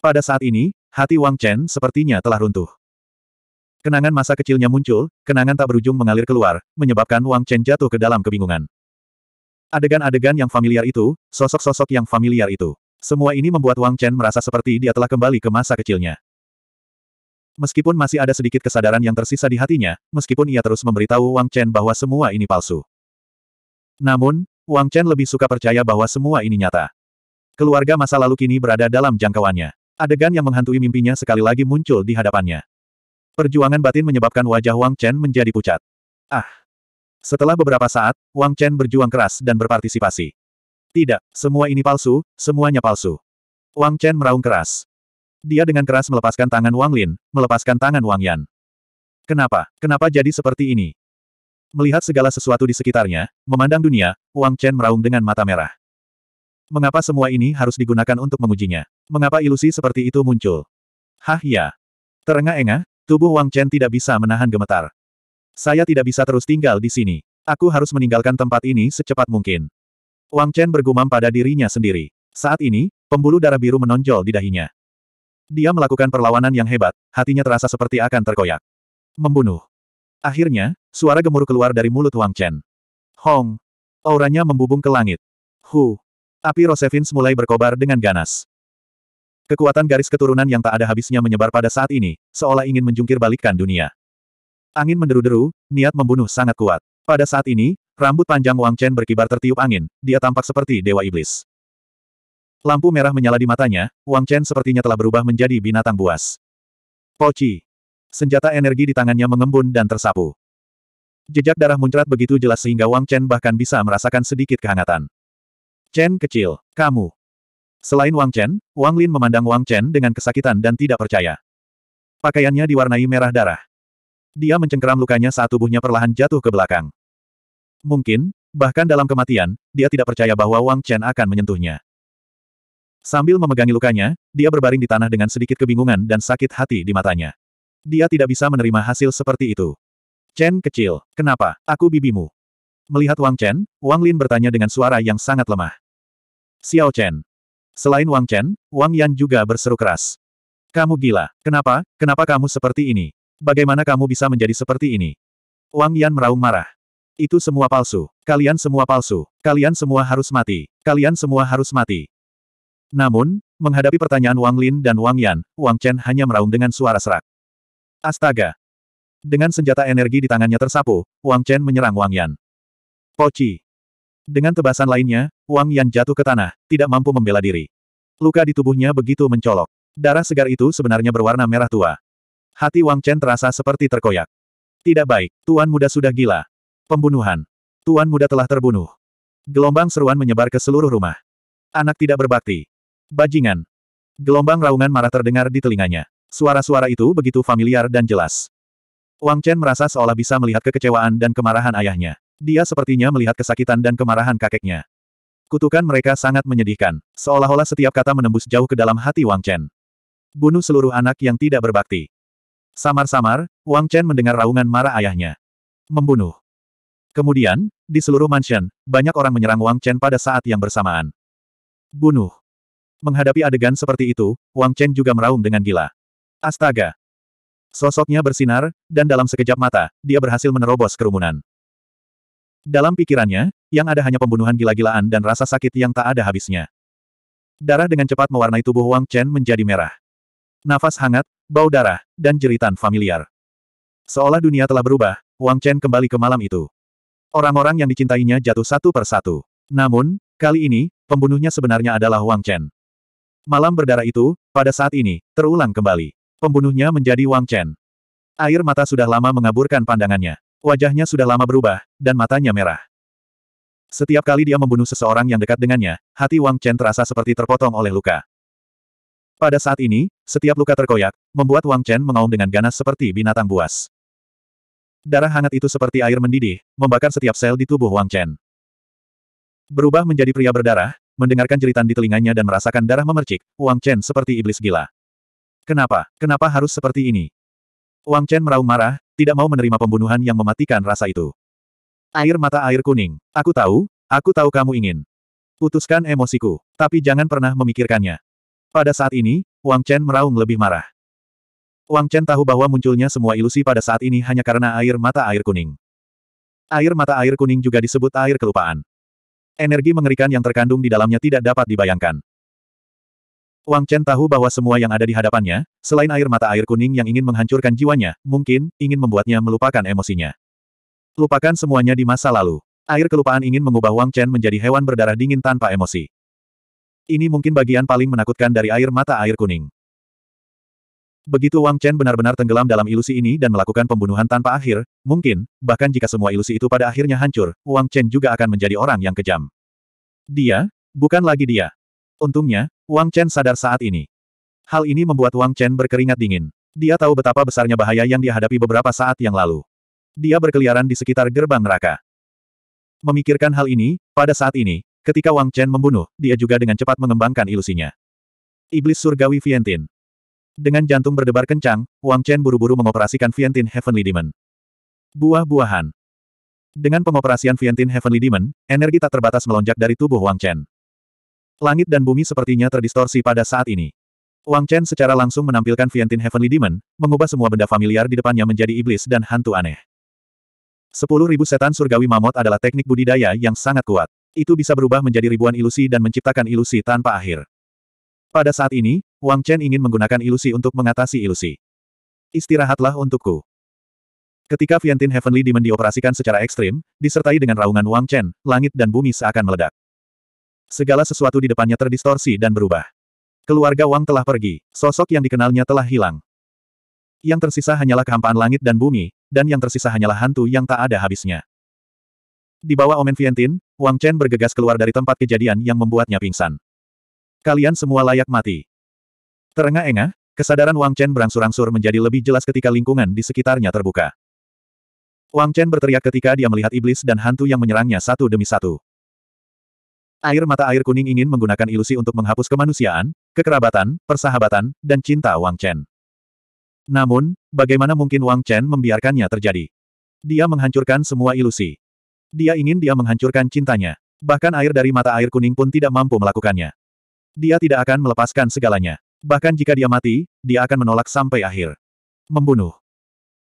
Pada saat ini, hati Wang Chen sepertinya telah runtuh. Kenangan masa kecilnya muncul, kenangan tak berujung mengalir keluar, menyebabkan Wang Chen jatuh ke dalam kebingungan. Adegan-adegan yang familiar itu, sosok-sosok yang familiar itu. Semua ini membuat Wang Chen merasa seperti dia telah kembali ke masa kecilnya. Meskipun masih ada sedikit kesadaran yang tersisa di hatinya, meskipun ia terus memberitahu Wang Chen bahwa semua ini palsu. Namun, Wang Chen lebih suka percaya bahwa semua ini nyata. Keluarga masa lalu kini berada dalam jangkauannya. Adegan yang menghantui mimpinya sekali lagi muncul di hadapannya. Perjuangan batin menyebabkan wajah Wang Chen menjadi pucat. Ah! Setelah beberapa saat, Wang Chen berjuang keras dan berpartisipasi. Tidak, semua ini palsu, semuanya palsu. Wang Chen meraung keras. Dia dengan keras melepaskan tangan Wang Lin, melepaskan tangan Wang Yan. Kenapa? Kenapa jadi seperti ini? Melihat segala sesuatu di sekitarnya, memandang dunia, Wang Chen meraung dengan mata merah. Mengapa semua ini harus digunakan untuk mengujinya? Mengapa ilusi seperti itu muncul? Hah ya. Terengah-engah, tubuh Wang Chen tidak bisa menahan gemetar. Saya tidak bisa terus tinggal di sini. Aku harus meninggalkan tempat ini secepat mungkin. Wang Chen bergumam pada dirinya sendiri. Saat ini, pembuluh darah biru menonjol di dahinya. Dia melakukan perlawanan yang hebat, hatinya terasa seperti akan terkoyak. Membunuh. Akhirnya, suara gemuruh keluar dari mulut Wang Chen. Hong. Auranya membubung ke langit. Hu. Api Rosevins mulai berkobar dengan ganas. Kekuatan garis keturunan yang tak ada habisnya menyebar pada saat ini, seolah ingin menjungkir balikkan dunia. Angin menderu-deru, niat membunuh sangat kuat. Pada saat ini, rambut panjang Wang Chen berkibar tertiup angin, dia tampak seperti dewa iblis. Lampu merah menyala di matanya, Wang Chen sepertinya telah berubah menjadi binatang buas. Poci. Senjata energi di tangannya mengembun dan tersapu. Jejak darah muncrat begitu jelas sehingga Wang Chen bahkan bisa merasakan sedikit kehangatan. Chen kecil, kamu. Selain Wang Chen, Wang Lin memandang Wang Chen dengan kesakitan dan tidak percaya. Pakaiannya diwarnai merah darah. Dia mencengkeram lukanya saat tubuhnya perlahan jatuh ke belakang. Mungkin, bahkan dalam kematian, dia tidak percaya bahwa Wang Chen akan menyentuhnya. Sambil memegangi lukanya, dia berbaring di tanah dengan sedikit kebingungan dan sakit hati di matanya. Dia tidak bisa menerima hasil seperti itu. Chen kecil, kenapa, aku bibimu? Melihat Wang Chen, Wang Lin bertanya dengan suara yang sangat lemah. Xiao Chen. Selain Wang Chen, Wang Yan juga berseru keras. Kamu gila, kenapa, kenapa kamu seperti ini? Bagaimana kamu bisa menjadi seperti ini? Wang Yan meraung marah. Itu semua palsu. Kalian semua palsu. Kalian semua harus mati. Kalian semua harus mati. Namun, menghadapi pertanyaan Wang Lin dan Wang Yan, Wang Chen hanya meraung dengan suara serak. Astaga! Dengan senjata energi di tangannya tersapu, Wang Chen menyerang Wang Yan. Poci! Dengan tebasan lainnya, Wang Yan jatuh ke tanah, tidak mampu membela diri. Luka di tubuhnya begitu mencolok. Darah segar itu sebenarnya berwarna merah tua. Hati Wang Chen terasa seperti terkoyak. Tidak baik, Tuan Muda sudah gila. Pembunuhan. Tuan Muda telah terbunuh. Gelombang seruan menyebar ke seluruh rumah. Anak tidak berbakti. Bajingan. Gelombang raungan marah terdengar di telinganya. Suara-suara itu begitu familiar dan jelas. Wang Chen merasa seolah bisa melihat kekecewaan dan kemarahan ayahnya. Dia sepertinya melihat kesakitan dan kemarahan kakeknya. Kutukan mereka sangat menyedihkan, seolah-olah setiap kata menembus jauh ke dalam hati Wang Chen. Bunuh seluruh anak yang tidak berbakti. Samar-samar, Wang Chen mendengar raungan marah ayahnya. Membunuh. Kemudian, di seluruh mansion, banyak orang menyerang Wang Chen pada saat yang bersamaan. Bunuh. Menghadapi adegan seperti itu, Wang Chen juga meraung dengan gila. Astaga! Sosoknya bersinar, dan dalam sekejap mata, dia berhasil menerobos kerumunan. Dalam pikirannya, yang ada hanya pembunuhan gila-gilaan dan rasa sakit yang tak ada habisnya. Darah dengan cepat mewarnai tubuh Wang Chen menjadi merah. Nafas hangat, bau darah, dan jeritan familiar. Seolah dunia telah berubah, Wang Chen kembali ke malam itu. Orang-orang yang dicintainya jatuh satu per satu. Namun, kali ini, pembunuhnya sebenarnya adalah Wang Chen. Malam berdarah itu, pada saat ini, terulang kembali. Pembunuhnya menjadi Wang Chen. Air mata sudah lama mengaburkan pandangannya. Wajahnya sudah lama berubah, dan matanya merah. Setiap kali dia membunuh seseorang yang dekat dengannya, hati Wang Chen terasa seperti terpotong oleh luka. Pada saat ini, setiap luka terkoyak, membuat Wang Chen mengaum dengan ganas seperti binatang buas. Darah hangat itu seperti air mendidih, membakar setiap sel di tubuh Wang Chen. Berubah menjadi pria berdarah, mendengarkan jeritan di telinganya dan merasakan darah memercik, Wang Chen seperti iblis gila. Kenapa? Kenapa harus seperti ini? Wang Chen meraung marah, tidak mau menerima pembunuhan yang mematikan rasa itu. Air mata air kuning. Aku tahu, aku tahu kamu ingin. Putuskan emosiku, tapi jangan pernah memikirkannya. Pada saat ini, Wang Chen meraung lebih marah. Wang Chen tahu bahwa munculnya semua ilusi pada saat ini hanya karena air mata air kuning. Air mata air kuning juga disebut air kelupaan. Energi mengerikan yang terkandung di dalamnya tidak dapat dibayangkan. Wang Chen tahu bahwa semua yang ada di hadapannya, selain air mata air kuning yang ingin menghancurkan jiwanya, mungkin, ingin membuatnya melupakan emosinya. Lupakan semuanya di masa lalu. Air kelupaan ingin mengubah Wang Chen menjadi hewan berdarah dingin tanpa emosi. Ini mungkin bagian paling menakutkan dari air mata air kuning. Begitu Wang Chen benar-benar tenggelam dalam ilusi ini dan melakukan pembunuhan tanpa akhir, mungkin, bahkan jika semua ilusi itu pada akhirnya hancur, Wang Chen juga akan menjadi orang yang kejam. Dia? Bukan lagi dia. Untungnya, Wang Chen sadar saat ini. Hal ini membuat Wang Chen berkeringat dingin. Dia tahu betapa besarnya bahaya yang dihadapi beberapa saat yang lalu. Dia berkeliaran di sekitar gerbang neraka. Memikirkan hal ini, pada saat ini, ketika Wang Chen membunuh, dia juga dengan cepat mengembangkan ilusinya. Iblis Surgawi Vientin dengan jantung berdebar kencang, Wang Chen buru-buru mengoperasikan Vientin Heavenly Demon. Buah-buahan. Dengan pengoperasian Vientin Heavenly Demon, energi tak terbatas melonjak dari tubuh Wang Chen. Langit dan bumi sepertinya terdistorsi pada saat ini. Wang Chen secara langsung menampilkan Vientin Heavenly Demon, mengubah semua benda familiar di depannya menjadi iblis dan hantu aneh. Sepuluh setan surgawi mamot adalah teknik budidaya yang sangat kuat. Itu bisa berubah menjadi ribuan ilusi dan menciptakan ilusi tanpa akhir. Pada saat ini, Wang Chen ingin menggunakan ilusi untuk mengatasi ilusi. Istirahatlah untukku. Ketika Viantin Heavenly Demon dioperasikan secara ekstrim, disertai dengan raungan Wang Chen, langit dan bumi seakan meledak. Segala sesuatu di depannya terdistorsi dan berubah. Keluarga Wang telah pergi, sosok yang dikenalnya telah hilang. Yang tersisa hanyalah kehampaan langit dan bumi, dan yang tersisa hanyalah hantu yang tak ada habisnya. Di bawah Omen Vientin, Wang Chen bergegas keluar dari tempat kejadian yang membuatnya pingsan. Kalian semua layak mati. Terengah-engah, kesadaran Wang Chen berangsur-angsur menjadi lebih jelas ketika lingkungan di sekitarnya terbuka. Wang Chen berteriak ketika dia melihat iblis dan hantu yang menyerangnya satu demi satu. Air mata air kuning ingin menggunakan ilusi untuk menghapus kemanusiaan, kekerabatan, persahabatan, dan cinta Wang Chen. Namun, bagaimana mungkin Wang Chen membiarkannya terjadi? Dia menghancurkan semua ilusi. Dia ingin dia menghancurkan cintanya. Bahkan air dari mata air kuning pun tidak mampu melakukannya. Dia tidak akan melepaskan segalanya. Bahkan jika dia mati, dia akan menolak sampai akhir. Membunuh.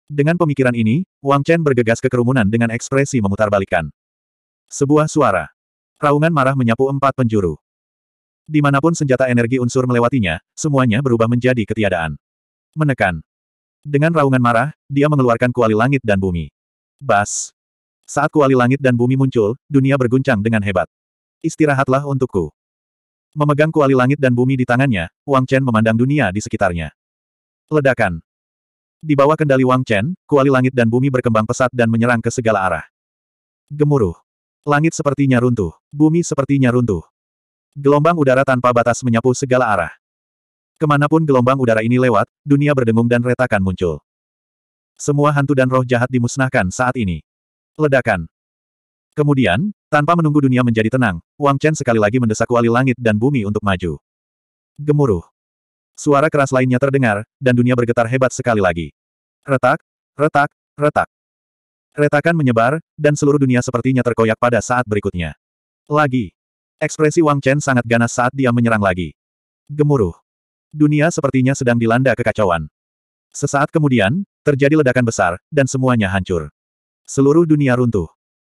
Dengan pemikiran ini, Wang Chen bergegas ke kerumunan dengan ekspresi memutarbalikkan. Sebuah suara. Raungan marah menyapu empat penjuru. Dimanapun senjata energi unsur melewatinya, semuanya berubah menjadi ketiadaan. Menekan. Dengan raungan marah, dia mengeluarkan kuali langit dan bumi. Bas. Saat kuali langit dan bumi muncul, dunia berguncang dengan hebat. Istirahatlah untukku. Memegang kuali langit dan bumi di tangannya, Wang Chen memandang dunia di sekitarnya. Ledakan. Di bawah kendali Wang Chen, kuali langit dan bumi berkembang pesat dan menyerang ke segala arah. Gemuruh. Langit sepertinya runtuh, bumi sepertinya runtuh. Gelombang udara tanpa batas menyapu segala arah. Kemanapun gelombang udara ini lewat, dunia berdengung dan retakan muncul. Semua hantu dan roh jahat dimusnahkan saat ini. Ledakan. Kemudian, tanpa menunggu dunia menjadi tenang, Wang Chen sekali lagi mendesak wali langit dan bumi untuk maju. Gemuruh. Suara keras lainnya terdengar, dan dunia bergetar hebat sekali lagi. Retak, retak, retak. Retakan menyebar, dan seluruh dunia sepertinya terkoyak pada saat berikutnya. Lagi. Ekspresi Wang Chen sangat ganas saat dia menyerang lagi. Gemuruh. Dunia sepertinya sedang dilanda kekacauan. Sesaat kemudian, terjadi ledakan besar, dan semuanya hancur. Seluruh dunia runtuh.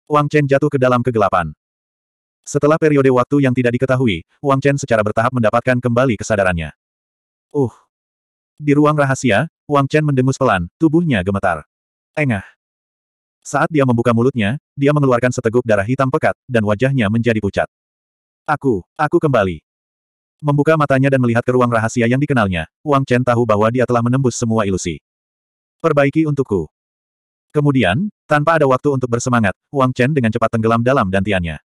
Wang Chen jatuh ke dalam kegelapan. Setelah periode waktu yang tidak diketahui, Wang Chen secara bertahap mendapatkan kembali kesadarannya. Uh! Di ruang rahasia, Wang Chen mendengus pelan, tubuhnya gemetar. Engah! Saat dia membuka mulutnya, dia mengeluarkan seteguk darah hitam pekat, dan wajahnya menjadi pucat. Aku, aku kembali. Membuka matanya dan melihat ke ruang rahasia yang dikenalnya, Wang Chen tahu bahwa dia telah menembus semua ilusi. Perbaiki untukku. Kemudian, tanpa ada waktu untuk bersemangat, Wang Chen dengan cepat tenggelam dalam dantiannya.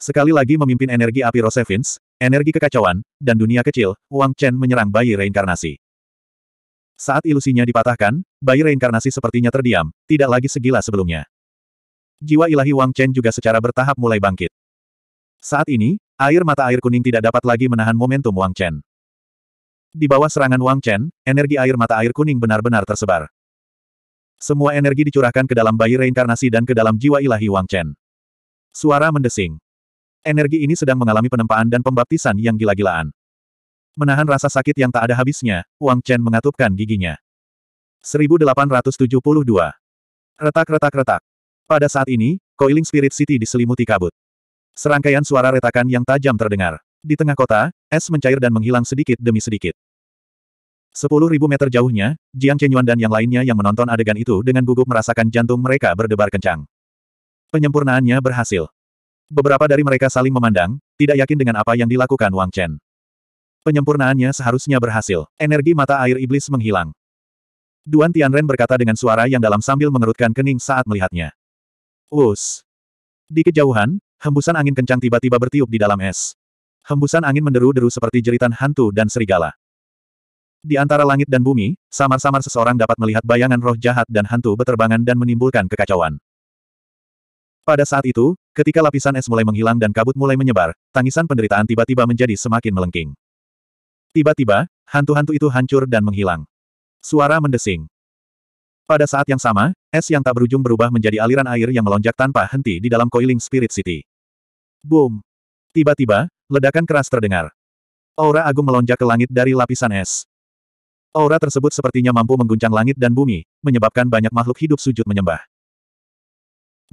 Sekali lagi memimpin energi api Rosevins, energi kekacauan, dan dunia kecil, Wang Chen menyerang bayi reinkarnasi. Saat ilusinya dipatahkan, bayi reinkarnasi sepertinya terdiam, tidak lagi segila sebelumnya. Jiwa ilahi Wang Chen juga secara bertahap mulai bangkit. Saat ini, air mata air kuning tidak dapat lagi menahan momentum Wang Chen. Di bawah serangan Wang Chen, energi air mata air kuning benar-benar tersebar. Semua energi dicurahkan ke dalam bayi reinkarnasi dan ke dalam jiwa ilahi Wang Chen. Suara mendesing. Energi ini sedang mengalami penempaan dan pembaptisan yang gila-gilaan. Menahan rasa sakit yang tak ada habisnya, Wang Chen mengatupkan giginya. 1872. Retak-retak-retak. Pada saat ini, Coiling Spirit City diselimuti kabut. Serangkaian suara retakan yang tajam terdengar. Di tengah kota, es mencair dan menghilang sedikit demi sedikit. Sepuluh ribu meter jauhnya, Jiang Chenyuan dan yang lainnya yang menonton adegan itu dengan gugup merasakan jantung mereka berdebar kencang. Penyempurnaannya berhasil. Beberapa dari mereka saling memandang, tidak yakin dengan apa yang dilakukan Wang Chen. Penyempurnaannya seharusnya berhasil. Energi mata air iblis menghilang. Duan Tianren berkata dengan suara yang dalam sambil mengerutkan kening saat melihatnya. Us. Di kejauhan, hembusan angin kencang tiba-tiba bertiup di dalam es. Hembusan angin menderu-deru seperti jeritan hantu dan serigala. Di antara langit dan bumi, samar-samar seseorang dapat melihat bayangan roh jahat dan hantu beterbangan dan menimbulkan kekacauan. Pada saat itu, ketika lapisan es mulai menghilang dan kabut mulai menyebar, tangisan penderitaan tiba-tiba menjadi semakin melengking. Tiba-tiba, hantu-hantu itu hancur dan menghilang. Suara mendesing. Pada saat yang sama, es yang tak berujung berubah menjadi aliran air yang melonjak tanpa henti di dalam coiling Spirit City. Boom! Tiba-tiba, ledakan keras terdengar. Aura agung melonjak ke langit dari lapisan es. Aura tersebut sepertinya mampu mengguncang langit dan bumi, menyebabkan banyak makhluk hidup sujud menyembah.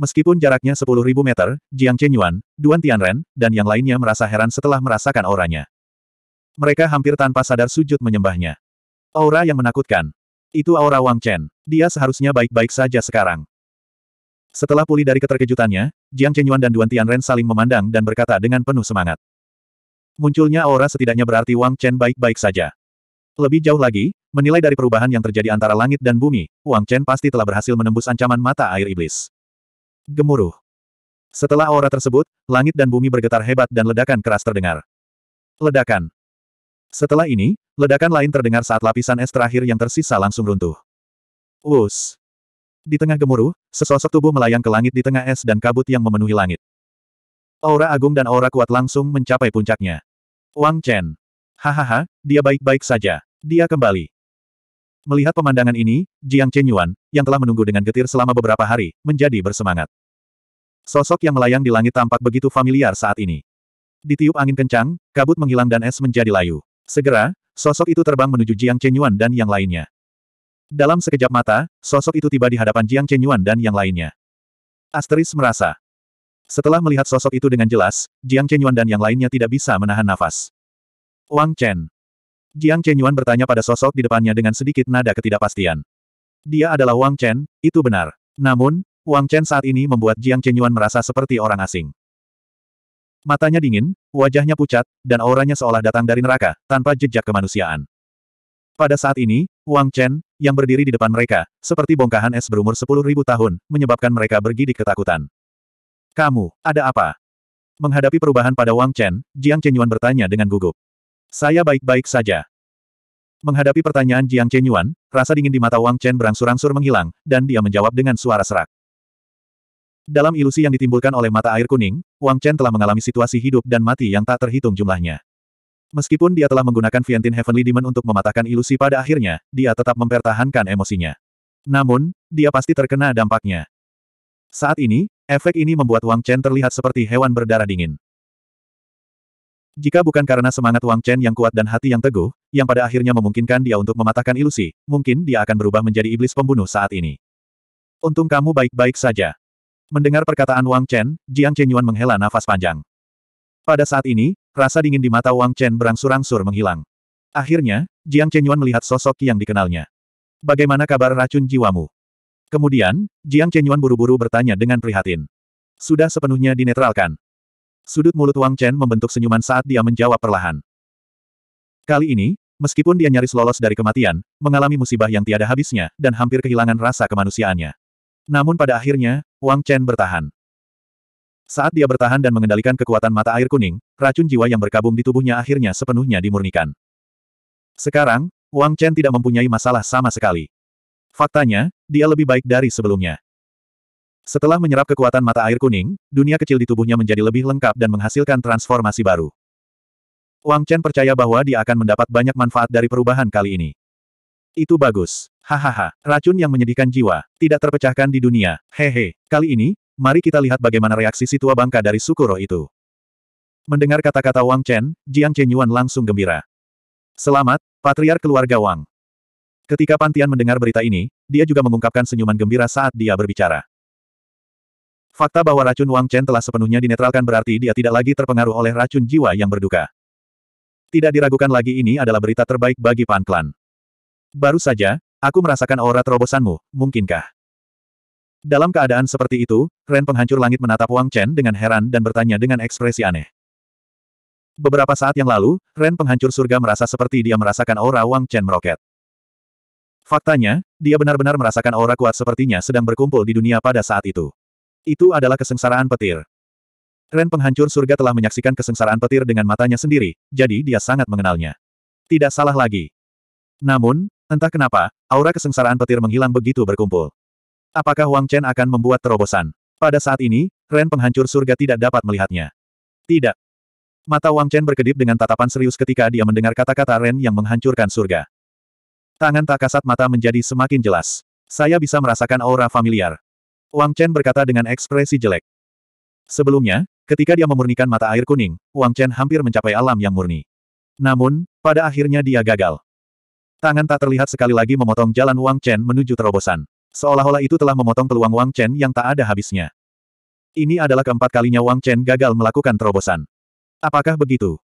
Meskipun jaraknya 10.000 meter, Jiang Chenyuan, Duan Tianren, dan yang lainnya merasa heran setelah merasakan auranya. Mereka hampir tanpa sadar sujud menyembahnya. Aura yang menakutkan. Itu aura Wang Chen. Dia seharusnya baik-baik saja sekarang. Setelah pulih dari keterkejutannya, Jiang Chenyuan dan Duan Tianren saling memandang dan berkata dengan penuh semangat. Munculnya aura setidaknya berarti Wang Chen baik-baik saja. Lebih jauh lagi, menilai dari perubahan yang terjadi antara langit dan bumi, Wang Chen pasti telah berhasil menembus ancaman mata air iblis. Gemuruh. Setelah aura tersebut, langit dan bumi bergetar hebat dan ledakan keras terdengar. Ledakan. Setelah ini, ledakan lain terdengar saat lapisan es terakhir yang tersisa langsung runtuh. Us. Di tengah gemuruh, sesosok tubuh melayang ke langit di tengah es dan kabut yang memenuhi langit. Aura agung dan aura kuat langsung mencapai puncaknya. Wang Chen. Hahaha, dia baik-baik saja. Dia kembali. Melihat pemandangan ini, Jiang Chenyuan, yang telah menunggu dengan getir selama beberapa hari, menjadi bersemangat. Sosok yang melayang di langit tampak begitu familiar saat ini. Ditiup angin kencang, kabut menghilang dan es menjadi layu. Segera, sosok itu terbang menuju Jiang Chenyuan dan yang lainnya. Dalam sekejap mata, sosok itu tiba di hadapan Jiang Chenyuan dan yang lainnya. Asteris merasa. Setelah melihat sosok itu dengan jelas, Jiang Chenyuan dan yang lainnya tidak bisa menahan nafas. Wang Chen. Jiang Chenyuan bertanya pada sosok di depannya dengan sedikit nada ketidakpastian. Dia adalah Wang Chen, itu benar. Namun, Wang Chen saat ini membuat Jiang Chenyuan merasa seperti orang asing. Matanya dingin, wajahnya pucat, dan auranya seolah datang dari neraka, tanpa jejak kemanusiaan. Pada saat ini, Wang Chen, yang berdiri di depan mereka, seperti bongkahan es berumur 10.000 tahun, menyebabkan mereka bergidik ketakutan. Kamu, ada apa? Menghadapi perubahan pada Wang Chen, Jiang Chenyuan bertanya dengan gugup. Saya baik-baik saja. Menghadapi pertanyaan Jiang Chen Yuan, rasa dingin di mata Wang Chen berangsur-angsur menghilang, dan dia menjawab dengan suara serak. Dalam ilusi yang ditimbulkan oleh mata air kuning, Wang Chen telah mengalami situasi hidup dan mati yang tak terhitung jumlahnya. Meskipun dia telah menggunakan Vientin Heavenly Demon untuk mematahkan ilusi pada akhirnya, dia tetap mempertahankan emosinya. Namun, dia pasti terkena dampaknya. Saat ini, efek ini membuat Wang Chen terlihat seperti hewan berdarah dingin. Jika bukan karena semangat Wang Chen yang kuat dan hati yang teguh, yang pada akhirnya memungkinkan dia untuk mematahkan ilusi, mungkin dia akan berubah menjadi iblis pembunuh saat ini. Untung kamu baik-baik saja. Mendengar perkataan Wang Chen, Jiang Chenyuan menghela nafas panjang. Pada saat ini, rasa dingin di mata Wang Chen berangsur-angsur menghilang. Akhirnya, Jiang Chenyuan melihat sosok yang dikenalnya. Bagaimana kabar racun jiwamu? Kemudian, Jiang Chenyuan buru-buru bertanya dengan prihatin. Sudah sepenuhnya dinetralkan. Sudut mulut Wang Chen membentuk senyuman saat dia menjawab perlahan. Kali ini, meskipun dia nyaris lolos dari kematian, mengalami musibah yang tiada habisnya, dan hampir kehilangan rasa kemanusiaannya. Namun pada akhirnya, Wang Chen bertahan. Saat dia bertahan dan mengendalikan kekuatan mata air kuning, racun jiwa yang berkabung di tubuhnya akhirnya sepenuhnya dimurnikan. Sekarang, Wang Chen tidak mempunyai masalah sama sekali. Faktanya, dia lebih baik dari sebelumnya. Setelah menyerap kekuatan mata air kuning, dunia kecil di tubuhnya menjadi lebih lengkap dan menghasilkan transformasi baru. Wang Chen percaya bahwa dia akan mendapat banyak manfaat dari perubahan kali ini. Itu bagus. Hahaha, racun yang menyedihkan jiwa, tidak terpecahkan di dunia. Hehe, kali ini, mari kita lihat bagaimana reaksi si tua bangka dari Sukuro itu. Mendengar kata-kata Wang Chen, Jiang Chen Yuan langsung gembira. Selamat, Patriar keluarga Wang. Ketika Pantian mendengar berita ini, dia juga mengungkapkan senyuman gembira saat dia berbicara. Fakta bahwa racun Wang Chen telah sepenuhnya dinetralkan berarti dia tidak lagi terpengaruh oleh racun jiwa yang berduka. Tidak diragukan lagi ini adalah berita terbaik bagi Pan Klan. Baru saja, aku merasakan aura terobosanmu, mungkinkah? Dalam keadaan seperti itu, Ren penghancur langit menatap Wang Chen dengan heran dan bertanya dengan ekspresi aneh. Beberapa saat yang lalu, Ren penghancur surga merasa seperti dia merasakan aura Wang Chen meroket. Faktanya, dia benar-benar merasakan aura kuat sepertinya sedang berkumpul di dunia pada saat itu. Itu adalah kesengsaraan petir. Ren penghancur surga telah menyaksikan kesengsaraan petir dengan matanya sendiri, jadi dia sangat mengenalnya. Tidak salah lagi. Namun, entah kenapa, aura kesengsaraan petir menghilang begitu berkumpul. Apakah Wang Chen akan membuat terobosan? Pada saat ini, Ren penghancur surga tidak dapat melihatnya. Tidak. Mata Wang Chen berkedip dengan tatapan serius ketika dia mendengar kata-kata Ren yang menghancurkan surga. Tangan tak kasat mata menjadi semakin jelas. Saya bisa merasakan aura familiar. Wang Chen berkata dengan ekspresi jelek. Sebelumnya, ketika dia memurnikan mata air kuning, Wang Chen hampir mencapai alam yang murni. Namun, pada akhirnya dia gagal. Tangan tak terlihat sekali lagi memotong jalan Wang Chen menuju terobosan. Seolah-olah itu telah memotong peluang Wang Chen yang tak ada habisnya. Ini adalah keempat kalinya Wang Chen gagal melakukan terobosan. Apakah begitu?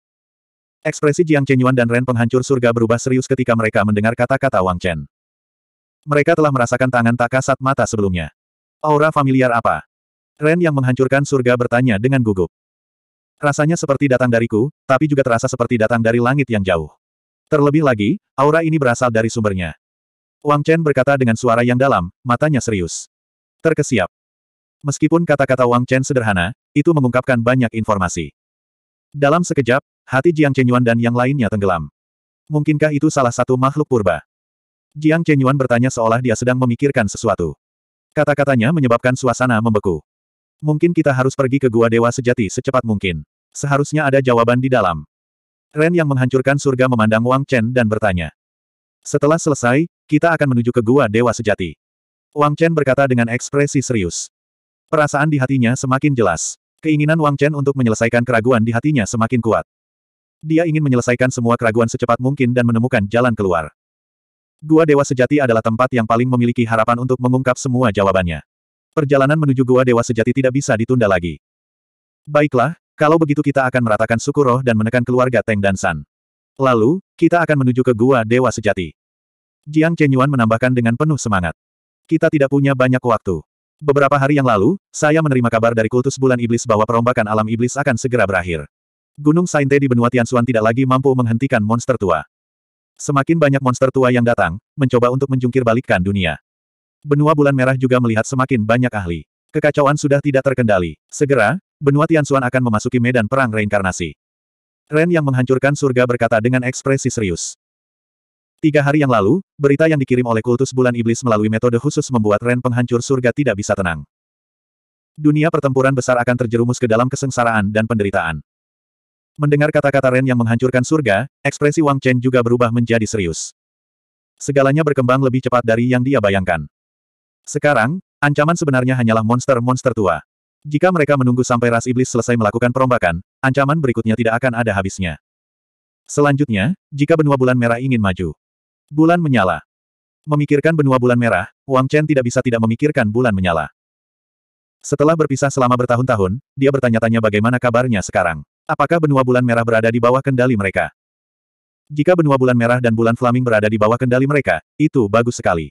Ekspresi Jiang Chen Yuan dan Ren penghancur surga berubah serius ketika mereka mendengar kata-kata Wang Chen. Mereka telah merasakan tangan tak kasat mata sebelumnya. Aura familiar apa? Ren yang menghancurkan surga bertanya dengan gugup. Rasanya seperti datang dariku, tapi juga terasa seperti datang dari langit yang jauh. Terlebih lagi, aura ini berasal dari sumbernya. Wang Chen berkata dengan suara yang dalam, matanya serius. Terkesiap. Meskipun kata-kata Wang Chen sederhana, itu mengungkapkan banyak informasi. Dalam sekejap, hati Jiang Chenyuan dan yang lainnya tenggelam. Mungkinkah itu salah satu makhluk purba? Jiang Chenyuan bertanya seolah dia sedang memikirkan sesuatu. Kata-katanya menyebabkan suasana membeku. Mungkin kita harus pergi ke Gua Dewa Sejati secepat mungkin. Seharusnya ada jawaban di dalam. Ren yang menghancurkan surga memandang Wang Chen dan bertanya. Setelah selesai, kita akan menuju ke Gua Dewa Sejati. Wang Chen berkata dengan ekspresi serius. Perasaan di hatinya semakin jelas. Keinginan Wang Chen untuk menyelesaikan keraguan di hatinya semakin kuat. Dia ingin menyelesaikan semua keraguan secepat mungkin dan menemukan jalan keluar. Gua Dewa Sejati adalah tempat yang paling memiliki harapan untuk mengungkap semua jawabannya. Perjalanan menuju Gua Dewa Sejati tidak bisa ditunda lagi. Baiklah, kalau begitu kita akan meratakan suku roh dan menekan keluarga Teng dan San. Lalu, kita akan menuju ke Gua Dewa Sejati. Jiang Chenyuan menambahkan dengan penuh semangat. Kita tidak punya banyak waktu. Beberapa hari yang lalu, saya menerima kabar dari kultus bulan iblis bahwa perombakan alam iblis akan segera berakhir. Gunung Sainte di benua Tianxuan tidak lagi mampu menghentikan monster tua. Semakin banyak monster tua yang datang, mencoba untuk menjungkir balikkan dunia. Benua Bulan Merah juga melihat semakin banyak ahli. Kekacauan sudah tidak terkendali. Segera, benua Tianxuan akan memasuki medan perang reinkarnasi. Ren yang menghancurkan surga berkata dengan ekspresi serius. Tiga hari yang lalu, berita yang dikirim oleh kultus bulan iblis melalui metode khusus membuat Ren penghancur surga tidak bisa tenang. Dunia pertempuran besar akan terjerumus ke dalam kesengsaraan dan penderitaan. Mendengar kata-kata Ren yang menghancurkan surga, ekspresi Wang Chen juga berubah menjadi serius. Segalanya berkembang lebih cepat dari yang dia bayangkan. Sekarang, ancaman sebenarnya hanyalah monster-monster tua. Jika mereka menunggu sampai ras iblis selesai melakukan perombakan, ancaman berikutnya tidak akan ada habisnya. Selanjutnya, jika benua bulan merah ingin maju. Bulan menyala. Memikirkan benua bulan merah, Wang Chen tidak bisa tidak memikirkan bulan menyala. Setelah berpisah selama bertahun-tahun, dia bertanya-tanya bagaimana kabarnya sekarang. Apakah benua bulan merah berada di bawah kendali mereka? Jika benua bulan merah dan bulan flaming berada di bawah kendali mereka, itu bagus sekali.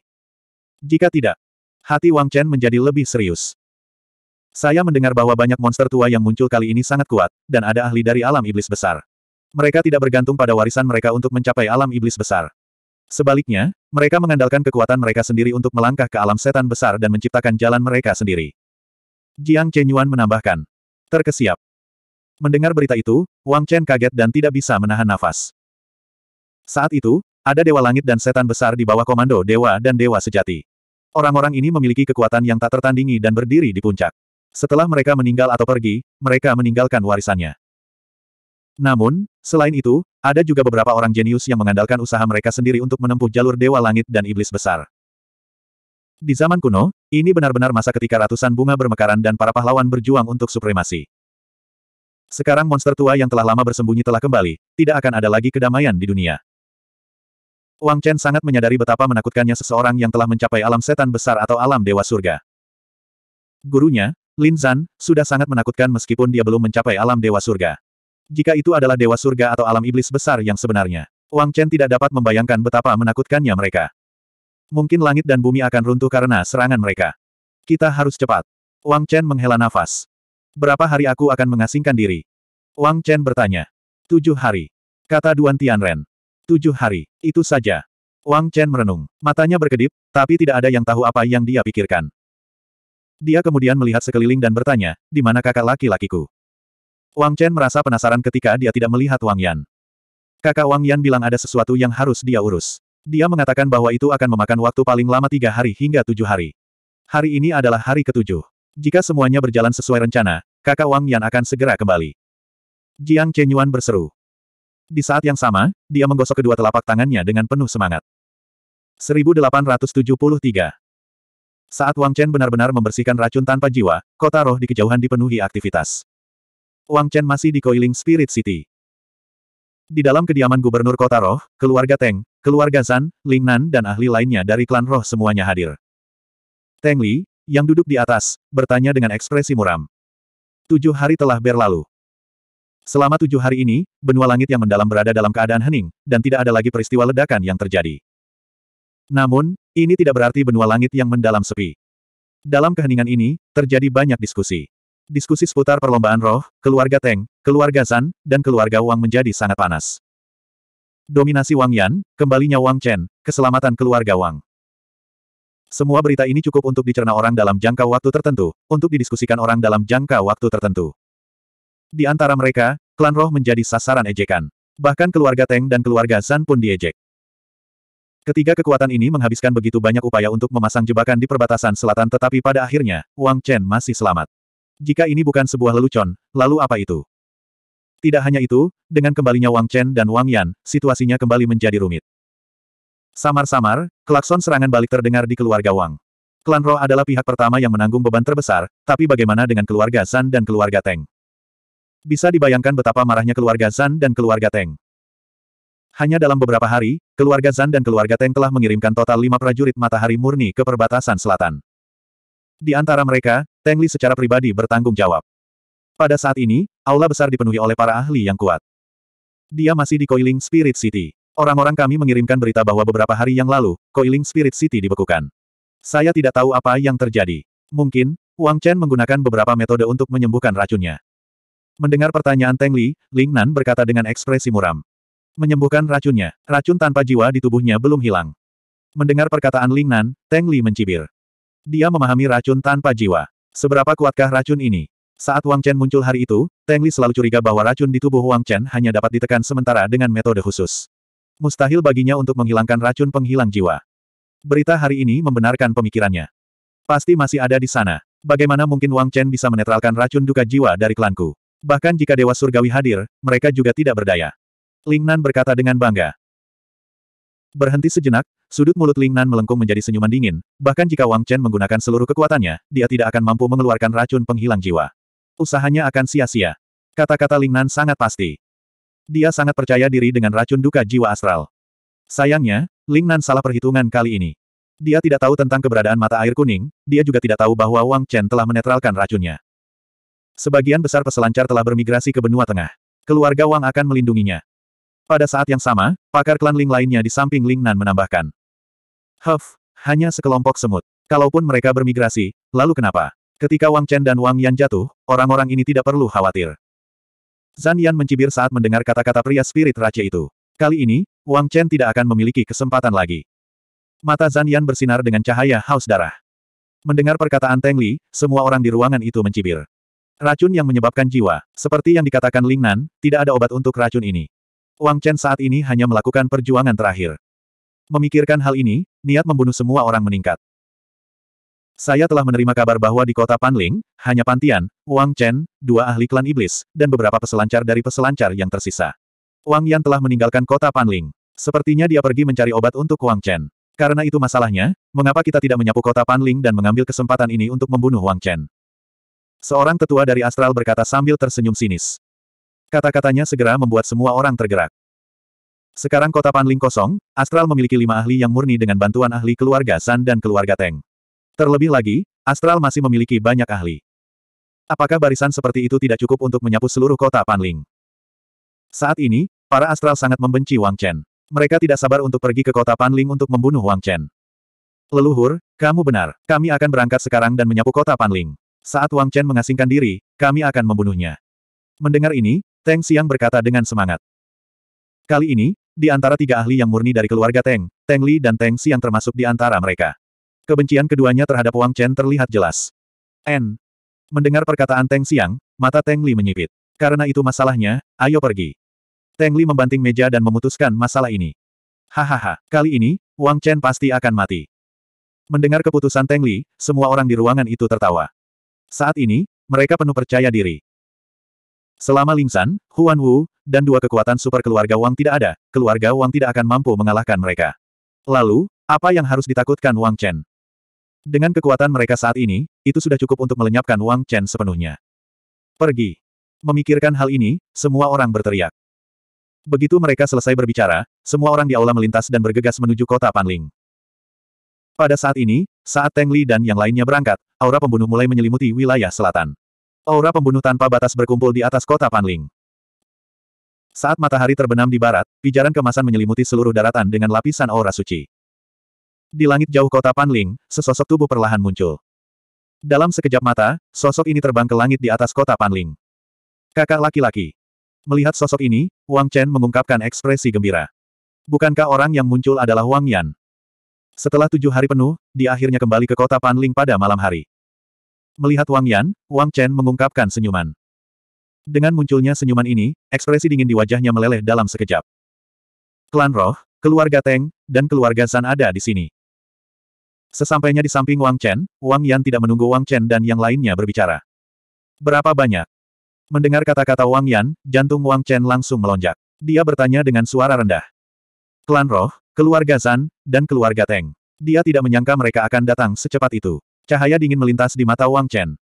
Jika tidak, hati Wang Chen menjadi lebih serius. Saya mendengar bahwa banyak monster tua yang muncul kali ini sangat kuat, dan ada ahli dari alam iblis besar. Mereka tidak bergantung pada warisan mereka untuk mencapai alam iblis besar. Sebaliknya, mereka mengandalkan kekuatan mereka sendiri untuk melangkah ke alam setan besar dan menciptakan jalan mereka sendiri. Jiang Chenyuan menambahkan. Terkesiap. Mendengar berita itu, Wang Chen kaget dan tidak bisa menahan nafas. Saat itu, ada Dewa Langit dan Setan Besar di bawah komando Dewa dan Dewa Sejati. Orang-orang ini memiliki kekuatan yang tak tertandingi dan berdiri di puncak. Setelah mereka meninggal atau pergi, mereka meninggalkan warisannya. Namun, selain itu, ada juga beberapa orang jenius yang mengandalkan usaha mereka sendiri untuk menempuh jalur Dewa Langit dan Iblis Besar. Di zaman kuno, ini benar-benar masa ketika ratusan bunga bermekaran dan para pahlawan berjuang untuk supremasi. Sekarang monster tua yang telah lama bersembunyi telah kembali, tidak akan ada lagi kedamaian di dunia. Wang Chen sangat menyadari betapa menakutkannya seseorang yang telah mencapai alam setan besar atau alam dewa surga. Gurunya, Lin Zan, sudah sangat menakutkan meskipun dia belum mencapai alam dewa surga. Jika itu adalah dewa surga atau alam iblis besar yang sebenarnya, Wang Chen tidak dapat membayangkan betapa menakutkannya mereka. Mungkin langit dan bumi akan runtuh karena serangan mereka. Kita harus cepat. Wang Chen menghela nafas. Berapa hari aku akan mengasingkan diri? Wang Chen bertanya. Tujuh hari. Kata Duan Tianren. Tujuh hari, itu saja. Wang Chen merenung. Matanya berkedip, tapi tidak ada yang tahu apa yang dia pikirkan. Dia kemudian melihat sekeliling dan bertanya, di mana kakak laki-lakiku? Wang Chen merasa penasaran ketika dia tidak melihat Wang Yan. Kakak Wang Yan bilang ada sesuatu yang harus dia urus. Dia mengatakan bahwa itu akan memakan waktu paling lama tiga hari hingga tujuh hari. Hari ini adalah hari ketujuh. Jika semuanya berjalan sesuai rencana, kakak Wang Yan akan segera kembali. Jiang Chenyuan berseru. Di saat yang sama, dia menggosok kedua telapak tangannya dengan penuh semangat. 1873 Saat Wang Chen benar-benar membersihkan racun tanpa jiwa, kota roh di kejauhan dipenuhi aktivitas. Wang Chen masih di Coiling Spirit City. Di dalam kediaman gubernur kota roh, keluarga Teng, keluarga Zan, Lingnan dan ahli lainnya dari klan roh semuanya hadir. Teng Li, yang duduk di atas, bertanya dengan ekspresi muram. Tujuh hari telah berlalu. Selama tujuh hari ini, benua langit yang mendalam berada dalam keadaan hening, dan tidak ada lagi peristiwa ledakan yang terjadi. Namun, ini tidak berarti benua langit yang mendalam sepi. Dalam keheningan ini, terjadi banyak diskusi. Diskusi seputar perlombaan roh, keluarga Teng, keluarga Zan, dan keluarga Wang menjadi sangat panas. Dominasi Wang Yan, kembalinya Wang Chen, keselamatan keluarga Wang. Semua berita ini cukup untuk dicerna orang dalam jangka waktu tertentu, untuk didiskusikan orang dalam jangka waktu tertentu. Di antara mereka, klan roh menjadi sasaran ejekan. Bahkan keluarga Teng dan keluarga Zan pun diejek. Ketiga kekuatan ini menghabiskan begitu banyak upaya untuk memasang jebakan di perbatasan selatan tetapi pada akhirnya, Wang Chen masih selamat. Jika ini bukan sebuah lelucon, lalu apa itu? Tidak hanya itu, dengan kembalinya Wang Chen dan Wang Yan, situasinya kembali menjadi rumit. Samar-samar, klakson serangan balik terdengar di keluarga Wang. Klan Roh adalah pihak pertama yang menanggung beban terbesar, tapi bagaimana dengan keluarga San dan keluarga Teng? Bisa dibayangkan betapa marahnya keluarga San dan keluarga Teng. Hanya dalam beberapa hari, keluarga San dan keluarga Teng telah mengirimkan total lima prajurit matahari murni ke perbatasan selatan. Di antara mereka, Teng Li secara pribadi bertanggung jawab. Pada saat ini, aula besar dipenuhi oleh para ahli yang kuat. Dia masih di Coiling Spirit City. Orang-orang kami mengirimkan berita bahwa beberapa hari yang lalu, Coiling Spirit City dibekukan. Saya tidak tahu apa yang terjadi. Mungkin, Wang Chen menggunakan beberapa metode untuk menyembuhkan racunnya. Mendengar pertanyaan Teng Li, Ling Nan berkata dengan ekspresi muram. Menyembuhkan racunnya, racun tanpa jiwa di tubuhnya belum hilang. Mendengar perkataan Ling Nan, Teng Li mencibir. Dia memahami racun tanpa jiwa. Seberapa kuatkah racun ini? Saat Wang Chen muncul hari itu, Teng Li selalu curiga bahwa racun di tubuh Wang Chen hanya dapat ditekan sementara dengan metode khusus mustahil baginya untuk menghilangkan racun penghilang jiwa. Berita hari ini membenarkan pemikirannya. Pasti masih ada di sana. Bagaimana mungkin Wang Chen bisa menetralkan racun duka jiwa dari klanku? Bahkan jika Dewa Surgawi hadir, mereka juga tidak berdaya. Lingnan berkata dengan bangga. Berhenti sejenak, sudut mulut Lingnan melengkung menjadi senyuman dingin, bahkan jika Wang Chen menggunakan seluruh kekuatannya, dia tidak akan mampu mengeluarkan racun penghilang jiwa. Usahanya akan sia-sia. Kata-kata Lingnan sangat pasti. Dia sangat percaya diri dengan racun duka jiwa astral. Sayangnya, Ling Nan salah perhitungan kali ini. Dia tidak tahu tentang keberadaan mata air kuning, dia juga tidak tahu bahwa Wang Chen telah menetralkan racunnya. Sebagian besar peselancar telah bermigrasi ke benua tengah. Keluarga Wang akan melindunginya. Pada saat yang sama, pakar klan Ling lainnya di samping Ling Nan menambahkan. Huff, hanya sekelompok semut. Kalaupun mereka bermigrasi, lalu kenapa? Ketika Wang Chen dan Wang Yan jatuh, orang-orang ini tidak perlu khawatir. Zan Yan mencibir saat mendengar kata-kata pria spirit raja itu. Kali ini, Wang Chen tidak akan memiliki kesempatan lagi. Mata Zan Yan bersinar dengan cahaya haus darah. Mendengar perkataan Teng Li, semua orang di ruangan itu mencibir. Racun yang menyebabkan jiwa, seperti yang dikatakan Ling Nan, tidak ada obat untuk racun ini. Wang Chen saat ini hanya melakukan perjuangan terakhir. Memikirkan hal ini, niat membunuh semua orang meningkat. Saya telah menerima kabar bahwa di kota Panling, hanya Pantian, Wang Chen, dua ahli klan iblis, dan beberapa peselancar dari peselancar yang tersisa. Wang Yan telah meninggalkan kota Panling. Sepertinya dia pergi mencari obat untuk Wang Chen. Karena itu masalahnya, mengapa kita tidak menyapu kota Panling dan mengambil kesempatan ini untuk membunuh Wang Chen? Seorang tetua dari Astral berkata sambil tersenyum sinis. Kata-katanya segera membuat semua orang tergerak. Sekarang kota Panling kosong, Astral memiliki lima ahli yang murni dengan bantuan ahli keluarga San dan keluarga Teng. Terlebih lagi, Astral masih memiliki banyak ahli. Apakah barisan seperti itu tidak cukup untuk menyapu seluruh kota Panling? Saat ini, para Astral sangat membenci Wang Chen. Mereka tidak sabar untuk pergi ke kota Panling untuk membunuh Wang Chen. Leluhur, kamu benar. Kami akan berangkat sekarang dan menyapu kota Panling. Saat Wang Chen mengasingkan diri, kami akan membunuhnya. Mendengar ini, Teng Siang berkata dengan semangat. Kali ini, di antara tiga ahli yang murni dari keluarga Teng, Teng Li dan Teng Siang termasuk di antara mereka. Kebencian keduanya terhadap Wang Chen terlihat jelas. N. Mendengar perkataan Teng Siang, mata Teng Li menyipit. Karena itu masalahnya, ayo pergi. Teng Li membanting meja dan memutuskan masalah ini. Hahaha, kali ini, Wang Chen pasti akan mati. Mendengar keputusan Teng Li, semua orang di ruangan itu tertawa. Saat ini, mereka penuh percaya diri. Selama Lingsan, Huan Wu, dan dua kekuatan super keluarga Wang tidak ada, keluarga Wang tidak akan mampu mengalahkan mereka. Lalu, apa yang harus ditakutkan Wang Chen? Dengan kekuatan mereka saat ini, itu sudah cukup untuk melenyapkan Wang Chen sepenuhnya. Pergi. Memikirkan hal ini, semua orang berteriak. Begitu mereka selesai berbicara, semua orang di aula melintas dan bergegas menuju kota Panling. Pada saat ini, saat Teng Li dan yang lainnya berangkat, aura pembunuh mulai menyelimuti wilayah selatan. Aura pembunuh tanpa batas berkumpul di atas kota Panling. Saat matahari terbenam di barat, pijaran kemasan menyelimuti seluruh daratan dengan lapisan aura suci. Di langit jauh kota Panling, sesosok tubuh perlahan muncul. Dalam sekejap mata, sosok ini terbang ke langit di atas kota Panling. Kakak laki-laki. Melihat sosok ini, Wang Chen mengungkapkan ekspresi gembira. Bukankah orang yang muncul adalah Wang Yan? Setelah tujuh hari penuh, dia akhirnya kembali ke kota Panling pada malam hari. Melihat Wang Yan, Wang Chen mengungkapkan senyuman. Dengan munculnya senyuman ini, ekspresi dingin di wajahnya meleleh dalam sekejap. Klan Roh, keluarga Teng, dan keluarga San ada di sini. Sesampainya di samping Wang Chen, Wang Yan tidak menunggu Wang Chen dan yang lainnya berbicara. Berapa banyak? Mendengar kata-kata Wang Yan, jantung Wang Chen langsung melonjak. Dia bertanya dengan suara rendah. Klan Roh, keluarga Zan, dan keluarga Teng. Dia tidak menyangka mereka akan datang secepat itu. Cahaya dingin melintas di mata Wang Chen.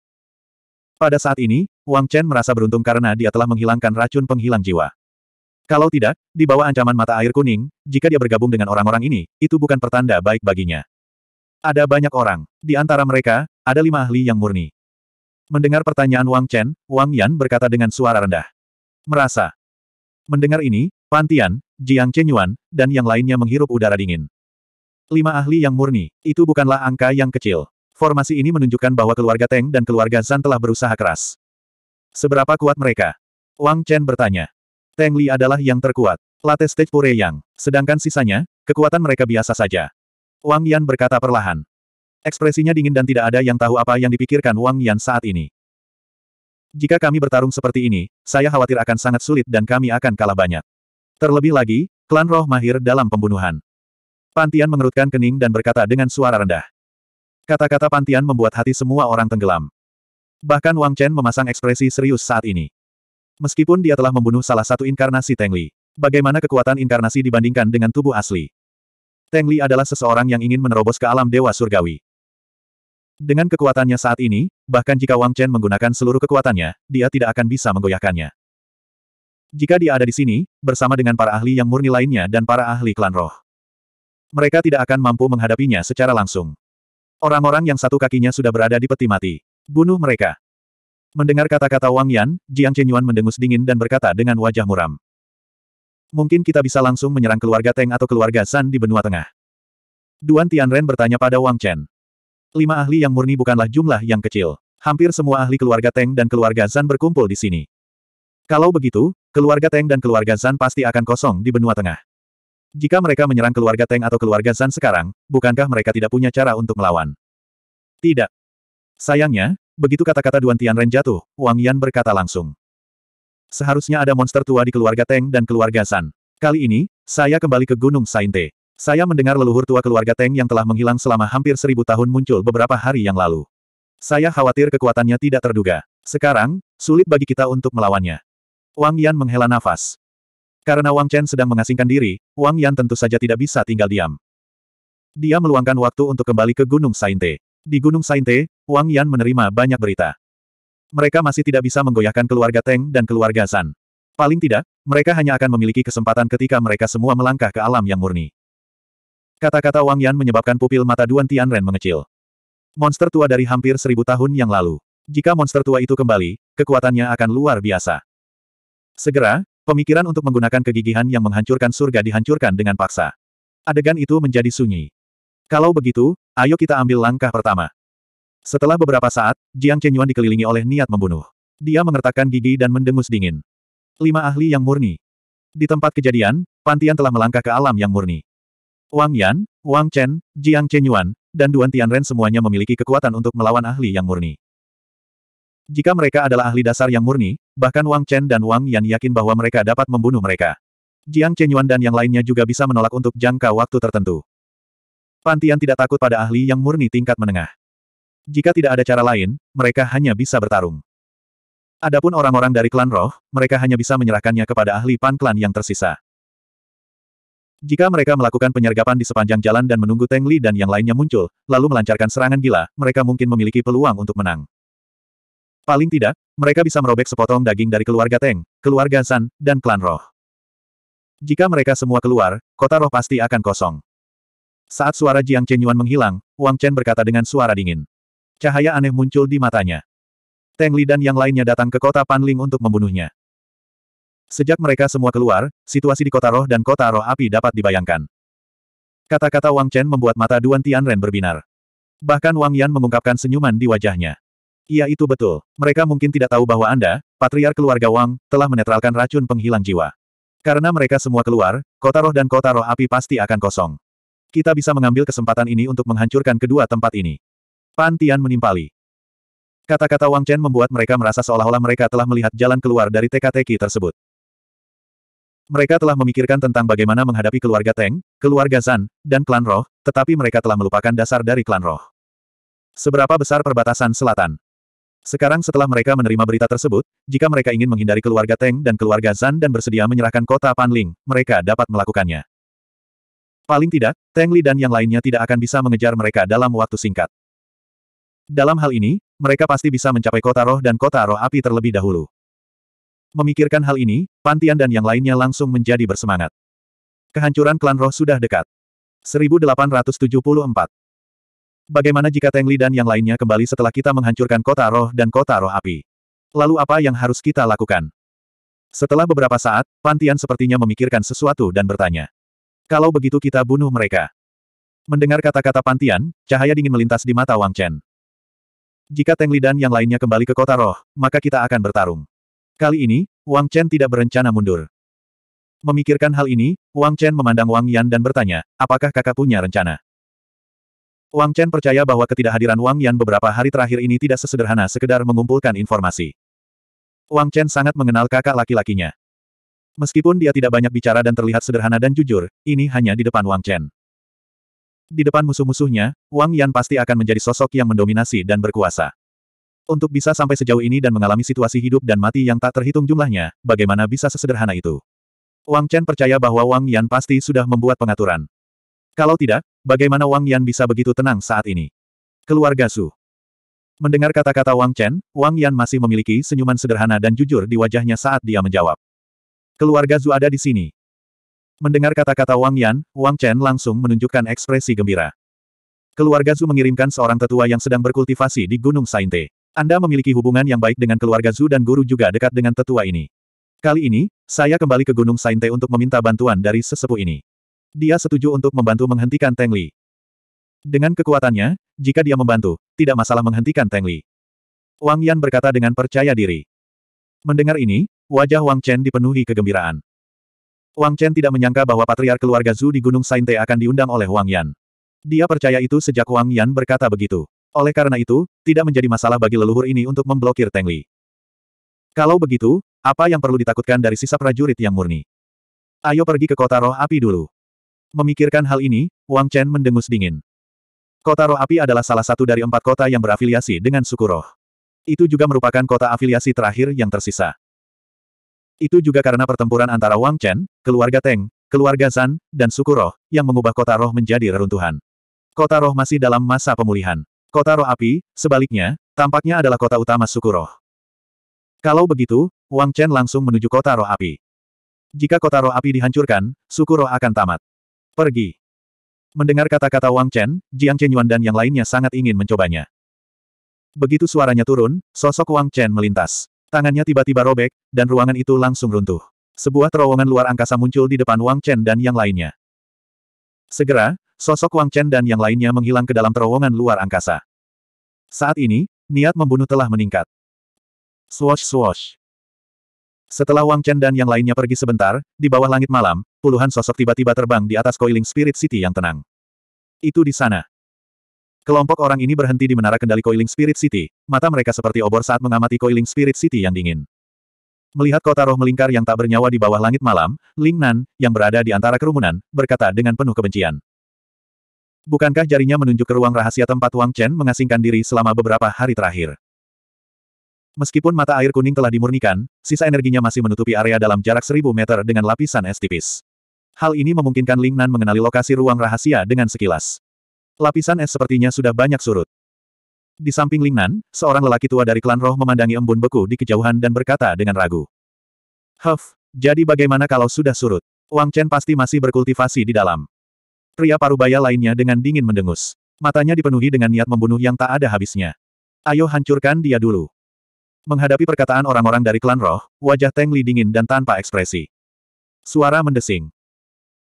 Pada saat ini, Wang Chen merasa beruntung karena dia telah menghilangkan racun penghilang jiwa. Kalau tidak, di bawah ancaman mata air kuning, jika dia bergabung dengan orang-orang ini, itu bukan pertanda baik baginya. Ada banyak orang. Di antara mereka, ada lima ahli yang murni. Mendengar pertanyaan Wang Chen, Wang Yan berkata dengan suara rendah. Merasa. Mendengar ini, Pan Tian, Jiang Chenyuan, dan yang lainnya menghirup udara dingin. Lima ahli yang murni, itu bukanlah angka yang kecil. Formasi ini menunjukkan bahwa keluarga Teng dan keluarga Zan telah berusaha keras. Seberapa kuat mereka? Wang Chen bertanya. Teng Li adalah yang terkuat. late Stage Pure Yang. Sedangkan sisanya, kekuatan mereka biasa saja. Wang Yan berkata perlahan. Ekspresinya dingin dan tidak ada yang tahu apa yang dipikirkan Wang Yan saat ini. Jika kami bertarung seperti ini, saya khawatir akan sangat sulit dan kami akan kalah banyak. Terlebih lagi, klan roh mahir dalam pembunuhan. Pantian mengerutkan kening dan berkata dengan suara rendah. Kata-kata Pantian membuat hati semua orang tenggelam. Bahkan Wang Chen memasang ekspresi serius saat ini. Meskipun dia telah membunuh salah satu inkarnasi Li, bagaimana kekuatan inkarnasi dibandingkan dengan tubuh asli? Teng Li adalah seseorang yang ingin menerobos ke alam dewa surgawi. Dengan kekuatannya saat ini, bahkan jika Wang Chen menggunakan seluruh kekuatannya, dia tidak akan bisa menggoyahkannya. Jika dia ada di sini, bersama dengan para ahli yang murni lainnya dan para ahli klan roh. Mereka tidak akan mampu menghadapinya secara langsung. Orang-orang yang satu kakinya sudah berada di peti mati. Bunuh mereka. Mendengar kata-kata Wang Yan, Jiang Chenyuan mendengus dingin dan berkata dengan wajah muram. Mungkin kita bisa langsung menyerang keluarga Teng atau keluarga San di benua tengah. Duan Tianren bertanya pada Wang Chen. Lima ahli yang murni bukanlah jumlah yang kecil. Hampir semua ahli keluarga Teng dan keluarga Zan berkumpul di sini. Kalau begitu, keluarga Teng dan keluarga Zan pasti akan kosong di benua tengah. Jika mereka menyerang keluarga Teng atau keluarga Zan sekarang, bukankah mereka tidak punya cara untuk melawan? Tidak. Sayangnya, begitu kata-kata Duan Tianren jatuh, Wang Yan berkata langsung. Seharusnya ada monster tua di keluarga Teng dan keluarga San. Kali ini, saya kembali ke Gunung Sainte. Saya mendengar leluhur tua keluarga Teng yang telah menghilang selama hampir seribu tahun muncul beberapa hari yang lalu. Saya khawatir kekuatannya tidak terduga. Sekarang, sulit bagi kita untuk melawannya. Wang Yan menghela nafas. Karena Wang Chen sedang mengasingkan diri, Wang Yan tentu saja tidak bisa tinggal diam. Dia meluangkan waktu untuk kembali ke Gunung Sainte. Di Gunung Sainte, Wang Yan menerima banyak berita mereka masih tidak bisa menggoyahkan keluarga Teng dan keluarga San. Paling tidak, mereka hanya akan memiliki kesempatan ketika mereka semua melangkah ke alam yang murni. Kata-kata Wang Yan menyebabkan pupil mata Duan Tianren mengecil. Monster tua dari hampir seribu tahun yang lalu. Jika monster tua itu kembali, kekuatannya akan luar biasa. Segera, pemikiran untuk menggunakan kegigihan yang menghancurkan surga dihancurkan dengan paksa. Adegan itu menjadi sunyi. Kalau begitu, ayo kita ambil langkah pertama. Setelah beberapa saat, Jiang Chenyuan dikelilingi oleh niat membunuh. Dia mengertakkan gigi dan mendengus dingin. Lima ahli yang murni. Di tempat kejadian, Pantian telah melangkah ke alam yang murni. Wang Yan, Wang Chen, Jiang Chenyuan, dan Duan Tianren semuanya memiliki kekuatan untuk melawan ahli yang murni. Jika mereka adalah ahli dasar yang murni, bahkan Wang Chen dan Wang Yan yakin bahwa mereka dapat membunuh mereka. Jiang Chenyuan dan yang lainnya juga bisa menolak untuk jangka waktu tertentu. Pantian tidak takut pada ahli yang murni tingkat menengah. Jika tidak ada cara lain, mereka hanya bisa bertarung. Adapun orang-orang dari klan roh, mereka hanya bisa menyerahkannya kepada ahli pan klan yang tersisa. Jika mereka melakukan penyergapan di sepanjang jalan dan menunggu Teng Li dan yang lainnya muncul, lalu melancarkan serangan gila, mereka mungkin memiliki peluang untuk menang. Paling tidak, mereka bisa merobek sepotong daging dari keluarga Teng, keluarga San, dan klan roh. Jika mereka semua keluar, kota roh pasti akan kosong. Saat suara Jiang Chenyuan menghilang, Wang Chen berkata dengan suara dingin. Cahaya aneh muncul di matanya. Teng Li dan yang lainnya datang ke kota Panling untuk membunuhnya. Sejak mereka semua keluar, situasi di kota roh dan kota roh api dapat dibayangkan. Kata-kata Wang Chen membuat mata Duan Tianren berbinar. Bahkan Wang Yan mengungkapkan senyuman di wajahnya. Iya itu betul, mereka mungkin tidak tahu bahwa Anda, Patriar keluarga Wang, telah menetralkan racun penghilang jiwa. Karena mereka semua keluar, kota roh dan kota roh api pasti akan kosong. Kita bisa mengambil kesempatan ini untuk menghancurkan kedua tempat ini. Pan Tian menimpali. Kata-kata Wang Chen membuat mereka merasa seolah-olah mereka telah melihat jalan keluar dari teka-teki tersebut. Mereka telah memikirkan tentang bagaimana menghadapi keluarga Teng, keluarga Zan, dan klan Roh, tetapi mereka telah melupakan dasar dari klan Roh. Seberapa besar perbatasan selatan? Sekarang setelah mereka menerima berita tersebut, jika mereka ingin menghindari keluarga Teng dan keluarga Zan dan bersedia menyerahkan kota Panling, mereka dapat melakukannya. Paling tidak, Teng Li dan yang lainnya tidak akan bisa mengejar mereka dalam waktu singkat. Dalam hal ini, mereka pasti bisa mencapai kota roh dan kota roh api terlebih dahulu. Memikirkan hal ini, Pantian dan yang lainnya langsung menjadi bersemangat. Kehancuran klan roh sudah dekat. 1874 Bagaimana jika Tengli dan yang lainnya kembali setelah kita menghancurkan kota roh dan kota roh api? Lalu apa yang harus kita lakukan? Setelah beberapa saat, Pantian sepertinya memikirkan sesuatu dan bertanya. Kalau begitu kita bunuh mereka. Mendengar kata-kata Pantian, cahaya dingin melintas di mata Wang Chen. Jika Teng Li dan yang lainnya kembali ke kota roh, maka kita akan bertarung. Kali ini, Wang Chen tidak berencana mundur. Memikirkan hal ini, Wang Chen memandang Wang Yan dan bertanya, apakah kakak punya rencana? Wang Chen percaya bahwa ketidakhadiran Wang Yan beberapa hari terakhir ini tidak sesederhana sekedar mengumpulkan informasi. Wang Chen sangat mengenal kakak laki-lakinya. Meskipun dia tidak banyak bicara dan terlihat sederhana dan jujur, ini hanya di depan Wang Chen. Di depan musuh-musuhnya, Wang Yan pasti akan menjadi sosok yang mendominasi dan berkuasa. Untuk bisa sampai sejauh ini dan mengalami situasi hidup dan mati yang tak terhitung jumlahnya, bagaimana bisa sesederhana itu? Wang Chen percaya bahwa Wang Yan pasti sudah membuat pengaturan. Kalau tidak, bagaimana Wang Yan bisa begitu tenang saat ini? Keluarga Su. Mendengar kata-kata Wang Chen, Wang Yan masih memiliki senyuman sederhana dan jujur di wajahnya saat dia menjawab. Keluarga Zu ada di sini, Mendengar kata-kata Wang Yan, Wang Chen langsung menunjukkan ekspresi gembira. Keluarga Zhu mengirimkan seorang tetua yang sedang berkultivasi di Gunung Sainte. Anda memiliki hubungan yang baik dengan keluarga Zhu dan guru juga dekat dengan tetua ini. Kali ini, saya kembali ke Gunung Sainte untuk meminta bantuan dari sesepuh ini. Dia setuju untuk membantu menghentikan Teng Li. Dengan kekuatannya, jika dia membantu, tidak masalah menghentikan Teng Li. Wang Yan berkata dengan percaya diri. Mendengar ini, wajah Wang Chen dipenuhi kegembiraan. Wang Chen tidak menyangka bahwa patriar keluarga Zhu di Gunung Sainte akan diundang oleh Wang Yan. Dia percaya itu sejak Wang Yan berkata begitu. Oleh karena itu, tidak menjadi masalah bagi leluhur ini untuk memblokir Teng Li. Kalau begitu, apa yang perlu ditakutkan dari sisa prajurit yang murni? Ayo pergi ke kota roh api dulu. Memikirkan hal ini, Wang Chen mendengus dingin. Kota roh api adalah salah satu dari empat kota yang berafiliasi dengan suku roh. Itu juga merupakan kota afiliasi terakhir yang tersisa. Itu juga karena pertempuran antara Wang Chen, keluarga Teng, keluarga Zan, dan suku roh, yang mengubah kota roh menjadi reruntuhan. Kota roh masih dalam masa pemulihan. Kota roh api, sebaliknya, tampaknya adalah kota utama suku roh. Kalau begitu, Wang Chen langsung menuju kota roh api. Jika kota roh api dihancurkan, suku roh akan tamat. Pergi. Mendengar kata-kata Wang Chen, Jiang Chenyuan dan yang lainnya sangat ingin mencobanya. Begitu suaranya turun, sosok Wang Chen melintas. Tangannya tiba-tiba robek, dan ruangan itu langsung runtuh. Sebuah terowongan luar angkasa muncul di depan Wang Chen dan yang lainnya. Segera, sosok Wang Chen dan yang lainnya menghilang ke dalam terowongan luar angkasa. Saat ini, niat membunuh telah meningkat. Swash swash. Setelah Wang Chen dan yang lainnya pergi sebentar, di bawah langit malam, puluhan sosok tiba-tiba terbang di atas Coiling Spirit City yang tenang. Itu di sana. Kelompok orang ini berhenti di menara kendali koiling Spirit City, mata mereka seperti obor saat mengamati koiling Spirit City yang dingin. Melihat kota roh melingkar yang tak bernyawa di bawah langit malam, Ling Nan, yang berada di antara kerumunan, berkata dengan penuh kebencian. Bukankah jarinya menunjuk ke ruang rahasia tempat Wang Chen mengasingkan diri selama beberapa hari terakhir? Meskipun mata air kuning telah dimurnikan, sisa energinya masih menutupi area dalam jarak seribu meter dengan lapisan es tipis. Hal ini memungkinkan Ling Nan mengenali lokasi ruang rahasia dengan sekilas. Lapisan es sepertinya sudah banyak surut. Di samping Lingnan, seorang lelaki tua dari klan roh memandangi embun beku di kejauhan dan berkata dengan ragu. Huff, jadi bagaimana kalau sudah surut? Wang Chen pasti masih berkultivasi di dalam. Pria parubaya lainnya dengan dingin mendengus. Matanya dipenuhi dengan niat membunuh yang tak ada habisnya. Ayo hancurkan dia dulu. Menghadapi perkataan orang-orang dari klan roh, wajah Teng Li dingin dan tanpa ekspresi. Suara mendesing.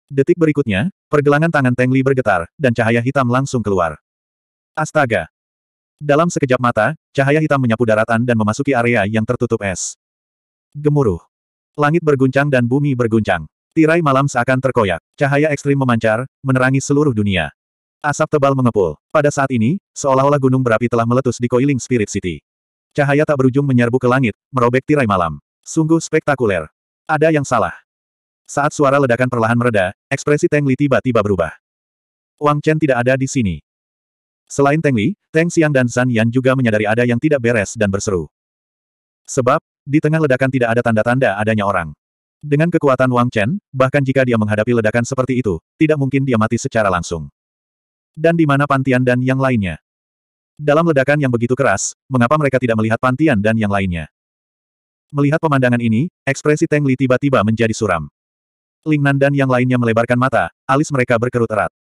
Detik berikutnya, pergelangan tangan Teng Li bergetar, dan cahaya hitam langsung keluar. Astaga! Dalam sekejap mata, cahaya hitam menyapu daratan dan memasuki area yang tertutup es. Gemuruh. Langit berguncang dan bumi berguncang. Tirai malam seakan terkoyak. Cahaya ekstrim memancar, menerangi seluruh dunia. Asap tebal mengepul. Pada saat ini, seolah-olah gunung berapi telah meletus di koiling Spirit City. Cahaya tak berujung menyerbu ke langit, merobek tirai malam. Sungguh spektakuler. Ada yang salah. Saat suara ledakan perlahan mereda, ekspresi Teng Li tiba-tiba berubah. Wang Chen tidak ada di sini. Selain Teng Li, Teng Xiang dan Zan Yan juga menyadari ada yang tidak beres dan berseru. Sebab, di tengah ledakan tidak ada tanda-tanda adanya orang. Dengan kekuatan Wang Chen, bahkan jika dia menghadapi ledakan seperti itu, tidak mungkin dia mati secara langsung. Dan di mana Pantian dan yang lainnya? Dalam ledakan yang begitu keras, mengapa mereka tidak melihat Pantian dan yang lainnya? Melihat pemandangan ini, ekspresi Teng Li tiba-tiba menjadi suram. Lingnan dan yang lainnya melebarkan mata, alis mereka berkerut erat.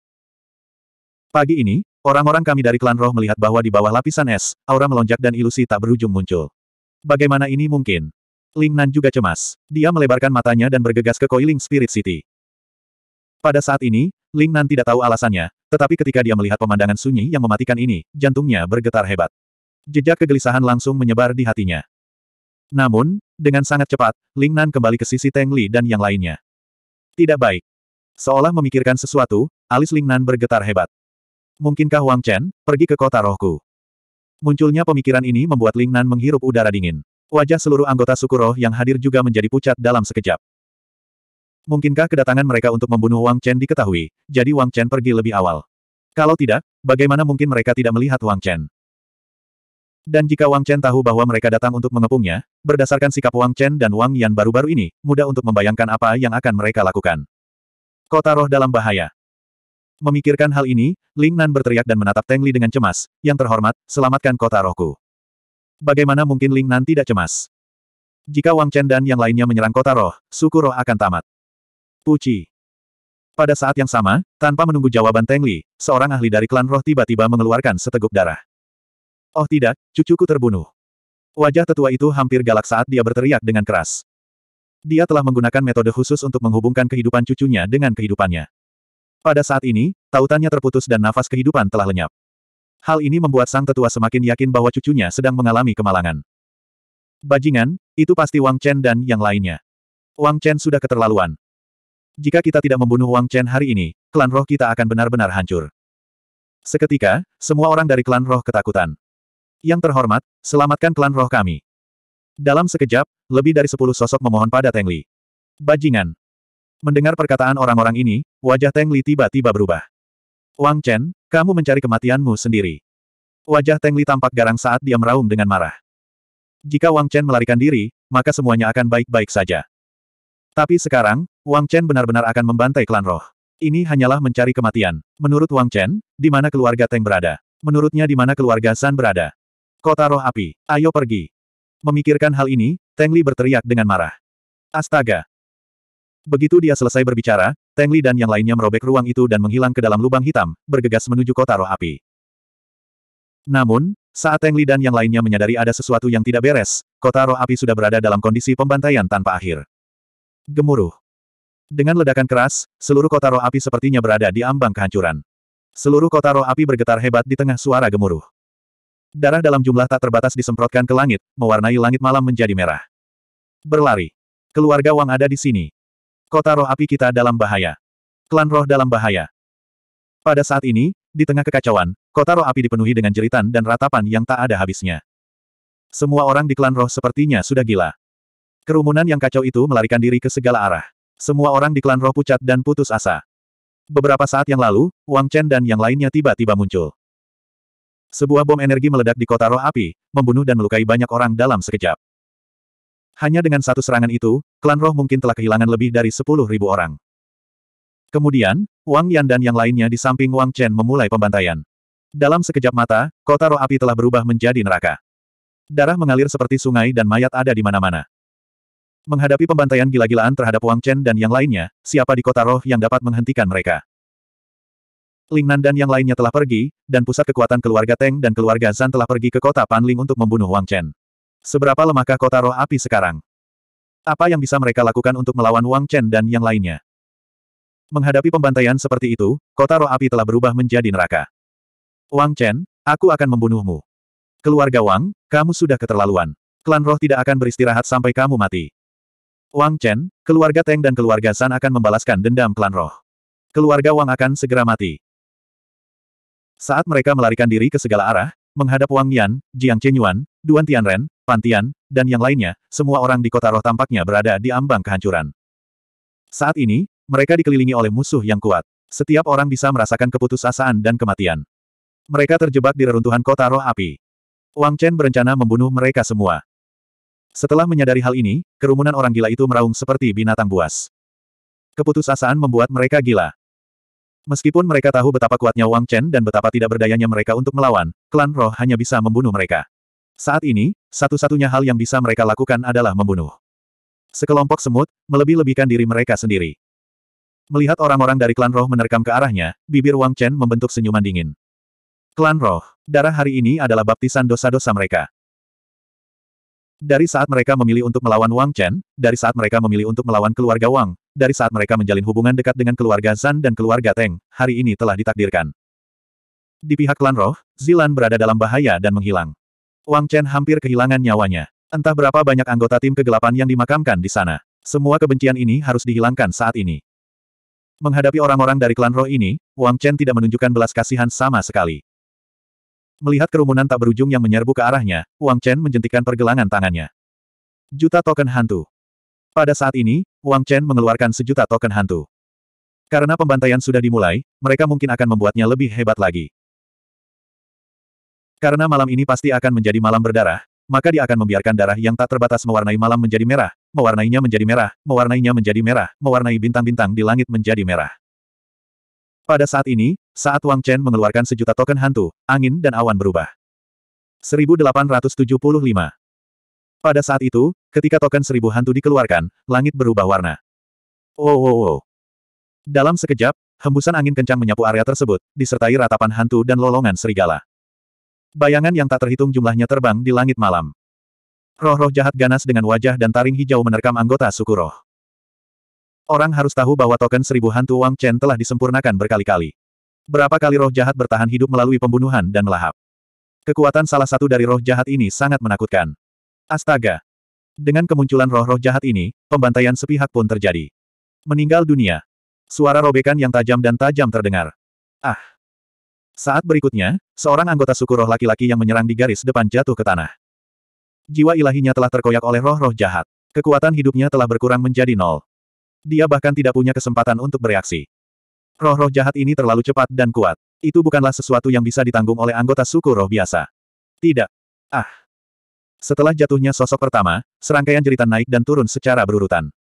Pagi ini, orang-orang kami dari klan roh melihat bahwa di bawah lapisan es, aura melonjak dan ilusi tak berujung muncul. Bagaimana ini mungkin? Lingnan juga cemas. Dia melebarkan matanya dan bergegas ke Coiling Spirit City. Pada saat ini, Lingnan tidak tahu alasannya, tetapi ketika dia melihat pemandangan sunyi yang mematikan ini, jantungnya bergetar hebat. Jejak kegelisahan langsung menyebar di hatinya. Namun, dengan sangat cepat, Lingnan kembali ke sisi Teng Li dan yang lainnya. Tidak baik. Seolah memikirkan sesuatu, alis Lingnan bergetar hebat. Mungkinkah Wang Chen, pergi ke kota rohku? Munculnya pemikiran ini membuat Lingnan menghirup udara dingin. Wajah seluruh anggota suku roh yang hadir juga menjadi pucat dalam sekejap. Mungkinkah kedatangan mereka untuk membunuh Wang Chen diketahui, jadi Wang Chen pergi lebih awal. Kalau tidak, bagaimana mungkin mereka tidak melihat Wang Chen? Dan jika Wang Chen tahu bahwa mereka datang untuk mengepungnya, berdasarkan sikap Wang Chen dan Wang Yan baru-baru ini, mudah untuk membayangkan apa yang akan mereka lakukan. Kota roh dalam bahaya. Memikirkan hal ini, Ling Nan berteriak dan menatap Teng Li dengan cemas, yang terhormat, selamatkan kota rohku. Bagaimana mungkin Ling Nan tidak cemas? Jika Wang Chen dan yang lainnya menyerang kota roh, suku roh akan tamat. Puci. Pada saat yang sama, tanpa menunggu jawaban Teng Li, seorang ahli dari klan roh tiba-tiba mengeluarkan seteguk darah. Oh tidak, cucuku terbunuh. Wajah tetua itu hampir galak saat dia berteriak dengan keras. Dia telah menggunakan metode khusus untuk menghubungkan kehidupan cucunya dengan kehidupannya. Pada saat ini, tautannya terputus dan nafas kehidupan telah lenyap. Hal ini membuat sang tetua semakin yakin bahwa cucunya sedang mengalami kemalangan. Bajingan, itu pasti Wang Chen dan yang lainnya. Wang Chen sudah keterlaluan. Jika kita tidak membunuh Wang Chen hari ini, klan roh kita akan benar-benar hancur. Seketika, semua orang dari klan roh ketakutan. Yang terhormat, selamatkan klan roh kami. Dalam sekejap, lebih dari sepuluh sosok memohon pada Teng Li. Bajingan. Mendengar perkataan orang-orang ini, wajah Teng Li tiba-tiba berubah. Wang Chen, kamu mencari kematianmu sendiri. Wajah Teng Li tampak garang saat dia meraung dengan marah. Jika Wang Chen melarikan diri, maka semuanya akan baik-baik saja. Tapi sekarang, Wang Chen benar-benar akan membantai klan roh. Ini hanyalah mencari kematian. Menurut Wang Chen, di mana keluarga Teng berada? Menurutnya di mana keluarga San berada? Kota roh api, ayo pergi. Memikirkan hal ini, Teng Li berteriak dengan marah. Astaga! Begitu dia selesai berbicara, Teng Li dan yang lainnya merobek ruang itu dan menghilang ke dalam lubang hitam, bergegas menuju kota roh api. Namun, saat Teng Li dan yang lainnya menyadari ada sesuatu yang tidak beres, kota roh api sudah berada dalam kondisi pembantaian tanpa akhir. Gemuruh. Dengan ledakan keras, seluruh kota roh api sepertinya berada di ambang kehancuran. Seluruh kota roh api bergetar hebat di tengah suara gemuruh. Darah dalam jumlah tak terbatas disemprotkan ke langit, mewarnai langit malam menjadi merah. Berlari. Keluarga Wang ada di sini. Kota roh api kita dalam bahaya. Klan roh dalam bahaya. Pada saat ini, di tengah kekacauan, kota roh api dipenuhi dengan jeritan dan ratapan yang tak ada habisnya. Semua orang di klan roh sepertinya sudah gila. Kerumunan yang kacau itu melarikan diri ke segala arah. Semua orang di klan roh pucat dan putus asa. Beberapa saat yang lalu, Wang Chen dan yang lainnya tiba-tiba muncul. Sebuah bom energi meledak di kota roh api, membunuh dan melukai banyak orang dalam sekejap. Hanya dengan satu serangan itu, klan roh mungkin telah kehilangan lebih dari sepuluh ribu orang. Kemudian, Wang Yan dan yang lainnya di samping Wang Chen memulai pembantaian. Dalam sekejap mata, kota roh api telah berubah menjadi neraka. Darah mengalir seperti sungai dan mayat ada di mana-mana. Menghadapi pembantaian gila-gilaan terhadap Wang Chen dan yang lainnya, siapa di kota roh yang dapat menghentikan mereka? Lingnan dan yang lainnya telah pergi, dan pusat kekuatan keluarga Teng dan keluarga Zan telah pergi ke kota Panling untuk membunuh Wang Chen. Seberapa lemahkah kota roh api sekarang? Apa yang bisa mereka lakukan untuk melawan Wang Chen dan yang lainnya? Menghadapi pembantaian seperti itu, kota roh api telah berubah menjadi neraka. Wang Chen, aku akan membunuhmu. Keluarga Wang, kamu sudah keterlaluan. Klan roh tidak akan beristirahat sampai kamu mati. Wang Chen, keluarga Teng dan keluarga San akan membalaskan dendam klan roh. Keluarga Wang akan segera mati. Saat mereka melarikan diri ke segala arah, menghadap Wang Yan, Jiang Chenyuan, Duan Tianren, Pan Tian, dan yang lainnya, semua orang di kota roh tampaknya berada di ambang kehancuran. Saat ini, mereka dikelilingi oleh musuh yang kuat. Setiap orang bisa merasakan keputusasaan dan kematian. Mereka terjebak di reruntuhan kota roh api. Wang Chen berencana membunuh mereka semua. Setelah menyadari hal ini, kerumunan orang gila itu meraung seperti binatang buas. Keputusasaan membuat mereka gila. Meskipun mereka tahu betapa kuatnya Wang Chen dan betapa tidak berdayanya mereka untuk melawan, klan roh hanya bisa membunuh mereka. Saat ini, satu-satunya hal yang bisa mereka lakukan adalah membunuh. Sekelompok semut, melebih-lebihkan diri mereka sendiri. Melihat orang-orang dari klan roh menerkam ke arahnya, bibir Wang Chen membentuk senyuman dingin. Klan roh, darah hari ini adalah baptisan dosa-dosa mereka. Dari saat mereka memilih untuk melawan Wang Chen, dari saat mereka memilih untuk melawan keluarga Wang, dari saat mereka menjalin hubungan dekat dengan keluarga Zan dan keluarga Teng, hari ini telah ditakdirkan. Di pihak klan roh, Zilan berada dalam bahaya dan menghilang. Wang Chen hampir kehilangan nyawanya. Entah berapa banyak anggota tim kegelapan yang dimakamkan di sana. Semua kebencian ini harus dihilangkan saat ini. Menghadapi orang-orang dari klan roh ini, Wang Chen tidak menunjukkan belas kasihan sama sekali. Melihat kerumunan tak berujung yang menyerbu ke arahnya, Wang Chen menjentikan pergelangan tangannya. Juta token hantu. Pada saat ini, Wang Chen mengeluarkan sejuta token hantu. Karena pembantaian sudah dimulai, mereka mungkin akan membuatnya lebih hebat lagi. Karena malam ini pasti akan menjadi malam berdarah, maka dia akan membiarkan darah yang tak terbatas mewarnai malam menjadi merah, mewarnainya menjadi merah, mewarnainya menjadi merah, mewarnai bintang-bintang di langit menjadi merah. Pada saat ini, saat Wang Chen mengeluarkan sejuta token hantu, angin dan awan berubah. 1875 Pada saat itu, ketika token seribu hantu dikeluarkan, langit berubah warna. Wow oh, wow oh, wow. Oh. Dalam sekejap, hembusan angin kencang menyapu area tersebut, disertai ratapan hantu dan lolongan serigala. Bayangan yang tak terhitung jumlahnya terbang di langit malam. Roh-roh jahat ganas dengan wajah dan taring hijau menerkam anggota suku roh. Orang harus tahu bahwa token seribu hantu Wang Chen telah disempurnakan berkali-kali. Berapa kali roh jahat bertahan hidup melalui pembunuhan dan melahap. Kekuatan salah satu dari roh jahat ini sangat menakutkan. Astaga! Dengan kemunculan roh-roh jahat ini, pembantaian sepihak pun terjadi. Meninggal dunia. Suara robekan yang tajam dan tajam terdengar. Ah! Saat berikutnya, seorang anggota suku roh laki-laki yang menyerang di garis depan jatuh ke tanah. Jiwa ilahinya telah terkoyak oleh roh-roh jahat. Kekuatan hidupnya telah berkurang menjadi nol. Dia bahkan tidak punya kesempatan untuk bereaksi. Roh-roh jahat ini terlalu cepat dan kuat. Itu bukanlah sesuatu yang bisa ditanggung oleh anggota suku roh biasa. Tidak. Ah. Setelah jatuhnya sosok pertama, serangkaian jeritan naik dan turun secara berurutan.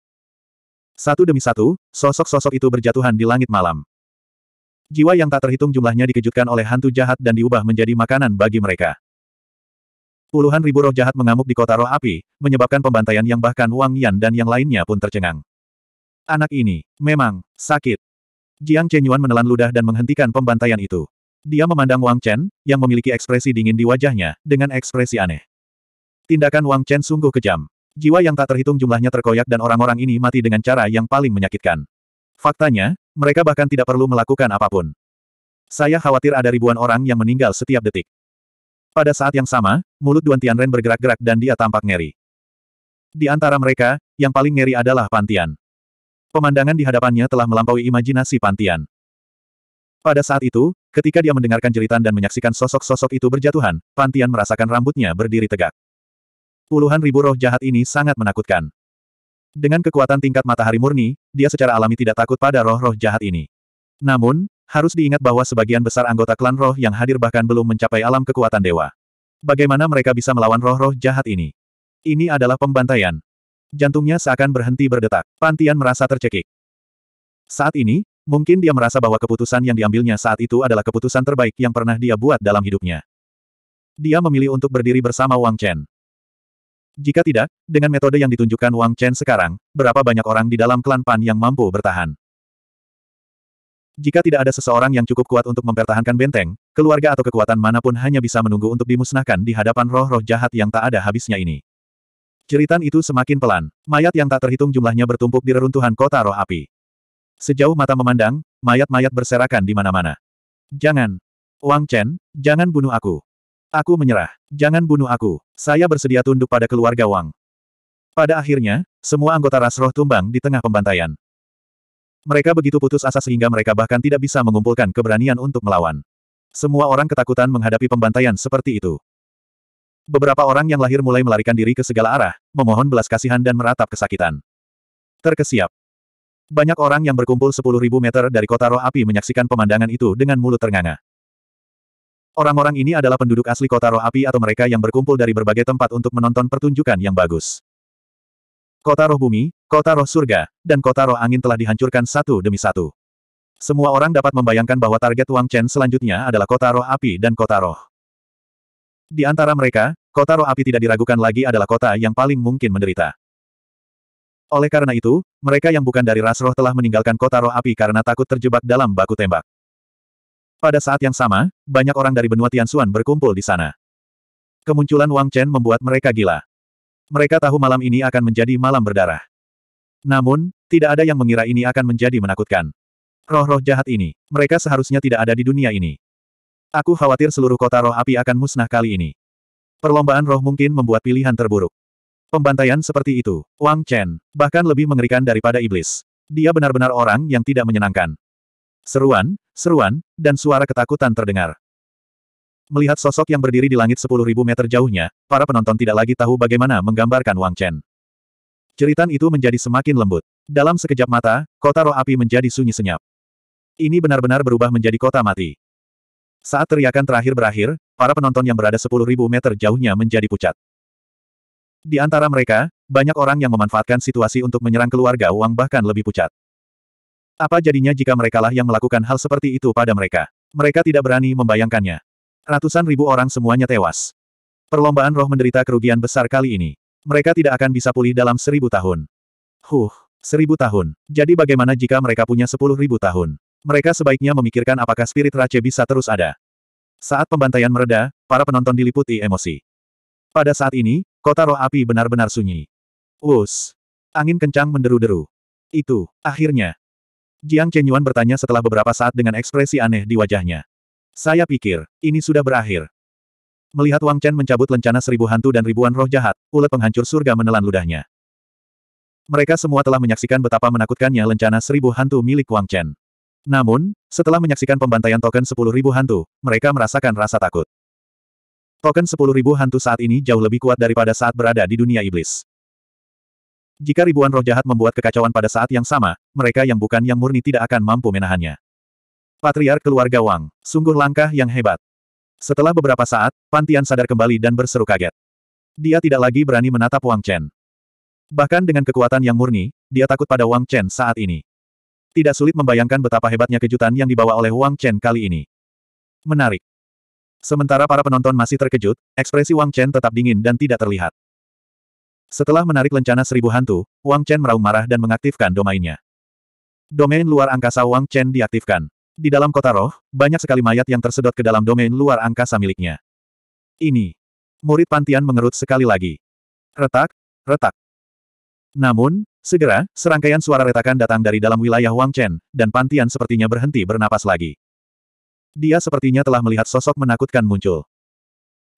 Satu demi satu, sosok-sosok itu berjatuhan di langit malam. Jiwa yang tak terhitung jumlahnya dikejutkan oleh hantu jahat dan diubah menjadi makanan bagi mereka. Puluhan ribu roh jahat mengamuk di kota roh api, menyebabkan pembantaian yang bahkan Wang Yan dan yang lainnya pun tercengang. Anak ini, memang, sakit. Jiang Chenyuan menelan ludah dan menghentikan pembantaian itu. Dia memandang Wang Chen, yang memiliki ekspresi dingin di wajahnya, dengan ekspresi aneh. Tindakan Wang Chen sungguh kejam. Jiwa yang tak terhitung jumlahnya terkoyak dan orang-orang ini mati dengan cara yang paling menyakitkan. Faktanya, mereka bahkan tidak perlu melakukan apapun. Saya khawatir ada ribuan orang yang meninggal setiap detik. Pada saat yang sama, mulut Duan Tianren bergerak-gerak dan dia tampak ngeri. Di antara mereka, yang paling ngeri adalah Pantian. Pemandangan di hadapannya telah melampaui imajinasi Pantian. Pada saat itu, ketika dia mendengarkan jeritan dan menyaksikan sosok-sosok itu berjatuhan, Pantian merasakan rambutnya berdiri tegak. Puluhan ribu roh jahat ini sangat menakutkan. Dengan kekuatan tingkat matahari murni, dia secara alami tidak takut pada roh-roh jahat ini. Namun, harus diingat bahwa sebagian besar anggota klan roh yang hadir bahkan belum mencapai alam kekuatan dewa. Bagaimana mereka bisa melawan roh-roh jahat ini? Ini adalah pembantaian. Jantungnya seakan berhenti berdetak. Pantian merasa tercekik. Saat ini, mungkin dia merasa bahwa keputusan yang diambilnya saat itu adalah keputusan terbaik yang pernah dia buat dalam hidupnya. Dia memilih untuk berdiri bersama Wang Chen. Jika tidak, dengan metode yang ditunjukkan Wang Chen sekarang, berapa banyak orang di dalam klan Pan yang mampu bertahan? Jika tidak ada seseorang yang cukup kuat untuk mempertahankan benteng, keluarga atau kekuatan manapun hanya bisa menunggu untuk dimusnahkan di hadapan roh-roh jahat yang tak ada habisnya ini. Jeritan itu semakin pelan. Mayat yang tak terhitung jumlahnya bertumpuk di reruntuhan kota roh api. Sejauh mata memandang, mayat-mayat berserakan di mana-mana. Jangan. Wang Chen, jangan bunuh aku. Aku menyerah. Jangan bunuh aku. Saya bersedia tunduk pada keluarga Wang. Pada akhirnya, semua anggota ras roh tumbang di tengah pembantaian. Mereka begitu putus asa sehingga mereka bahkan tidak bisa mengumpulkan keberanian untuk melawan. Semua orang ketakutan menghadapi pembantaian seperti itu. Beberapa orang yang lahir mulai melarikan diri ke segala arah, memohon belas kasihan dan meratap kesakitan. Terkesiap. Banyak orang yang berkumpul 10.000 meter dari kota roh api menyaksikan pemandangan itu dengan mulut ternganga. Orang-orang ini adalah penduduk asli kota roh api atau mereka yang berkumpul dari berbagai tempat untuk menonton pertunjukan yang bagus. Kota roh bumi, kota roh surga, dan kota roh angin telah dihancurkan satu demi satu. Semua orang dapat membayangkan bahwa target Wang Chen selanjutnya adalah kota roh api dan kota roh. Di antara mereka, kota roh api tidak diragukan lagi adalah kota yang paling mungkin menderita. Oleh karena itu, mereka yang bukan dari ras roh telah meninggalkan kota roh api karena takut terjebak dalam baku tembak. Pada saat yang sama, banyak orang dari benua Tiansuan berkumpul di sana. Kemunculan Wang Chen membuat mereka gila. Mereka tahu malam ini akan menjadi malam berdarah. Namun, tidak ada yang mengira ini akan menjadi menakutkan. Roh-roh jahat ini, mereka seharusnya tidak ada di dunia ini. Aku khawatir seluruh kota roh api akan musnah kali ini. Perlombaan roh mungkin membuat pilihan terburuk. Pembantaian seperti itu, Wang Chen, bahkan lebih mengerikan daripada iblis. Dia benar-benar orang yang tidak menyenangkan. Seruan, seruan, dan suara ketakutan terdengar. Melihat sosok yang berdiri di langit 10.000 meter jauhnya, para penonton tidak lagi tahu bagaimana menggambarkan Wang Chen. Ceritan itu menjadi semakin lembut. Dalam sekejap mata, kota roh api menjadi sunyi senyap. Ini benar-benar berubah menjadi kota mati. Saat teriakan terakhir berakhir, para penonton yang berada 10.000 meter jauhnya menjadi pucat. Di antara mereka, banyak orang yang memanfaatkan situasi untuk menyerang keluarga Wang bahkan lebih pucat. Apa jadinya jika merekalah yang melakukan hal seperti itu pada mereka? Mereka tidak berani membayangkannya. Ratusan ribu orang semuanya tewas. Perlombaan roh menderita kerugian besar kali ini. Mereka tidak akan bisa pulih dalam seribu tahun. Huh, seribu tahun. Jadi bagaimana jika mereka punya sepuluh ribu tahun? Mereka sebaiknya memikirkan apakah spirit Rache bisa terus ada. Saat pembantaian mereda, para penonton diliputi emosi. Pada saat ini, kota roh api benar-benar sunyi. Us, Angin kencang menderu-deru. Itu, akhirnya. Jiang Chenyuan bertanya setelah beberapa saat dengan ekspresi aneh di wajahnya. Saya pikir, ini sudah berakhir. Melihat Wang Chen mencabut lencana seribu hantu dan ribuan roh jahat, ulet penghancur surga menelan ludahnya. Mereka semua telah menyaksikan betapa menakutkannya lencana seribu hantu milik Wang Chen. Namun, setelah menyaksikan pembantaian token 10.000 hantu, mereka merasakan rasa takut. Token 10.000 hantu saat ini jauh lebih kuat daripada saat berada di dunia iblis. Jika ribuan roh jahat membuat kekacauan pada saat yang sama, mereka yang bukan yang murni tidak akan mampu menahannya. Patriark keluarga Wang, sungguh langkah yang hebat. Setelah beberapa saat, Pantian sadar kembali dan berseru kaget. Dia tidak lagi berani menatap Wang Chen. Bahkan dengan kekuatan yang murni, dia takut pada Wang Chen saat ini. Tidak sulit membayangkan betapa hebatnya kejutan yang dibawa oleh Wang Chen kali ini. Menarik. Sementara para penonton masih terkejut, ekspresi Wang Chen tetap dingin dan tidak terlihat. Setelah menarik lencana seribu hantu, Wang Chen meraung marah dan mengaktifkan domainnya. Domain luar angkasa Wang Chen diaktifkan. Di dalam kota roh, banyak sekali mayat yang tersedot ke dalam domain luar angkasa miliknya. Ini. Murid Pantian mengerut sekali lagi. Retak, retak. Namun, segera, serangkaian suara retakan datang dari dalam wilayah Wang Chen, dan Pantian sepertinya berhenti bernapas lagi. Dia sepertinya telah melihat sosok menakutkan muncul.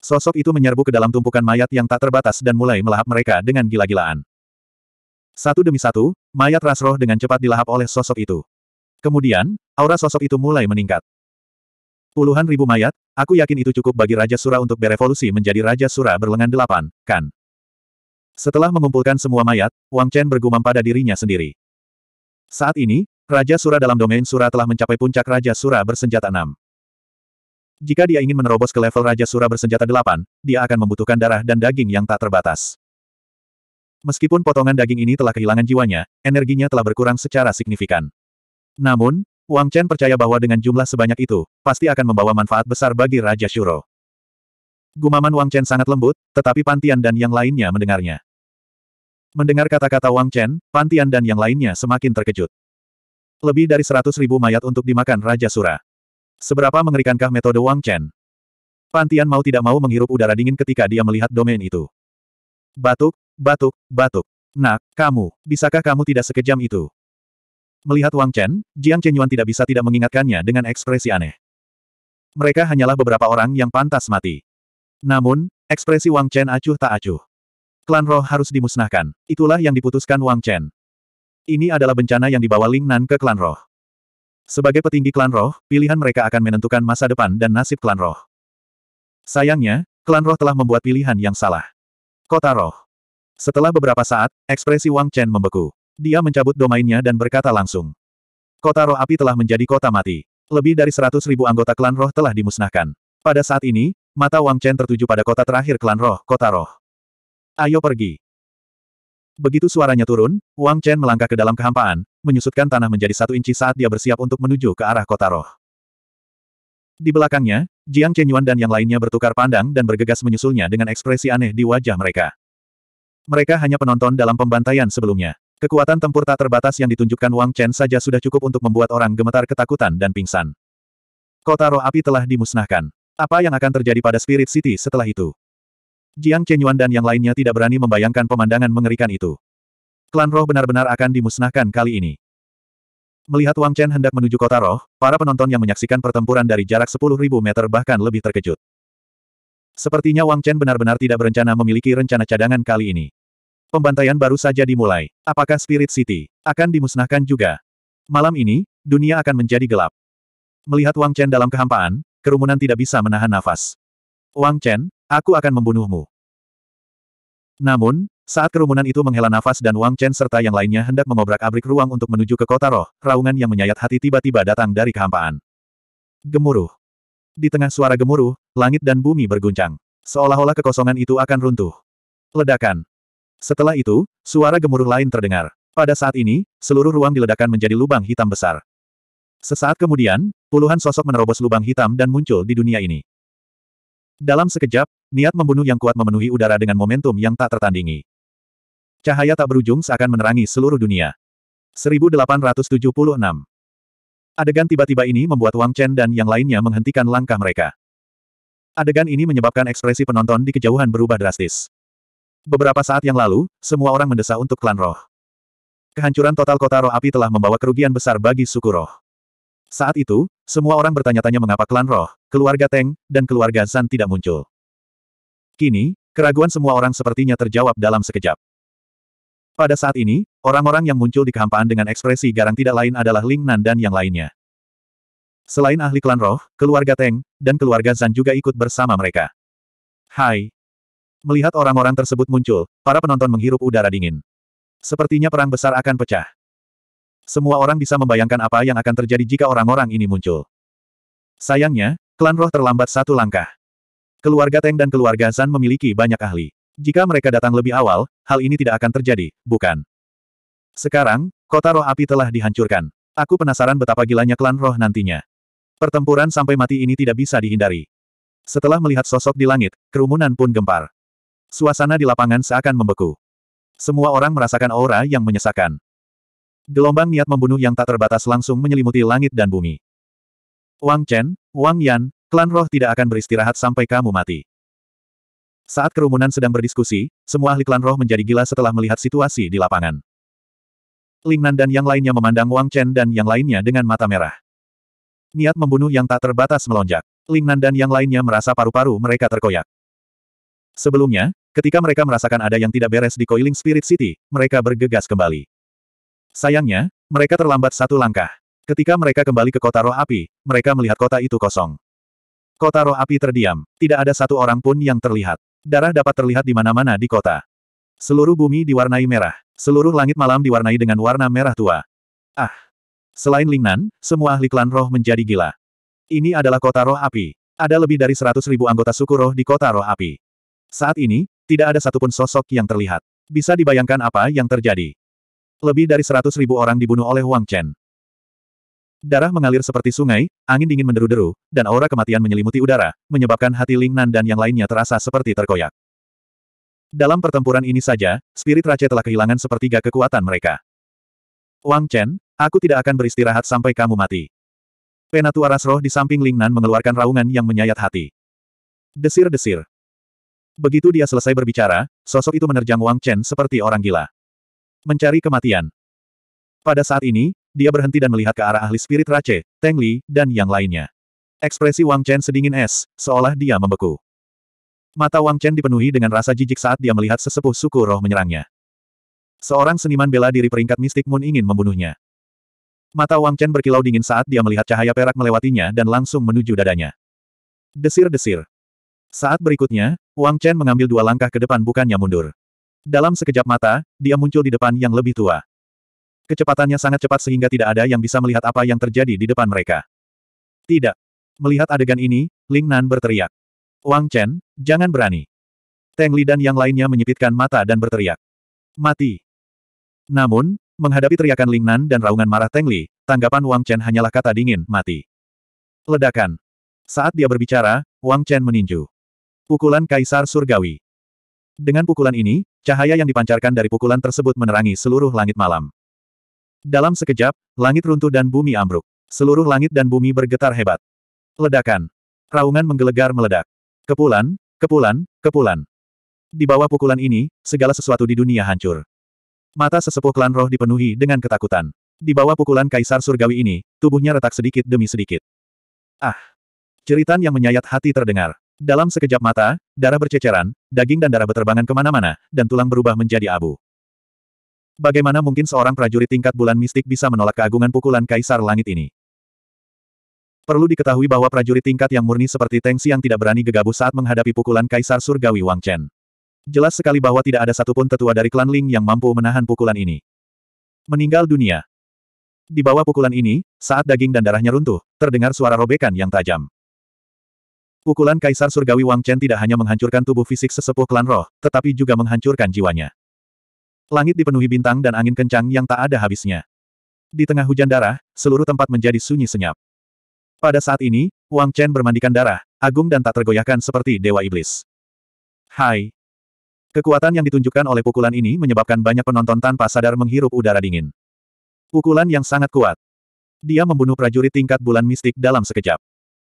Sosok itu menyerbu ke dalam tumpukan mayat yang tak terbatas dan mulai melahap mereka dengan gila-gilaan. Satu demi satu, mayat Rasroh dengan cepat dilahap oleh sosok itu. Kemudian, aura sosok itu mulai meningkat. Puluhan ribu mayat, aku yakin itu cukup bagi Raja Sura untuk berevolusi menjadi Raja Sura berlengan delapan, kan? Setelah mengumpulkan semua mayat, Wang Chen bergumam pada dirinya sendiri. Saat ini, Raja Sura dalam domain Sura telah mencapai puncak Raja Sura bersenjata 6. Jika dia ingin menerobos ke level Raja Sura bersenjata 8, dia akan membutuhkan darah dan daging yang tak terbatas. Meskipun potongan daging ini telah kehilangan jiwanya, energinya telah berkurang secara signifikan. Namun, Wang Chen percaya bahwa dengan jumlah sebanyak itu, pasti akan membawa manfaat besar bagi Raja Shuro. Gumaman Wang Chen sangat lembut, tetapi Panti'an dan yang lainnya mendengarnya. Mendengar kata-kata Wang Chen, Panti'an dan yang lainnya semakin terkejut. Lebih dari seratus ribu mayat untuk dimakan Raja Sura. Seberapa mengerikankah metode Wang Chen? Panti'an mau tidak mau menghirup udara dingin ketika dia melihat domain itu. Batuk, batuk, batuk. Nak, kamu, bisakah kamu tidak sekejam itu? Melihat Wang Chen, Jiang Chen Yuan tidak bisa tidak mengingatkannya dengan ekspresi aneh. Mereka hanyalah beberapa orang yang pantas mati. Namun, ekspresi Wang Chen acuh tak acuh. Klan roh harus dimusnahkan. Itulah yang diputuskan Wang Chen. Ini adalah bencana yang dibawa Ling Nan ke klan roh. Sebagai petinggi klan roh, pilihan mereka akan menentukan masa depan dan nasib klan roh. Sayangnya, klan roh telah membuat pilihan yang salah. Kota roh. Setelah beberapa saat, ekspresi Wang Chen membeku. Dia mencabut domainnya dan berkata langsung. Kota roh api telah menjadi kota mati. Lebih dari seratus ribu anggota klan roh telah dimusnahkan. Pada saat ini, Mata Wang Chen tertuju pada kota terakhir klan roh, kota roh. Ayo pergi. Begitu suaranya turun, Wang Chen melangkah ke dalam kehampaan, menyusutkan tanah menjadi satu inci saat dia bersiap untuk menuju ke arah kota roh. Di belakangnya, Jiang Chenyuan dan yang lainnya bertukar pandang dan bergegas menyusulnya dengan ekspresi aneh di wajah mereka. Mereka hanya penonton dalam pembantaian sebelumnya. Kekuatan tempur tak terbatas yang ditunjukkan Wang Chen saja sudah cukup untuk membuat orang gemetar ketakutan dan pingsan. Kota roh api telah dimusnahkan. Apa yang akan terjadi pada Spirit City setelah itu? Jiang Chenyuan dan yang lainnya tidak berani membayangkan pemandangan mengerikan itu. Klan roh benar-benar akan dimusnahkan kali ini. Melihat Wang Chen hendak menuju kota roh, para penonton yang menyaksikan pertempuran dari jarak 10.000 meter bahkan lebih terkejut. Sepertinya Wang Chen benar-benar tidak berencana memiliki rencana cadangan kali ini. Pembantaian baru saja dimulai. Apakah Spirit City akan dimusnahkan juga? Malam ini, dunia akan menjadi gelap. Melihat Wang Chen dalam kehampaan, kerumunan tidak bisa menahan nafas. Wang Chen, aku akan membunuhmu. Namun, saat kerumunan itu menghela nafas dan Wang Chen serta yang lainnya hendak mengobrak-abrik ruang untuk menuju ke kota roh, raungan yang menyayat hati tiba-tiba datang dari kehampaan. Gemuruh. Di tengah suara gemuruh, langit dan bumi berguncang. Seolah-olah kekosongan itu akan runtuh. Ledakan. Setelah itu, suara gemuruh lain terdengar. Pada saat ini, seluruh ruang diledakan menjadi lubang hitam besar. Sesaat kemudian, puluhan sosok menerobos lubang hitam dan muncul di dunia ini. Dalam sekejap, niat membunuh yang kuat memenuhi udara dengan momentum yang tak tertandingi. Cahaya tak berujung seakan menerangi seluruh dunia. 1876 Adegan tiba-tiba ini membuat Wang Chen dan yang lainnya menghentikan langkah mereka. Adegan ini menyebabkan ekspresi penonton di kejauhan berubah drastis. Beberapa saat yang lalu, semua orang mendesak untuk klan roh. Kehancuran total kota roh api telah membawa kerugian besar bagi suku roh. Saat itu, semua orang bertanya-tanya mengapa klan roh, keluarga Teng, dan keluarga Zan tidak muncul. Kini, keraguan semua orang sepertinya terjawab dalam sekejap. Pada saat ini, orang-orang yang muncul di kehampaan dengan ekspresi garang tidak lain adalah Ling Nan dan yang lainnya. Selain ahli klan roh, keluarga Teng, dan keluarga Zan juga ikut bersama mereka. Hai. Melihat orang-orang tersebut muncul, para penonton menghirup udara dingin. Sepertinya perang besar akan pecah. Semua orang bisa membayangkan apa yang akan terjadi jika orang-orang ini muncul. Sayangnya, klan roh terlambat satu langkah. Keluarga Teng dan keluarga Zan memiliki banyak ahli. Jika mereka datang lebih awal, hal ini tidak akan terjadi, bukan? Sekarang, kota roh api telah dihancurkan. Aku penasaran betapa gilanya klan roh nantinya. Pertempuran sampai mati ini tidak bisa dihindari. Setelah melihat sosok di langit, kerumunan pun gempar. Suasana di lapangan seakan membeku. Semua orang merasakan aura yang menyesakkan. Gelombang niat membunuh yang tak terbatas langsung menyelimuti langit dan bumi. Wang Chen, Wang Yan, klan roh tidak akan beristirahat sampai kamu mati. Saat kerumunan sedang berdiskusi, semua ahli klan roh menjadi gila setelah melihat situasi di lapangan. Lingnan dan yang lainnya memandang Wang Chen dan yang lainnya dengan mata merah. Niat membunuh yang tak terbatas melonjak. Lingnan dan yang lainnya merasa paru-paru mereka terkoyak. Sebelumnya, ketika mereka merasakan ada yang tidak beres di Coiling Spirit City, mereka bergegas kembali. Sayangnya, mereka terlambat satu langkah. Ketika mereka kembali ke kota roh api, mereka melihat kota itu kosong. Kota roh api terdiam, tidak ada satu orang pun yang terlihat. Darah dapat terlihat di mana-mana di kota. Seluruh bumi diwarnai merah, seluruh langit malam diwarnai dengan warna merah tua. Ah! Selain Lingnan, semua ahli klan roh menjadi gila. Ini adalah kota roh api. Ada lebih dari seratus ribu anggota suku roh di kota roh api. Saat ini, tidak ada satupun sosok yang terlihat. Bisa dibayangkan apa yang terjadi. Lebih dari seratus ribu orang dibunuh oleh Wang Chen. Darah mengalir seperti sungai, angin dingin menderu-deru, dan aura kematian menyelimuti udara, menyebabkan hati Ling Nan dan yang lainnya terasa seperti terkoyak. Dalam pertempuran ini saja, spirit raja telah kehilangan sepertiga kekuatan mereka. Wang Chen, aku tidak akan beristirahat sampai kamu mati. Penatua ras roh di samping Ling Nan mengeluarkan raungan yang menyayat hati. Desir-desir. Begitu dia selesai berbicara, sosok itu menerjang Wang Chen seperti orang gila mencari kematian. Pada saat ini, dia berhenti dan melihat ke arah ahli spirit Rache, Teng Li, dan yang lainnya. Ekspresi Wang Chen sedingin es, seolah dia membeku. Mata Wang Chen dipenuhi dengan rasa jijik saat dia melihat sesepuh suku roh menyerangnya. Seorang seniman bela diri peringkat mistik Moon ingin membunuhnya. Mata Wang Chen berkilau dingin saat dia melihat cahaya perak melewatinya dan langsung menuju dadanya. Desir-desir. Saat berikutnya, Wang Chen mengambil dua langkah ke depan bukannya mundur. Dalam sekejap mata, dia muncul di depan yang lebih tua. Kecepatannya sangat cepat sehingga tidak ada yang bisa melihat apa yang terjadi di depan mereka. Tidak. Melihat adegan ini, Ling Nan berteriak. Wang Chen, jangan berani. Teng Li dan yang lainnya menyipitkan mata dan berteriak. Mati. Namun, menghadapi teriakan Ling Nan dan raungan marah Teng Li, tanggapan Wang Chen hanyalah kata dingin, mati. Ledakan. Saat dia berbicara, Wang Chen meninju. Pukulan Kaisar Surgawi. Dengan pukulan ini, cahaya yang dipancarkan dari pukulan tersebut menerangi seluruh langit malam. Dalam sekejap, langit runtuh dan bumi ambruk. Seluruh langit dan bumi bergetar hebat. Ledakan. Raungan menggelegar meledak. Kepulan, kepulan, kepulan. Di bawah pukulan ini, segala sesuatu di dunia hancur. Mata sesepuh klan roh dipenuhi dengan ketakutan. Di bawah pukulan kaisar surgawi ini, tubuhnya retak sedikit demi sedikit. Ah! Ceritan yang menyayat hati terdengar. Dalam sekejap mata, darah berceceran, daging dan darah berterbangan kemana-mana, dan tulang berubah menjadi abu. Bagaimana mungkin seorang prajurit tingkat bulan mistik bisa menolak keagungan pukulan kaisar langit ini? Perlu diketahui bahwa prajurit tingkat yang murni seperti Teng yang tidak berani gegabah saat menghadapi pukulan Kaisar Surgawi Wang Chen. Jelas sekali bahwa tidak ada satupun tetua dari klan Ling yang mampu menahan pukulan ini. Meninggal dunia. Di bawah pukulan ini, saat daging dan darahnya runtuh, terdengar suara robekan yang tajam. Pukulan Kaisar Surgawi Wang Chen tidak hanya menghancurkan tubuh fisik sesepuh klan roh, tetapi juga menghancurkan jiwanya. Langit dipenuhi bintang dan angin kencang yang tak ada habisnya. Di tengah hujan darah, seluruh tempat menjadi sunyi senyap. Pada saat ini, Wang Chen bermandikan darah, agung dan tak tergoyahkan seperti Dewa Iblis. Hai! Kekuatan yang ditunjukkan oleh pukulan ini menyebabkan banyak penonton tanpa sadar menghirup udara dingin. Pukulan yang sangat kuat. Dia membunuh prajurit tingkat bulan mistik dalam sekejap.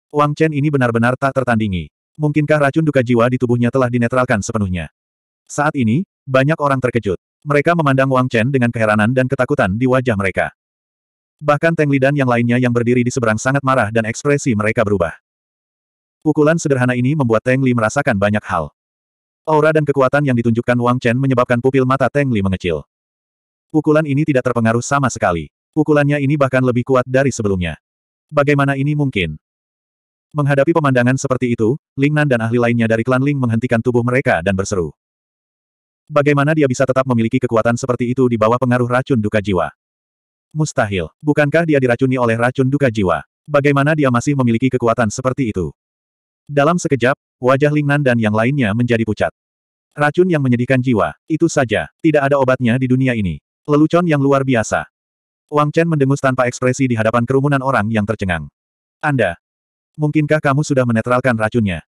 Wang Chen ini benar-benar tak tertandingi. Mungkinkah racun duka jiwa di tubuhnya telah dinetralkan sepenuhnya? Saat ini, banyak orang terkejut. Mereka memandang Wang Chen dengan keheranan dan ketakutan di wajah mereka. Bahkan Teng Lidan yang lainnya yang berdiri di seberang sangat marah dan ekspresi mereka berubah. Pukulan sederhana ini membuat Teng Li merasakan banyak hal. Aura dan kekuatan yang ditunjukkan Wang Chen menyebabkan pupil mata Teng Li mengecil. Pukulan ini tidak terpengaruh sama sekali. Pukulannya ini bahkan lebih kuat dari sebelumnya. Bagaimana ini mungkin? Menghadapi pemandangan seperti itu, Lingnan dan ahli lainnya dari klan Ling menghentikan tubuh mereka dan berseru. Bagaimana dia bisa tetap memiliki kekuatan seperti itu di bawah pengaruh racun duka jiwa? Mustahil. Bukankah dia diracuni oleh racun duka jiwa? Bagaimana dia masih memiliki kekuatan seperti itu? Dalam sekejap, wajah Lingnan dan yang lainnya menjadi pucat. Racun yang menyedihkan jiwa, itu saja. Tidak ada obatnya di dunia ini. Lelucon yang luar biasa. Wang Chen mendengus tanpa ekspresi di hadapan kerumunan orang yang tercengang. Anda, Mungkinkah kamu sudah menetralkan racunnya?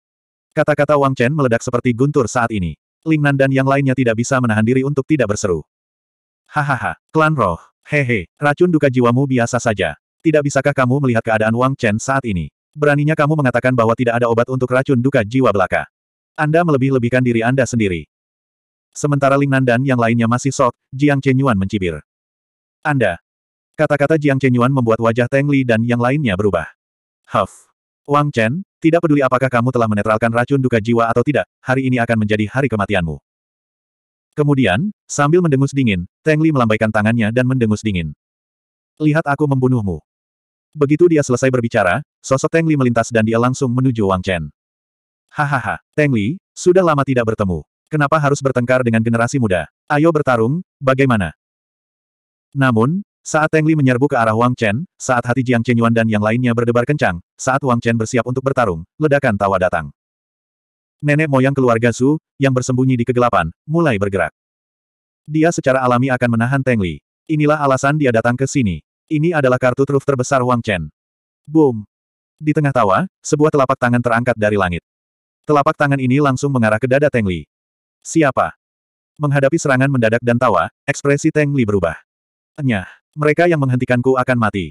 Kata-kata Wang Chen meledak seperti guntur saat ini. Ling Nan dan yang lainnya tidak bisa menahan diri untuk tidak berseru. Hahaha, klan roh, hehe, racun duka jiwamu biasa saja. Tidak bisakah kamu melihat keadaan Wang Chen saat ini? Beraninya kamu mengatakan bahwa tidak ada obat untuk racun duka jiwa belaka. Anda melebih-lebihkan diri Anda sendiri. Sementara Ling Nan dan yang lainnya masih sok, Jiang Chen Yuan mencibir. Anda. Kata-kata Jiang Chen Yuan membuat wajah Teng Li dan yang lainnya berubah. Huff. Wang Chen, tidak peduli apakah kamu telah menetralkan racun duka jiwa atau tidak, hari ini akan menjadi hari kematianmu. Kemudian, sambil mendengus dingin, Teng Li melambaikan tangannya dan mendengus dingin. Lihat aku membunuhmu. Begitu dia selesai berbicara, sosok Teng Li melintas dan dia langsung menuju Wang Chen. Hahaha, Teng Li, sudah lama tidak bertemu. Kenapa harus bertengkar dengan generasi muda? Ayo bertarung, bagaimana? Namun, saat Teng Li menyerbu ke arah Wang Chen, saat hati Jiang Chen Yuan dan yang lainnya berdebar kencang, saat Wang Chen bersiap untuk bertarung, ledakan tawa datang. Nenek moyang keluarga Su, yang bersembunyi di kegelapan, mulai bergerak. Dia secara alami akan menahan Teng Li. Inilah alasan dia datang ke sini. Ini adalah kartu truf terbesar Wang Chen. Boom! Di tengah tawa, sebuah telapak tangan terangkat dari langit. Telapak tangan ini langsung mengarah ke dada Teng Li. Siapa? Menghadapi serangan mendadak dan tawa, ekspresi Teng Li berubah. Enyah. Mereka yang menghentikanku akan mati.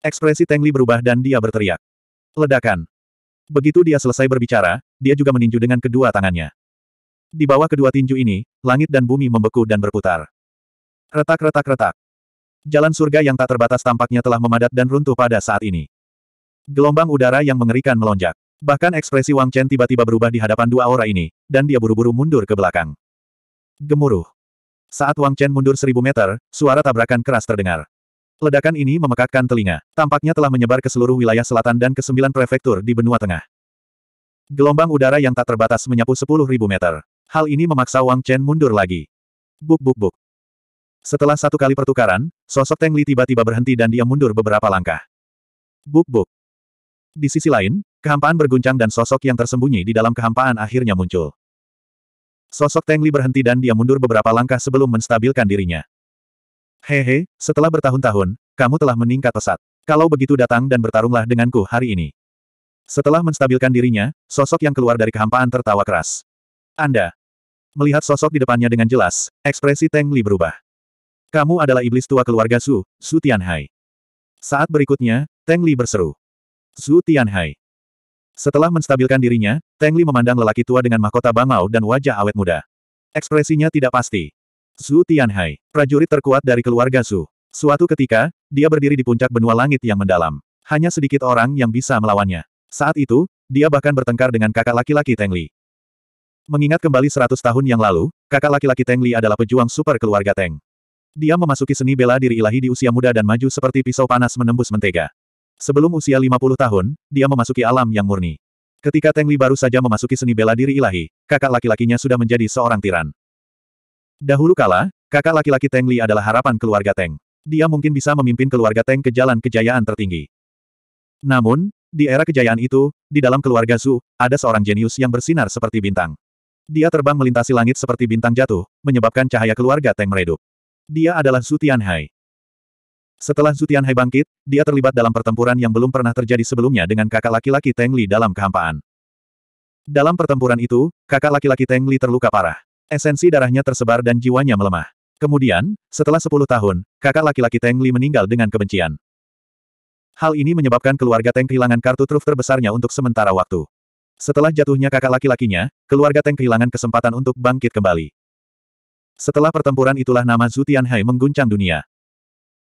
Ekspresi Tengli berubah dan dia berteriak. Ledakan. Begitu dia selesai berbicara, dia juga meninju dengan kedua tangannya. Di bawah kedua tinju ini, langit dan bumi membeku dan berputar. Retak-retak-retak. Jalan surga yang tak terbatas tampaknya telah memadat dan runtuh pada saat ini. Gelombang udara yang mengerikan melonjak. Bahkan ekspresi Wang Chen tiba-tiba berubah di hadapan dua aura ini, dan dia buru-buru mundur ke belakang. Gemuruh. Saat Wang Chen mundur seribu meter, suara tabrakan keras terdengar. Ledakan ini memekakkan telinga. Tampaknya telah menyebar ke seluruh wilayah selatan dan ke sembilan prefektur di benua tengah. Gelombang udara yang tak terbatas menyapu sepuluh ribu meter. Hal ini memaksa Wang Chen mundur lagi. Buk buk buk. Setelah satu kali pertukaran, sosok Teng Li tiba-tiba berhenti dan dia mundur beberapa langkah. Buk buk. Di sisi lain, kehampaan berguncang dan sosok yang tersembunyi di dalam kehampaan akhirnya muncul. Sosok Teng Li berhenti dan dia mundur beberapa langkah sebelum menstabilkan dirinya. Hehe, setelah bertahun-tahun, kamu telah meningkat pesat. Kalau begitu datang dan bertarunglah denganku hari ini. Setelah menstabilkan dirinya, sosok yang keluar dari kehampaan tertawa keras. Anda. Melihat sosok di depannya dengan jelas, ekspresi Teng Li berubah. Kamu adalah iblis tua keluarga Su, Su Tianhai. Saat berikutnya, Teng Li berseru. Su Tianhai. Setelah menstabilkan dirinya, Teng Li memandang lelaki tua dengan mahkota bangau dan wajah awet muda. Ekspresinya tidak pasti. Su Tianhai, prajurit terkuat dari keluarga Su. Suatu ketika, dia berdiri di puncak benua langit yang mendalam. Hanya sedikit orang yang bisa melawannya. Saat itu, dia bahkan bertengkar dengan kakak laki-laki Teng Li. Mengingat kembali seratus tahun yang lalu, kakak laki-laki Teng Li adalah pejuang super keluarga Teng. Dia memasuki seni bela diri ilahi di usia muda dan maju seperti pisau panas menembus mentega. Sebelum usia 50 tahun, dia memasuki alam yang murni. Ketika Teng Li baru saja memasuki seni bela diri ilahi, kakak laki-lakinya sudah menjadi seorang tiran. Dahulu kala, kakak laki-laki Teng Li adalah harapan keluarga Teng. Dia mungkin bisa memimpin keluarga Teng ke jalan kejayaan tertinggi. Namun, di era kejayaan itu, di dalam keluarga Zhu, ada seorang jenius yang bersinar seperti bintang. Dia terbang melintasi langit seperti bintang jatuh, menyebabkan cahaya keluarga Teng meredup. Dia adalah Zhu Tianhai. Setelah Zutian Hai bangkit, dia terlibat dalam pertempuran yang belum pernah terjadi sebelumnya dengan kakak laki-laki Teng Li dalam kehampaan. Dalam pertempuran itu, kakak laki-laki Teng Li terluka parah. Esensi darahnya tersebar dan jiwanya melemah. Kemudian, setelah 10 tahun, kakak laki-laki Teng Li meninggal dengan kebencian. Hal ini menyebabkan keluarga Teng kehilangan kartu truf terbesarnya untuk sementara waktu. Setelah jatuhnya kakak laki-lakinya, keluarga Teng kehilangan kesempatan untuk bangkit kembali. Setelah pertempuran itulah nama Zutian Hai mengguncang dunia.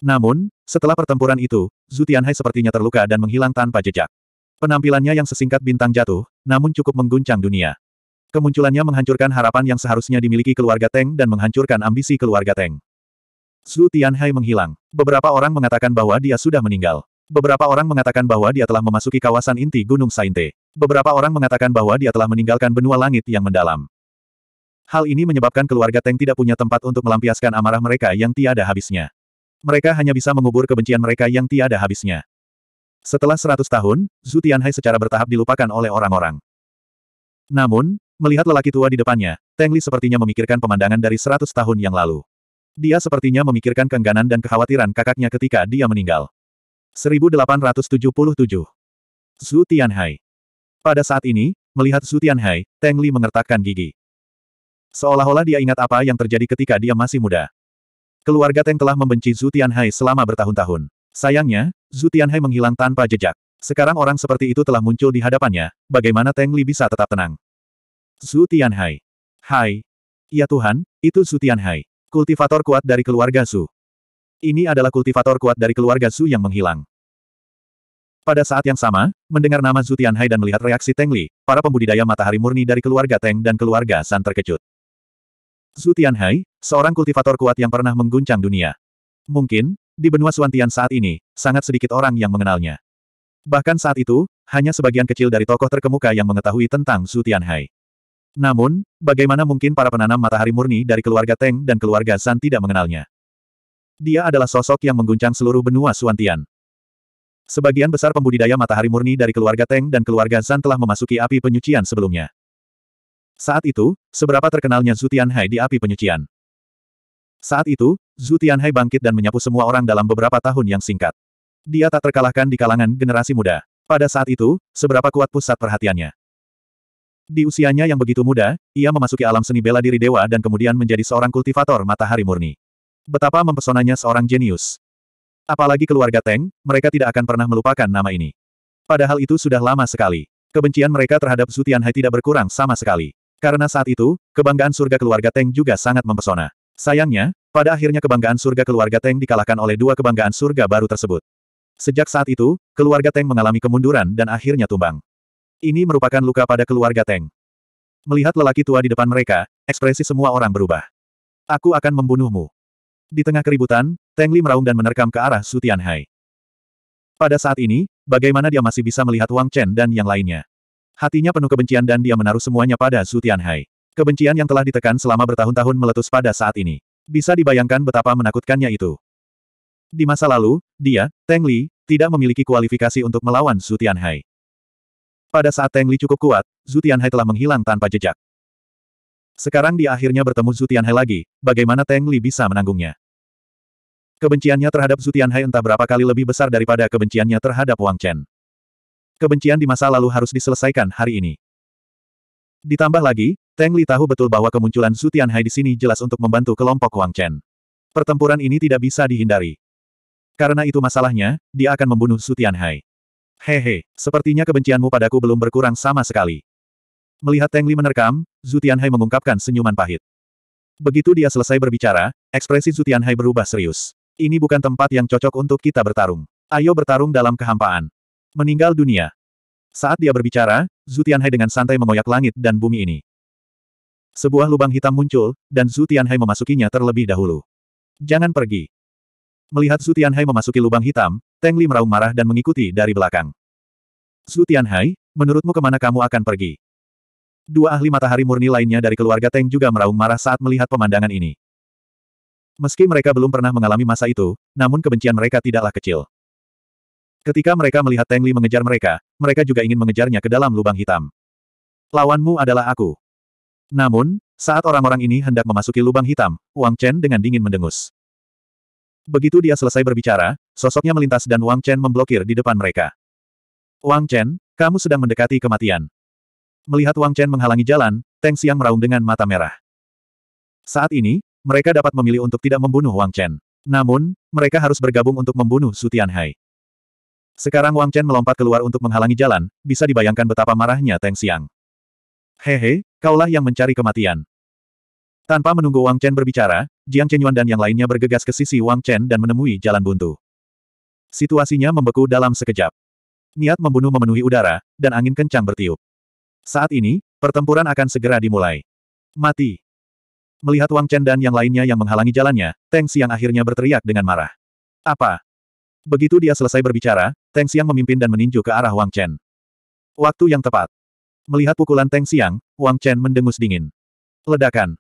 Namun, setelah pertempuran itu, Zhu Tianhai sepertinya terluka dan menghilang tanpa jejak. Penampilannya yang sesingkat bintang jatuh, namun cukup mengguncang dunia. Kemunculannya menghancurkan harapan yang seharusnya dimiliki keluarga Teng dan menghancurkan ambisi keluarga Teng. Zhu Tianhai menghilang. Beberapa orang mengatakan bahwa dia sudah meninggal. Beberapa orang mengatakan bahwa dia telah memasuki kawasan inti Gunung Sainte. Beberapa orang mengatakan bahwa dia telah meninggalkan benua langit yang mendalam. Hal ini menyebabkan keluarga Teng tidak punya tempat untuk melampiaskan amarah mereka yang tiada habisnya mereka hanya bisa mengubur kebencian mereka yang tiada habisnya. Setelah seratus tahun, Zhu Tianhai secara bertahap dilupakan oleh orang-orang. Namun, melihat lelaki tua di depannya, Teng Li sepertinya memikirkan pemandangan dari seratus tahun yang lalu. Dia sepertinya memikirkan kengganan dan kekhawatiran kakaknya ketika dia meninggal. 1877 Zhu Tianhai Pada saat ini, melihat Zhu Tianhai, Teng Li mengertakkan gigi. Seolah-olah dia ingat apa yang terjadi ketika dia masih muda. Keluarga Teng telah membenci Zhu Tianhai selama bertahun-tahun. Sayangnya, Zhu Tianhai menghilang tanpa jejak. Sekarang orang seperti itu telah muncul di hadapannya, bagaimana Teng Li bisa tetap tenang? Zhu Tianhai. Hai. Ya Tuhan, itu Zhu Tianhai. Kultivator kuat dari keluarga Zhu. Ini adalah kultivator kuat dari keluarga Zhu yang menghilang. Pada saat yang sama, mendengar nama Zutian Hai dan melihat reaksi Teng Li, para pembudidaya matahari murni dari keluarga Teng dan keluarga San terkejut. Zhu Tianhai, seorang kultivator kuat yang pernah mengguncang dunia. Mungkin, di benua Suantian saat ini, sangat sedikit orang yang mengenalnya. Bahkan saat itu, hanya sebagian kecil dari tokoh terkemuka yang mengetahui tentang Zhu Tianhai. Namun, bagaimana mungkin para penanam matahari murni dari keluarga Teng dan keluarga San tidak mengenalnya? Dia adalah sosok yang mengguncang seluruh benua Suantian. Sebagian besar pembudidaya matahari murni dari keluarga Teng dan keluarga San telah memasuki api penyucian sebelumnya. Saat itu, seberapa terkenalnya Zhu Tianhai di api penyucian. Saat itu, Zhu Tianhai bangkit dan menyapu semua orang dalam beberapa tahun yang singkat. Dia tak terkalahkan di kalangan generasi muda. Pada saat itu, seberapa kuat pusat perhatiannya. Di usianya yang begitu muda, ia memasuki alam seni bela diri dewa dan kemudian menjadi seorang kultivator matahari murni. Betapa mempesonanya seorang jenius. Apalagi keluarga Teng, mereka tidak akan pernah melupakan nama ini. Padahal itu sudah lama sekali. Kebencian mereka terhadap Zutianhai tidak berkurang sama sekali. Karena saat itu, kebanggaan surga keluarga Teng juga sangat mempesona. Sayangnya, pada akhirnya kebanggaan surga keluarga Teng dikalahkan oleh dua kebanggaan surga baru tersebut. Sejak saat itu, keluarga Teng mengalami kemunduran dan akhirnya tumbang. Ini merupakan luka pada keluarga Teng. Melihat lelaki tua di depan mereka, ekspresi semua orang berubah. Aku akan membunuhmu. Di tengah keributan, Teng Li meraung dan menerkam ke arah Su Tianhai. Pada saat ini, bagaimana dia masih bisa melihat Wang Chen dan yang lainnya? Hatinya penuh kebencian dan dia menaruh semuanya pada Su Tianhai. Kebencian yang telah ditekan selama bertahun-tahun meletus pada saat ini. Bisa dibayangkan betapa menakutkannya itu. Di masa lalu, dia, Teng Li, tidak memiliki kualifikasi untuk melawan Su Tianhai. Pada saat Teng Li cukup kuat, Su Tianhai telah menghilang tanpa jejak. Sekarang dia akhirnya bertemu Su Tianhai lagi, bagaimana Teng Li bisa menanggungnya. Kebenciannya terhadap Su Tianhai entah berapa kali lebih besar daripada kebenciannya terhadap Wang Chen. Kebencian di masa lalu harus diselesaikan hari ini. Ditambah lagi, Teng Li tahu betul bahwa kemunculan Su Tianhai di sini jelas untuk membantu kelompok Wang Chen. Pertempuran ini tidak bisa dihindari. Karena itu masalahnya, dia akan membunuh Su Tianhai. Hehe, sepertinya kebencianmu padaku belum berkurang sama sekali. Melihat Teng Li menerkam, Su Tianhai mengungkapkan senyuman pahit. Begitu dia selesai berbicara, ekspresi Su Tianhai berubah serius. Ini bukan tempat yang cocok untuk kita bertarung. Ayo bertarung dalam kehampaan. Meninggal dunia. Saat dia berbicara, Zhu Tianhai dengan santai mengoyak langit dan bumi ini. Sebuah lubang hitam muncul, dan Zhu Tianhai memasukinya terlebih dahulu. Jangan pergi. Melihat Zhu Tianhai memasuki lubang hitam, Teng Li meraung marah dan mengikuti dari belakang. Zhu Tianhai, menurutmu kemana kamu akan pergi? Dua ahli matahari murni lainnya dari keluarga Teng juga meraung marah saat melihat pemandangan ini. Meski mereka belum pernah mengalami masa itu, namun kebencian mereka tidaklah kecil. Ketika mereka melihat Teng Li mengejar mereka, mereka juga ingin mengejarnya ke dalam lubang hitam. Lawanmu adalah aku. Namun, saat orang-orang ini hendak memasuki lubang hitam, Wang Chen dengan dingin mendengus. Begitu dia selesai berbicara, sosoknya melintas dan Wang Chen memblokir di depan mereka. Wang Chen, kamu sedang mendekati kematian. Melihat Wang Chen menghalangi jalan, Teng Xiang meraung dengan mata merah. Saat ini, mereka dapat memilih untuk tidak membunuh Wang Chen. Namun, mereka harus bergabung untuk membunuh Su Tianhai. Sekarang Wang Chen melompat keluar untuk menghalangi jalan, bisa dibayangkan betapa marahnya Teng Xiang. Hehe, kaulah yang mencari kematian. Tanpa menunggu Wang Chen berbicara, Jiang Chenyuan dan yang lainnya bergegas ke sisi Wang Chen dan menemui jalan buntu. Situasinya membeku dalam sekejap. Niat membunuh memenuhi udara, dan angin kencang bertiup. Saat ini, pertempuran akan segera dimulai. Mati. Melihat Wang Chen dan yang lainnya yang menghalangi jalannya, Teng Siang akhirnya berteriak dengan marah. Apa? Begitu dia selesai berbicara, Teng Xiang memimpin dan meninju ke arah Wang Chen. Waktu yang tepat. Melihat pukulan Teng Xiang, Wang Chen mendengus dingin. Ledakan.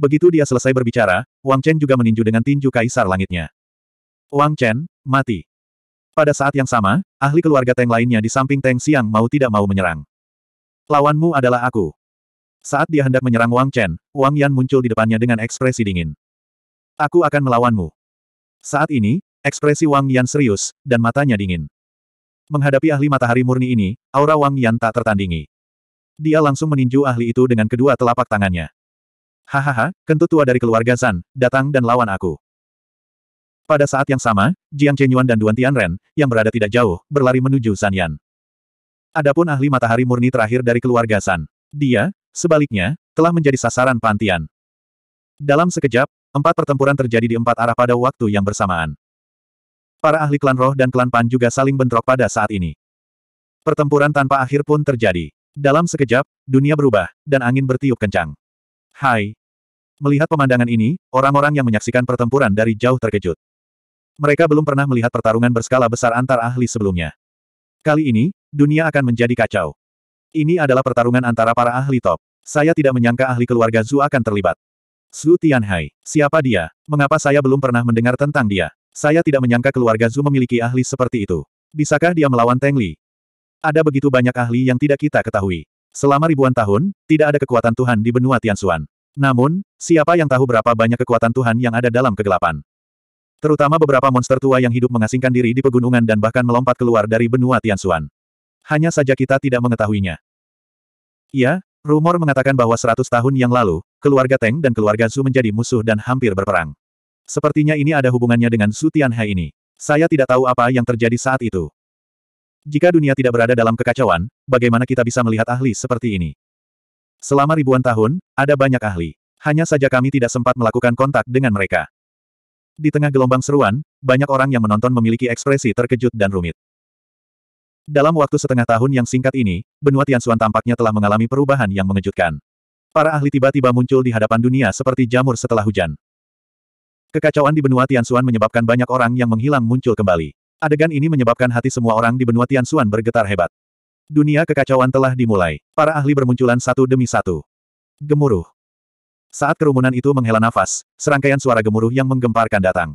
Begitu dia selesai berbicara, Wang Chen juga meninju dengan tinju kaisar langitnya. Wang Chen, mati. Pada saat yang sama, ahli keluarga Teng lainnya di samping Teng Xiang mau tidak mau menyerang. Lawanmu adalah aku. Saat dia hendak menyerang Wang Chen, Wang Yan muncul di depannya dengan ekspresi dingin. Aku akan melawanmu. Saat ini, Ekspresi Wang Yan serius, dan matanya dingin. Menghadapi ahli matahari murni ini, aura Wang Yan tak tertandingi. Dia langsung meninju ahli itu dengan kedua telapak tangannya. Hahaha, kentut tua dari keluarga San, datang dan lawan aku. Pada saat yang sama, Jiang Chenyuan dan Duan Tianren, yang berada tidak jauh, berlari menuju San Yan. Adapun ahli matahari murni terakhir dari keluarga San, Dia, sebaliknya, telah menjadi sasaran pantian. Dalam sekejap, empat pertempuran terjadi di empat arah pada waktu yang bersamaan. Para ahli klan roh dan klan Pan juga saling bentrok pada saat ini. Pertempuran tanpa akhir pun terjadi. Dalam sekejap, dunia berubah, dan angin bertiup kencang. Hai! Melihat pemandangan ini, orang-orang yang menyaksikan pertempuran dari jauh terkejut. Mereka belum pernah melihat pertarungan berskala besar antar ahli sebelumnya. Kali ini, dunia akan menjadi kacau. Ini adalah pertarungan antara para ahli top. Saya tidak menyangka ahli keluarga Zhu akan terlibat. Zhu Tianhai, siapa dia? Mengapa saya belum pernah mendengar tentang dia? Saya tidak menyangka keluarga Zhu memiliki ahli seperti itu. Bisakah dia melawan Teng Li? Ada begitu banyak ahli yang tidak kita ketahui. Selama ribuan tahun, tidak ada kekuatan Tuhan di benua Tianxuan. Namun, siapa yang tahu berapa banyak kekuatan Tuhan yang ada dalam kegelapan? Terutama beberapa monster tua yang hidup mengasingkan diri di pegunungan dan bahkan melompat keluar dari benua Tianxuan. Hanya saja kita tidak mengetahuinya. Ya, rumor mengatakan bahwa seratus tahun yang lalu, keluarga Teng dan keluarga Zhu menjadi musuh dan hampir berperang. Sepertinya ini ada hubungannya dengan Su Tianhe ini. Saya tidak tahu apa yang terjadi saat itu. Jika dunia tidak berada dalam kekacauan, bagaimana kita bisa melihat ahli seperti ini? Selama ribuan tahun, ada banyak ahli. Hanya saja kami tidak sempat melakukan kontak dengan mereka. Di tengah gelombang seruan, banyak orang yang menonton memiliki ekspresi terkejut dan rumit. Dalam waktu setengah tahun yang singkat ini, benua Tianxuan tampaknya telah mengalami perubahan yang mengejutkan. Para ahli tiba-tiba muncul di hadapan dunia seperti jamur setelah hujan. Kekacauan di benua Tianxuan menyebabkan banyak orang yang menghilang muncul kembali. Adegan ini menyebabkan hati semua orang di benua Tianxuan bergetar hebat. Dunia kekacauan telah dimulai. Para ahli bermunculan satu demi satu. Gemuruh. Saat kerumunan itu menghela nafas, serangkaian suara gemuruh yang menggemparkan datang.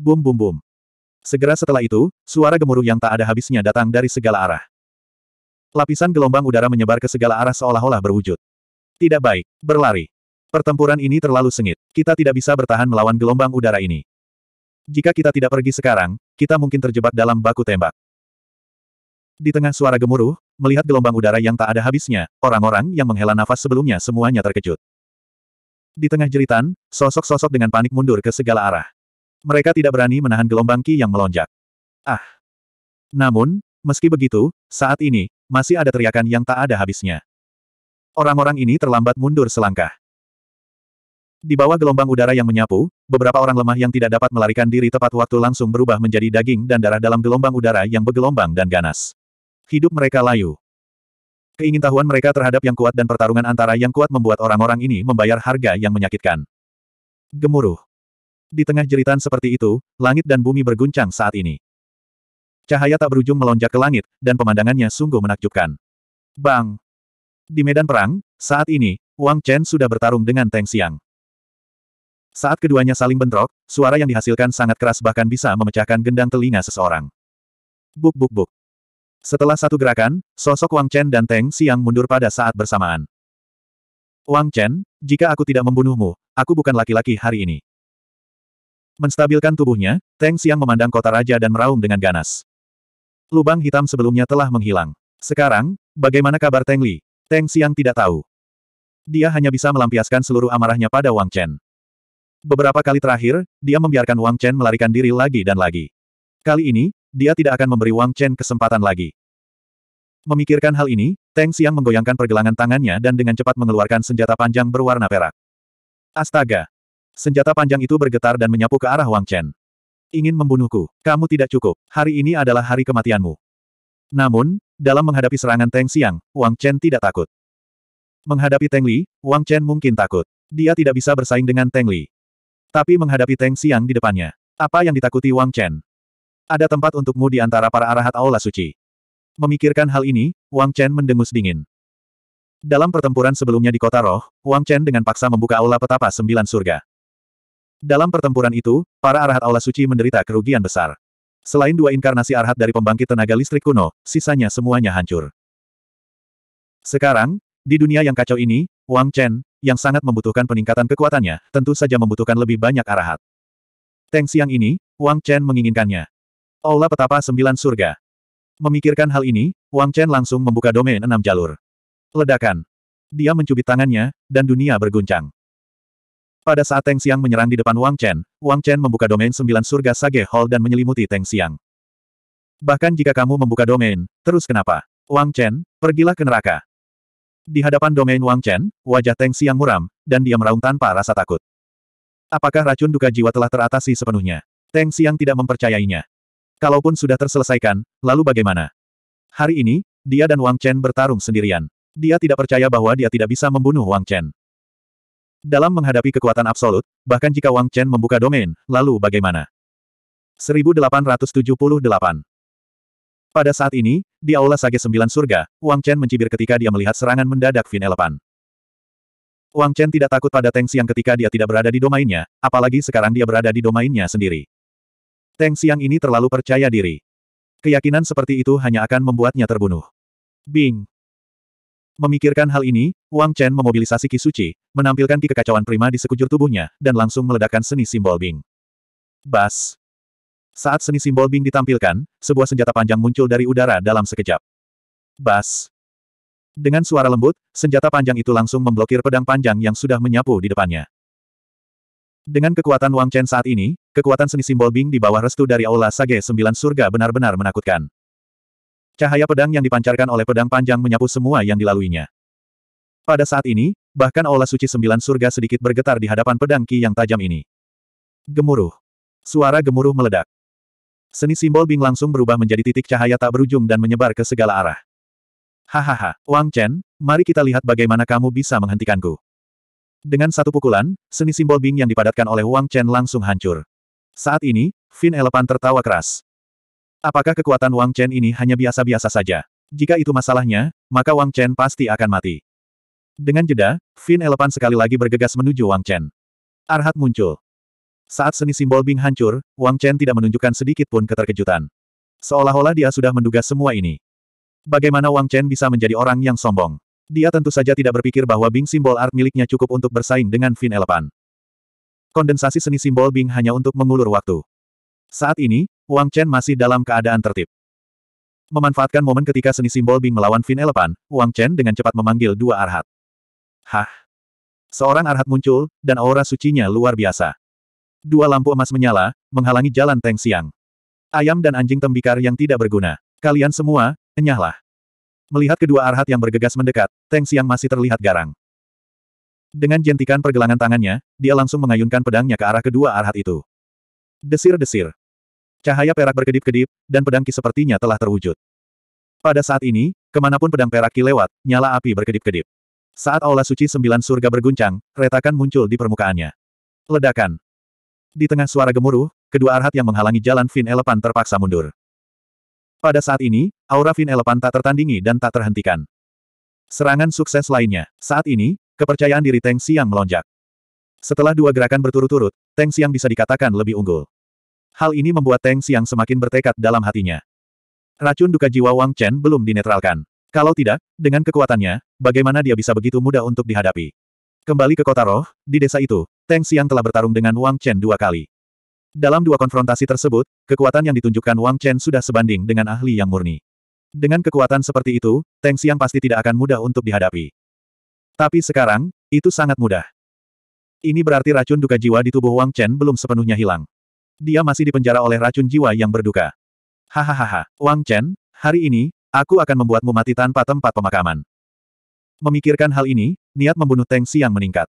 Bum bum bum. Segera setelah itu, suara gemuruh yang tak ada habisnya datang dari segala arah. Lapisan gelombang udara menyebar ke segala arah seolah-olah berwujud. Tidak baik, berlari. Pertempuran ini terlalu sengit. Kita tidak bisa bertahan melawan gelombang udara ini. Jika kita tidak pergi sekarang, kita mungkin terjebak dalam baku tembak. Di tengah suara gemuruh, melihat gelombang udara yang tak ada habisnya, orang-orang yang menghela nafas sebelumnya semuanya terkejut. Di tengah jeritan, sosok-sosok dengan panik mundur ke segala arah. Mereka tidak berani menahan gelombang Ki yang melonjak. Ah! Namun, meski begitu, saat ini, masih ada teriakan yang tak ada habisnya. Orang-orang ini terlambat mundur selangkah. Di bawah gelombang udara yang menyapu, beberapa orang lemah yang tidak dapat melarikan diri tepat waktu langsung berubah menjadi daging dan darah dalam gelombang udara yang bergelombang dan ganas. Hidup mereka layu. Keingintahuan mereka terhadap yang kuat dan pertarungan antara yang kuat membuat orang-orang ini membayar harga yang menyakitkan. Gemuruh. Di tengah jeritan seperti itu, langit dan bumi berguncang saat ini. Cahaya tak berujung melonjak ke langit, dan pemandangannya sungguh menakjubkan. Bang! Di medan perang, saat ini, Wang Chen sudah bertarung dengan Teng Xiang. Saat keduanya saling bentrok, suara yang dihasilkan sangat keras bahkan bisa memecahkan gendang telinga seseorang. Buk buk buk. Setelah satu gerakan, sosok Wang Chen dan Teng Siang mundur pada saat bersamaan. Wang Chen, jika aku tidak membunuhmu, aku bukan laki-laki hari ini. Menstabilkan tubuhnya, Teng Siang memandang kota raja dan meraung dengan ganas. Lubang hitam sebelumnya telah menghilang. Sekarang, bagaimana kabar Teng Li? Teng Siang tidak tahu. Dia hanya bisa melampiaskan seluruh amarahnya pada Wang Chen. Beberapa kali terakhir, dia membiarkan Wang Chen melarikan diri lagi dan lagi. Kali ini, dia tidak akan memberi Wang Chen kesempatan lagi. Memikirkan hal ini, Teng Xiang menggoyangkan pergelangan tangannya dan dengan cepat mengeluarkan senjata panjang berwarna perak. Astaga! Senjata panjang itu bergetar dan menyapu ke arah Wang Chen. Ingin membunuhku, kamu tidak cukup, hari ini adalah hari kematianmu. Namun, dalam menghadapi serangan Teng Xiang, Wang Chen tidak takut. Menghadapi Teng Li, Wang Chen mungkin takut. Dia tidak bisa bersaing dengan Teng Li. Tapi menghadapi Teng siang di depannya. Apa yang ditakuti Wang Chen? Ada tempat untukmu di antara para arahat Aula Suci. Memikirkan hal ini, Wang Chen mendengus dingin. Dalam pertempuran sebelumnya di Kota Roh, Wang Chen dengan paksa membuka Aula Petapa Sembilan Surga. Dalam pertempuran itu, para arahat Aula Suci menderita kerugian besar. Selain dua inkarnasi arhat dari pembangkit tenaga listrik kuno, sisanya semuanya hancur. Sekarang, di dunia yang kacau ini, Wang Chen, yang sangat membutuhkan peningkatan kekuatannya, tentu saja membutuhkan lebih banyak arahat. Teng siang ini, Wang Chen menginginkannya. Aula Petapa Sembilan Surga. Memikirkan hal ini, Wang Chen langsung membuka domain enam jalur. Ledakan. Dia mencubit tangannya, dan dunia berguncang. Pada saat Teng Xiang menyerang di depan Wang Chen, Wang Chen membuka domain sembilan surga Sage Hall dan menyelimuti Teng Xiang. Bahkan jika kamu membuka domain, terus kenapa? Wang Chen, pergilah ke neraka. Di hadapan domain Wang Chen, wajah Teng Siang muram, dan dia meraung tanpa rasa takut. Apakah racun duka jiwa telah teratasi sepenuhnya? Teng Siang tidak mempercayainya. Kalaupun sudah terselesaikan, lalu bagaimana? Hari ini, dia dan Wang Chen bertarung sendirian. Dia tidak percaya bahwa dia tidak bisa membunuh Wang Chen. Dalam menghadapi kekuatan absolut, bahkan jika Wang Chen membuka domain, lalu bagaimana? 1878 Pada saat ini, di aula Sage Sembilan Surga, Wang Chen mencibir ketika dia melihat serangan mendadak Vin Elepan. Wang Chen tidak takut pada Teng Xiang ketika dia tidak berada di domainnya, apalagi sekarang dia berada di domainnya sendiri. Teng Xiang ini terlalu percaya diri. Keyakinan seperti itu hanya akan membuatnya terbunuh. Bing! Memikirkan hal ini, Wang Chen memobilisasi Ki menampilkan ki kekacauan prima di sekujur tubuhnya, dan langsung meledakkan seni simbol Bing. Bas! Saat seni simbol Bing ditampilkan, sebuah senjata panjang muncul dari udara dalam sekejap. Bas! Dengan suara lembut, senjata panjang itu langsung memblokir pedang panjang yang sudah menyapu di depannya. Dengan kekuatan Wang Chen saat ini, kekuatan seni simbol Bing di bawah restu dari Aula Sage Sembilan Surga benar-benar menakutkan. Cahaya pedang yang dipancarkan oleh pedang panjang menyapu semua yang dilaluinya. Pada saat ini, bahkan Aula Suci Sembilan Surga sedikit bergetar di hadapan pedang Ki yang tajam ini. Gemuruh. Suara gemuruh meledak. Seni simbol Bing langsung berubah menjadi titik cahaya tak berujung dan menyebar ke segala arah. Hahaha, Wang Chen, mari kita lihat bagaimana kamu bisa menghentikanku. Dengan satu pukulan, seni simbol Bing yang dipadatkan oleh Wang Chen langsung hancur. Saat ini, Fin Elepan tertawa keras. Apakah kekuatan Wang Chen ini hanya biasa-biasa saja? Jika itu masalahnya, maka Wang Chen pasti akan mati. Dengan jeda, Fin Elepan sekali lagi bergegas menuju Wang Chen. Arhat muncul. Saat seni simbol Bing hancur, Wang Chen tidak menunjukkan sedikit pun keterkejutan. Seolah-olah dia sudah menduga semua ini. Bagaimana Wang Chen bisa menjadi orang yang sombong? Dia tentu saja tidak berpikir bahwa Bing simbol art miliknya cukup untuk bersaing dengan Fin Elepan. Kondensasi seni simbol Bing hanya untuk mengulur waktu. Saat ini, Wang Chen masih dalam keadaan tertib. Memanfaatkan momen ketika seni simbol Bing melawan Fin Elepan, Wang Chen dengan cepat memanggil dua arhat. Hah? Seorang arhat muncul, dan aura sucinya luar biasa. Dua lampu emas menyala, menghalangi jalan Teng Siang. Ayam dan anjing tembikar yang tidak berguna. Kalian semua, enyahlah. Melihat kedua arhat yang bergegas mendekat, Teng Siang masih terlihat garang. Dengan jentikan pergelangan tangannya, dia langsung mengayunkan pedangnya ke arah kedua arhat itu. Desir-desir. Cahaya perak berkedip-kedip, dan pedang Ki sepertinya telah terwujud. Pada saat ini, kemanapun pedang perak Ki lewat, nyala api berkedip-kedip. Saat aula suci sembilan surga berguncang, retakan muncul di permukaannya. Ledakan. Di tengah suara gemuruh, kedua arhat yang menghalangi jalan Vin Elepan terpaksa mundur. Pada saat ini, aura Vin Elepan tak tertandingi dan tak terhentikan. Serangan sukses lainnya. Saat ini, kepercayaan diri Teng Siang melonjak. Setelah dua gerakan berturut-turut, Teng Siang bisa dikatakan lebih unggul. Hal ini membuat Teng Siang semakin bertekad dalam hatinya. Racun duka jiwa Wang Chen belum dinetralkan. Kalau tidak, dengan kekuatannya, bagaimana dia bisa begitu mudah untuk dihadapi? Kembali ke kota roh, di desa itu, Tang Xiang telah bertarung dengan Wang Chen dua kali. Dalam dua konfrontasi tersebut, kekuatan yang ditunjukkan Wang Chen sudah sebanding dengan ahli yang murni. Dengan kekuatan seperti itu, Tang Xiang pasti tidak akan mudah untuk dihadapi. Tapi sekarang, itu sangat mudah. Ini berarti racun duka jiwa di tubuh Wang Chen belum sepenuhnya hilang. Dia masih dipenjara oleh racun jiwa yang berduka. Hahaha, Wang Chen, hari ini, aku akan membuatmu mati tanpa tempat pemakaman. Memikirkan hal ini, niat membunuh Teng Xiang meningkat.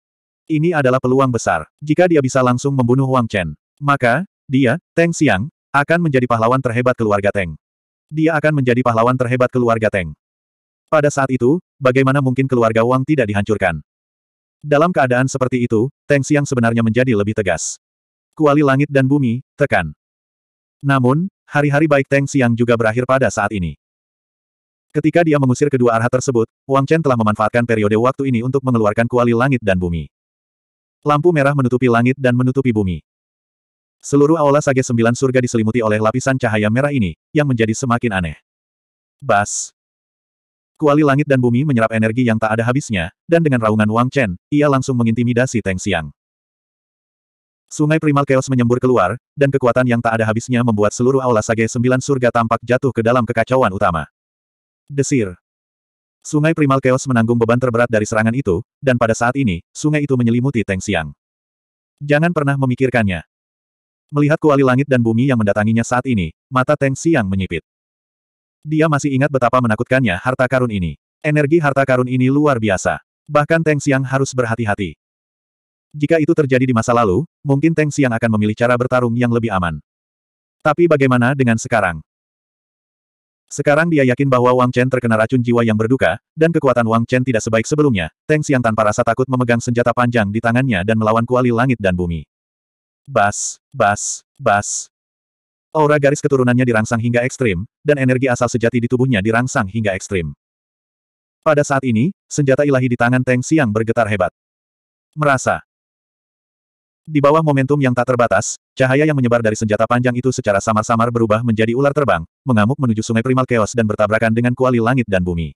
Ini adalah peluang besar. Jika dia bisa langsung membunuh Wang Chen, maka, dia, Teng Siang, akan menjadi pahlawan terhebat keluarga Teng. Dia akan menjadi pahlawan terhebat keluarga Teng. Pada saat itu, bagaimana mungkin keluarga Wang tidak dihancurkan? Dalam keadaan seperti itu, Teng Siang sebenarnya menjadi lebih tegas. Kuali langit dan bumi, tekan. Namun, hari-hari baik Teng Siang juga berakhir pada saat ini. Ketika dia mengusir kedua arah tersebut, Wang Chen telah memanfaatkan periode waktu ini untuk mengeluarkan kuali langit dan bumi. Lampu merah menutupi langit dan menutupi bumi. Seluruh aula sage sembilan surga diselimuti oleh lapisan cahaya merah ini, yang menjadi semakin aneh. Bas. Kuali langit dan bumi menyerap energi yang tak ada habisnya, dan dengan raungan Wang Chen, ia langsung mengintimidasi Teng Xiang. Sungai primal chaos menyembur keluar, dan kekuatan yang tak ada habisnya membuat seluruh aula sage sembilan surga tampak jatuh ke dalam kekacauan utama. Desir. Sungai Primal Chaos menanggung beban terberat dari serangan itu, dan pada saat ini, sungai itu menyelimuti Teng Siang. Jangan pernah memikirkannya. Melihat kuali langit dan bumi yang mendatanginya saat ini, mata Teng Siang menyipit. Dia masih ingat betapa menakutkannya harta karun ini. Energi harta karun ini luar biasa. Bahkan Teng Siang harus berhati-hati. Jika itu terjadi di masa lalu, mungkin Teng Siang akan memilih cara bertarung yang lebih aman. Tapi bagaimana dengan sekarang? Sekarang dia yakin bahwa Wang Chen terkena racun jiwa yang berduka, dan kekuatan Wang Chen tidak sebaik sebelumnya, Teng Xiang tanpa rasa takut memegang senjata panjang di tangannya dan melawan kuali langit dan bumi. Bas, bas, bas. Aura garis keturunannya dirangsang hingga ekstrim, dan energi asal sejati di tubuhnya dirangsang hingga ekstrim. Pada saat ini, senjata ilahi di tangan Teng Xiang bergetar hebat. Merasa, di bawah momentum yang tak terbatas, cahaya yang menyebar dari senjata panjang itu secara samar-samar berubah menjadi ular terbang, mengamuk menuju sungai primal chaos dan bertabrakan dengan kuali langit dan bumi.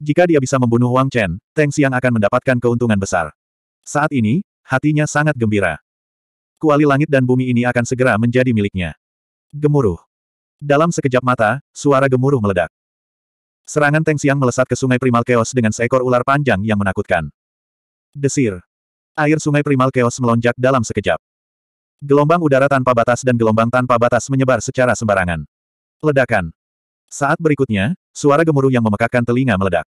Jika dia bisa membunuh Wang Chen, Teng Xiang akan mendapatkan keuntungan besar. Saat ini, hatinya sangat gembira. Kuali langit dan bumi ini akan segera menjadi miliknya. Gemuruh. Dalam sekejap mata, suara gemuruh meledak. Serangan Teng Xiang melesat ke sungai primal chaos dengan seekor ular panjang yang menakutkan. Desir air sungai primal chaos melonjak dalam sekejap. Gelombang udara tanpa batas dan gelombang tanpa batas menyebar secara sembarangan. Ledakan. Saat berikutnya, suara gemuruh yang memekakkan telinga meledak.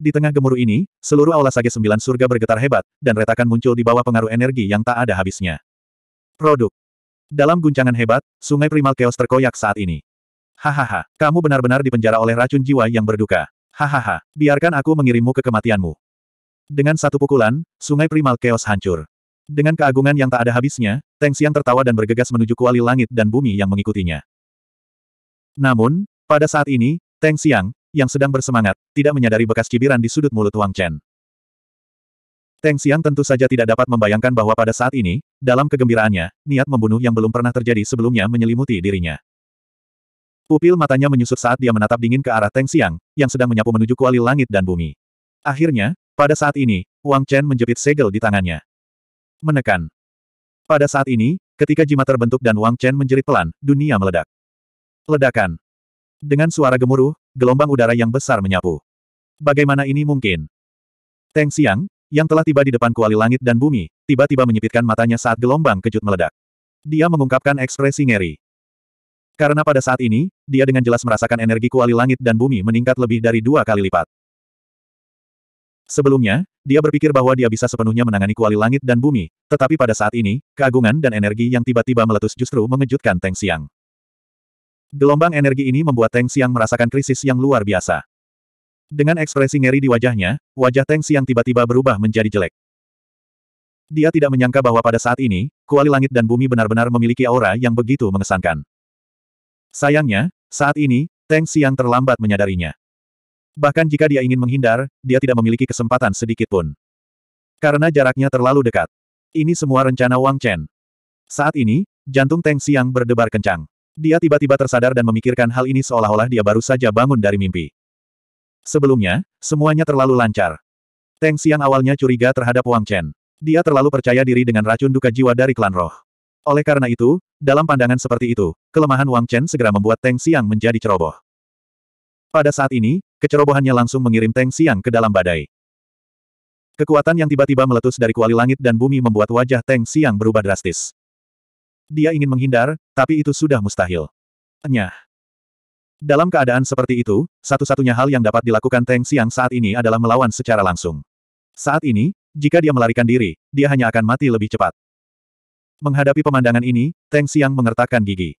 Di tengah gemuruh ini, seluruh aula Sage Sembilan Surga bergetar hebat, dan retakan muncul di bawah pengaruh energi yang tak ada habisnya. Produk. Dalam guncangan hebat, sungai primal chaos terkoyak saat ini. Hahaha, kamu benar-benar dipenjara oleh racun jiwa yang berduka. Hahaha, biarkan aku mengirimmu ke kematianmu. Dengan satu pukulan, sungai primal chaos hancur. Dengan keagungan yang tak ada habisnya, Teng Xiang tertawa dan bergegas menuju kuali langit dan bumi yang mengikutinya. Namun, pada saat ini, Teng Xiang, yang sedang bersemangat, tidak menyadari bekas cibiran di sudut mulut Wang Chen. Teng Xiang tentu saja tidak dapat membayangkan bahwa pada saat ini, dalam kegembiraannya, niat membunuh yang belum pernah terjadi sebelumnya menyelimuti dirinya. Pupil matanya menyusut saat dia menatap dingin ke arah Teng Xiang, yang sedang menyapu menuju kuali langit dan bumi. Akhirnya, pada saat ini, Wang Chen menjepit segel di tangannya. Menekan. Pada saat ini, ketika jimat terbentuk dan Wang Chen menjerit pelan, dunia meledak. Ledakan. Dengan suara gemuruh, gelombang udara yang besar menyapu. Bagaimana ini mungkin? Teng Xiang, yang telah tiba di depan kuali langit dan bumi, tiba-tiba menyipitkan matanya saat gelombang kejut meledak. Dia mengungkapkan ekspresi ngeri. Karena pada saat ini, dia dengan jelas merasakan energi kuali langit dan bumi meningkat lebih dari dua kali lipat. Sebelumnya, dia berpikir bahwa dia bisa sepenuhnya menangani kuali langit dan bumi, tetapi pada saat ini, keagungan dan energi yang tiba-tiba meletus justru mengejutkan Teng Siang. Gelombang energi ini membuat Teng Siang merasakan krisis yang luar biasa. Dengan ekspresi ngeri di wajahnya, wajah Teng Siang tiba-tiba berubah menjadi jelek. Dia tidak menyangka bahwa pada saat ini, kuali langit dan bumi benar-benar memiliki aura yang begitu mengesankan. Sayangnya, saat ini, Teng Siang terlambat menyadarinya. Bahkan jika dia ingin menghindar, dia tidak memiliki kesempatan sedikit pun. Karena jaraknya terlalu dekat. Ini semua rencana Wang Chen. Saat ini, jantung Teng Xiang berdebar kencang. Dia tiba-tiba tersadar dan memikirkan hal ini seolah-olah dia baru saja bangun dari mimpi. Sebelumnya, semuanya terlalu lancar. Teng Xiang awalnya curiga terhadap Wang Chen. Dia terlalu percaya diri dengan racun duka jiwa dari klan roh. Oleh karena itu, dalam pandangan seperti itu, kelemahan Wang Chen segera membuat Teng Xiang menjadi ceroboh. Pada saat ini, kecerobohannya langsung mengirim Teng Siang ke dalam badai. Kekuatan yang tiba-tiba meletus dari kuali langit dan bumi membuat wajah Teng Siang berubah drastis. Dia ingin menghindar, tapi itu sudah mustahil. Nyah. Dalam keadaan seperti itu, satu-satunya hal yang dapat dilakukan Teng Siang saat ini adalah melawan secara langsung. Saat ini, jika dia melarikan diri, dia hanya akan mati lebih cepat. Menghadapi pemandangan ini, Teng Siang mengertakkan gigi.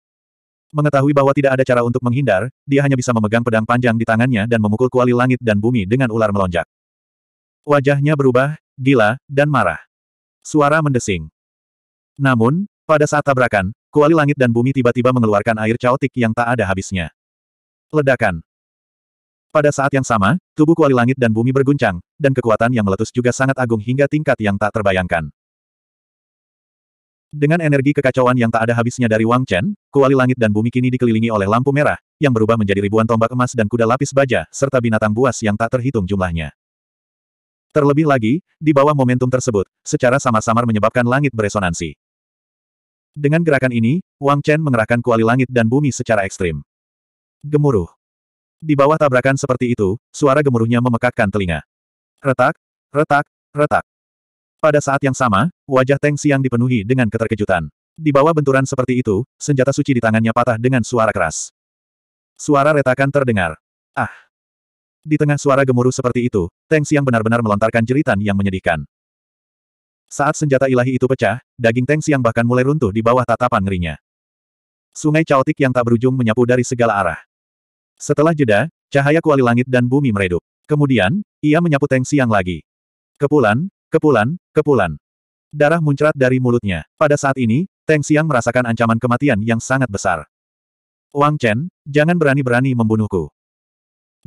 Mengetahui bahwa tidak ada cara untuk menghindar, dia hanya bisa memegang pedang panjang di tangannya dan memukul kuali langit dan bumi dengan ular melonjak. Wajahnya berubah, gila, dan marah. Suara mendesing. Namun, pada saat tabrakan, kuali langit dan bumi tiba-tiba mengeluarkan air caotik yang tak ada habisnya. Ledakan. Pada saat yang sama, tubuh kuali langit dan bumi berguncang, dan kekuatan yang meletus juga sangat agung hingga tingkat yang tak terbayangkan. Dengan energi kekacauan yang tak ada habisnya dari Wang Chen, kuali langit dan bumi kini dikelilingi oleh lampu merah, yang berubah menjadi ribuan tombak emas dan kuda lapis baja, serta binatang buas yang tak terhitung jumlahnya. Terlebih lagi, di bawah momentum tersebut, secara sama-samar menyebabkan langit beresonansi. Dengan gerakan ini, Wang Chen mengerahkan kuali langit dan bumi secara ekstrim. Gemuruh. Di bawah tabrakan seperti itu, suara gemuruhnya memekakkan telinga. Retak, retak, retak. Pada saat yang sama, wajah Teng Siang dipenuhi dengan keterkejutan. Di bawah benturan seperti itu, senjata suci di tangannya patah dengan suara keras. Suara retakan terdengar. Ah! Di tengah suara gemuruh seperti itu, Teng Siang benar-benar melontarkan jeritan yang menyedihkan. Saat senjata ilahi itu pecah, daging Teng Siang bahkan mulai runtuh di bawah tatapan ngerinya. Sungai caotik yang tak berujung menyapu dari segala arah. Setelah jeda, cahaya kuali langit dan bumi meredup. Kemudian, ia menyapu Teng Siang lagi. Kepulan, Kepulan, kepulan. Darah muncrat dari mulutnya. Pada saat ini, Teng Xiang merasakan ancaman kematian yang sangat besar. Wang Chen, jangan berani-berani membunuhku.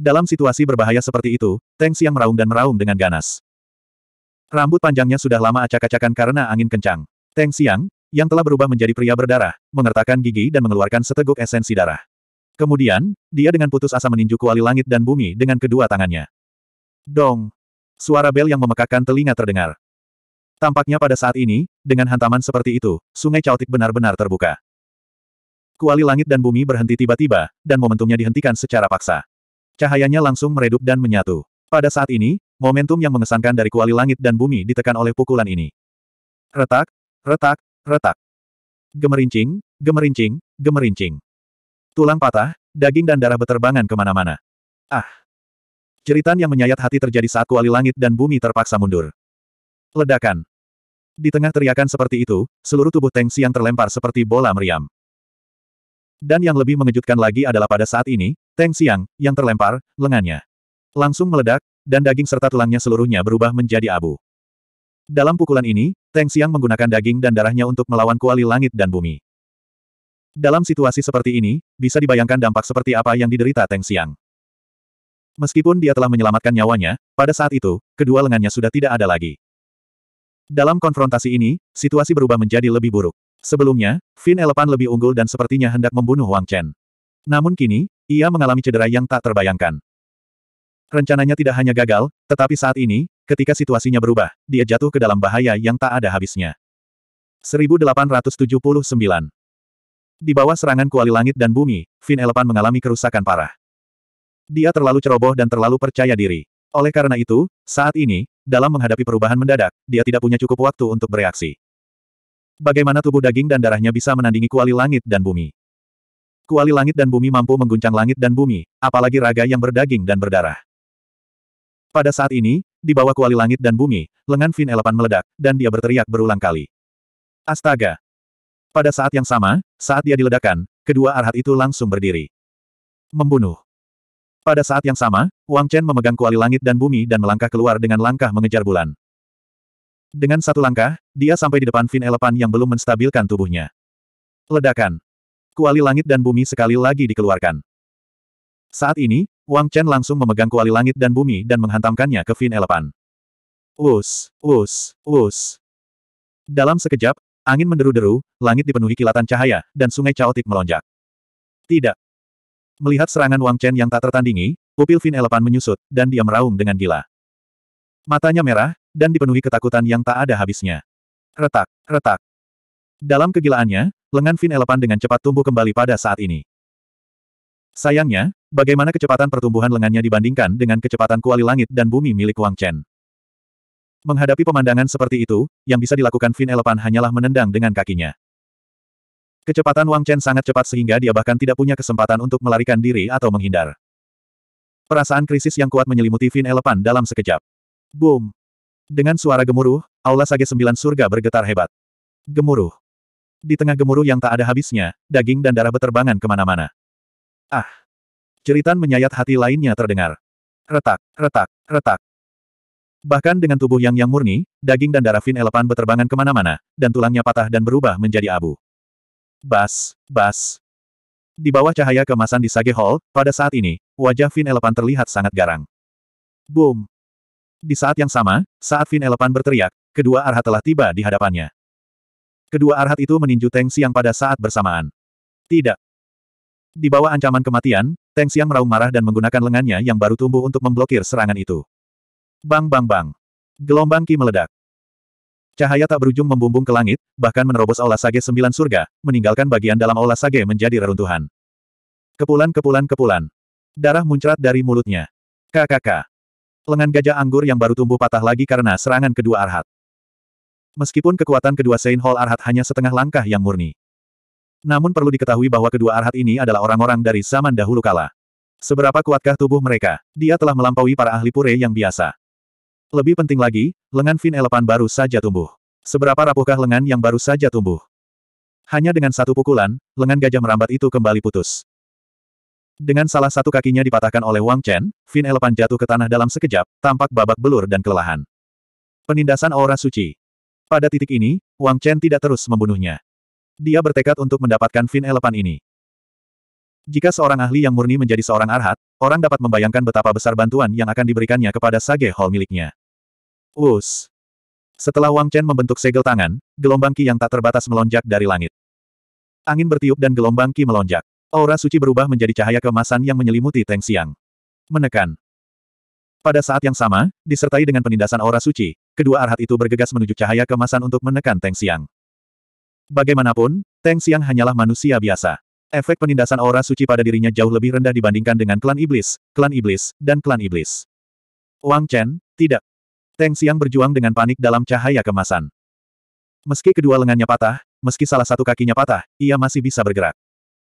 Dalam situasi berbahaya seperti itu, Teng Xiang meraung dan meraung dengan ganas. Rambut panjangnya sudah lama acak-acakan karena angin kencang. Teng Xiang, yang telah berubah menjadi pria berdarah, mengertakkan gigi dan mengeluarkan seteguk esensi darah. Kemudian, dia dengan putus asa meninju kuali langit dan bumi dengan kedua tangannya. Dong! Suara bel yang memekakan telinga terdengar. Tampaknya pada saat ini, dengan hantaman seperti itu, sungai caotik benar-benar terbuka. Kuali langit dan bumi berhenti tiba-tiba, dan momentumnya dihentikan secara paksa. Cahayanya langsung meredup dan menyatu. Pada saat ini, momentum yang mengesankan dari kuali langit dan bumi ditekan oleh pukulan ini. Retak, retak, retak. Gemerincing, gemerincing, gemerincing. Tulang patah, daging dan darah beterbangan kemana-mana. Ah! Jeritan yang menyayat hati terjadi saat kuali langit dan bumi terpaksa mundur. Ledakan. Di tengah teriakan seperti itu, seluruh tubuh Teng Siang terlempar seperti bola meriam. Dan yang lebih mengejutkan lagi adalah pada saat ini, Teng Siang yang terlempar, lengannya. Langsung meledak, dan daging serta tulangnya seluruhnya berubah menjadi abu. Dalam pukulan ini, Teng Siang menggunakan daging dan darahnya untuk melawan kuali langit dan bumi. Dalam situasi seperti ini, bisa dibayangkan dampak seperti apa yang diderita Teng Siang. Meskipun dia telah menyelamatkan nyawanya, pada saat itu, kedua lengannya sudah tidak ada lagi. Dalam konfrontasi ini, situasi berubah menjadi lebih buruk. Sebelumnya, Fin Elepan lebih unggul dan sepertinya hendak membunuh Wang Chen. Namun kini, ia mengalami cedera yang tak terbayangkan. Rencananya tidak hanya gagal, tetapi saat ini, ketika situasinya berubah, dia jatuh ke dalam bahaya yang tak ada habisnya. 1879 Di bawah serangan kuali langit dan bumi, Fin Elepan mengalami kerusakan parah. Dia terlalu ceroboh dan terlalu percaya diri. Oleh karena itu, saat ini, dalam menghadapi perubahan mendadak, dia tidak punya cukup waktu untuk bereaksi. Bagaimana tubuh daging dan darahnya bisa menandingi kuali langit dan bumi? Kuali langit dan bumi mampu mengguncang langit dan bumi, apalagi raga yang berdaging dan berdarah. Pada saat ini, di bawah kuali langit dan bumi, lengan Fin Elepan meledak, dan dia berteriak berulang kali. Astaga! Pada saat yang sama, saat dia diledakkan, kedua arhat itu langsung berdiri. Membunuh. Pada saat yang sama, Wang Chen memegang kuali langit dan bumi dan melangkah keluar dengan langkah mengejar bulan. Dengan satu langkah, dia sampai di depan Fin Elepan yang belum menstabilkan tubuhnya. Ledakan. Kuali langit dan bumi sekali lagi dikeluarkan. Saat ini, Wang Chen langsung memegang kuali langit dan bumi dan menghantamkannya ke Fin Elepan. Us, us, us. Dalam sekejap, angin menderu-deru, langit dipenuhi kilatan cahaya, dan sungai caotik melonjak. Tidak, Melihat serangan Wang Chen yang tak tertandingi, pupil Vin Elepan menyusut, dan dia meraung dengan gila. Matanya merah, dan dipenuhi ketakutan yang tak ada habisnya. Retak, retak. Dalam kegilaannya, lengan Vin Elepan dengan cepat tumbuh kembali pada saat ini. Sayangnya, bagaimana kecepatan pertumbuhan lengannya dibandingkan dengan kecepatan kuali langit dan bumi milik Wang Chen. Menghadapi pemandangan seperti itu, yang bisa dilakukan Vin Elepan hanyalah menendang dengan kakinya. Kecepatan Wang Chen sangat cepat sehingga dia bahkan tidak punya kesempatan untuk melarikan diri atau menghindar. Perasaan krisis yang kuat menyelimuti Vin Elepan dalam sekejap. Boom! Dengan suara gemuruh, aula sage sembilan surga bergetar hebat. Gemuruh. Di tengah gemuruh yang tak ada habisnya, daging dan darah beterbangan kemana-mana. Ah! Ceritan menyayat hati lainnya terdengar. Retak, retak, retak. Bahkan dengan tubuh yang yang murni, daging dan darah Vin Elepan beterbangan kemana-mana, dan tulangnya patah dan berubah menjadi abu. Bas, bas. Di bawah cahaya kemasan di Sage Hall, pada saat ini, wajah Vin Elepan terlihat sangat garang. Boom. Di saat yang sama, saat Vin Elepan berteriak, kedua arhat telah tiba di hadapannya. Kedua arhat itu meninju Teng Siang pada saat bersamaan. Tidak. Di bawah ancaman kematian, Teng Siang meraung marah dan menggunakan lengannya yang baru tumbuh untuk memblokir serangan itu. Bang bang bang. Gelombang Ki meledak. Cahaya tak berujung membumbung ke langit, bahkan menerobos aula sage sembilan surga, meninggalkan bagian dalam aula sage menjadi reruntuhan. Kepulan kepulan kepulan. Darah muncrat dari mulutnya. KKK. Lengan gajah anggur yang baru tumbuh patah lagi karena serangan kedua Arhat. Meskipun kekuatan kedua Saint Hall Arhat hanya setengah langkah yang murni. Namun perlu diketahui bahwa kedua Arhat ini adalah orang-orang dari zaman dahulu kala. Seberapa kuatkah tubuh mereka? Dia telah melampaui para ahli pure yang biasa. Lebih penting lagi, lengan Fin Elepan baru saja tumbuh. Seberapa rapuhkah lengan yang baru saja tumbuh? Hanya dengan satu pukulan, lengan gajah merambat itu kembali putus. Dengan salah satu kakinya dipatahkan oleh Wang Chen, Fin Elepan jatuh ke tanah dalam sekejap, tampak babak belur dan kelelahan. Penindasan aura suci. Pada titik ini, Wang Chen tidak terus membunuhnya. Dia bertekad untuk mendapatkan Fin Elepan ini. Jika seorang ahli yang murni menjadi seorang arhat, orang dapat membayangkan betapa besar bantuan yang akan diberikannya kepada Sage Hall miliknya. Wus. Setelah Wang Chen membentuk segel tangan, gelombang ki yang tak terbatas melonjak dari langit. Angin bertiup dan gelombang ki melonjak. Aura suci berubah menjadi cahaya kemasan yang menyelimuti Teng Xiang. Menekan. Pada saat yang sama, disertai dengan penindasan aura suci, kedua arhat itu bergegas menuju cahaya kemasan untuk menekan Teng Xiang. Bagaimanapun, Teng Xiang hanyalah manusia biasa. Efek penindasan aura suci pada dirinya jauh lebih rendah dibandingkan dengan klan iblis, klan iblis, dan klan iblis. Wang Chen, tidak. Teng Siang berjuang dengan panik dalam cahaya kemasan. Meski kedua lengannya patah, meski salah satu kakinya patah, ia masih bisa bergerak.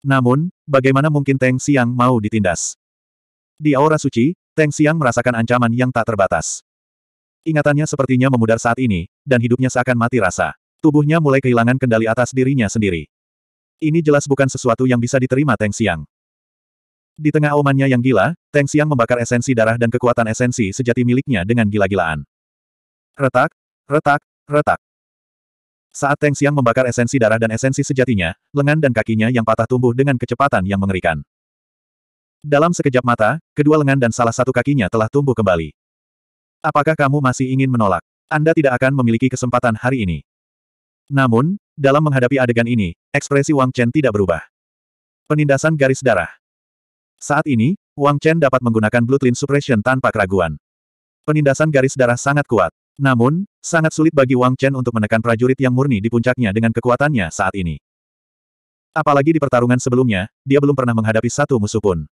Namun, bagaimana mungkin Teng Siang mau ditindas? Di aura suci, Teng Siang merasakan ancaman yang tak terbatas. Ingatannya sepertinya memudar saat ini, dan hidupnya seakan mati rasa. Tubuhnya mulai kehilangan kendali atas dirinya sendiri. Ini jelas bukan sesuatu yang bisa diterima Teng Siang. Di tengah omannya yang gila, Teng Siang membakar esensi darah dan kekuatan esensi sejati miliknya dengan gila-gilaan. Retak, retak, retak. Saat Teng Xiang membakar esensi darah dan esensi sejatinya, lengan dan kakinya yang patah tumbuh dengan kecepatan yang mengerikan. Dalam sekejap mata, kedua lengan dan salah satu kakinya telah tumbuh kembali. Apakah kamu masih ingin menolak? Anda tidak akan memiliki kesempatan hari ini. Namun, dalam menghadapi adegan ini, ekspresi Wang Chen tidak berubah. Penindasan garis darah. Saat ini, Wang Chen dapat menggunakan Bloodline Suppression tanpa keraguan. Penindasan garis darah sangat kuat. Namun, sangat sulit bagi Wang Chen untuk menekan prajurit yang murni di puncaknya dengan kekuatannya saat ini. Apalagi di pertarungan sebelumnya, dia belum pernah menghadapi satu musuh pun.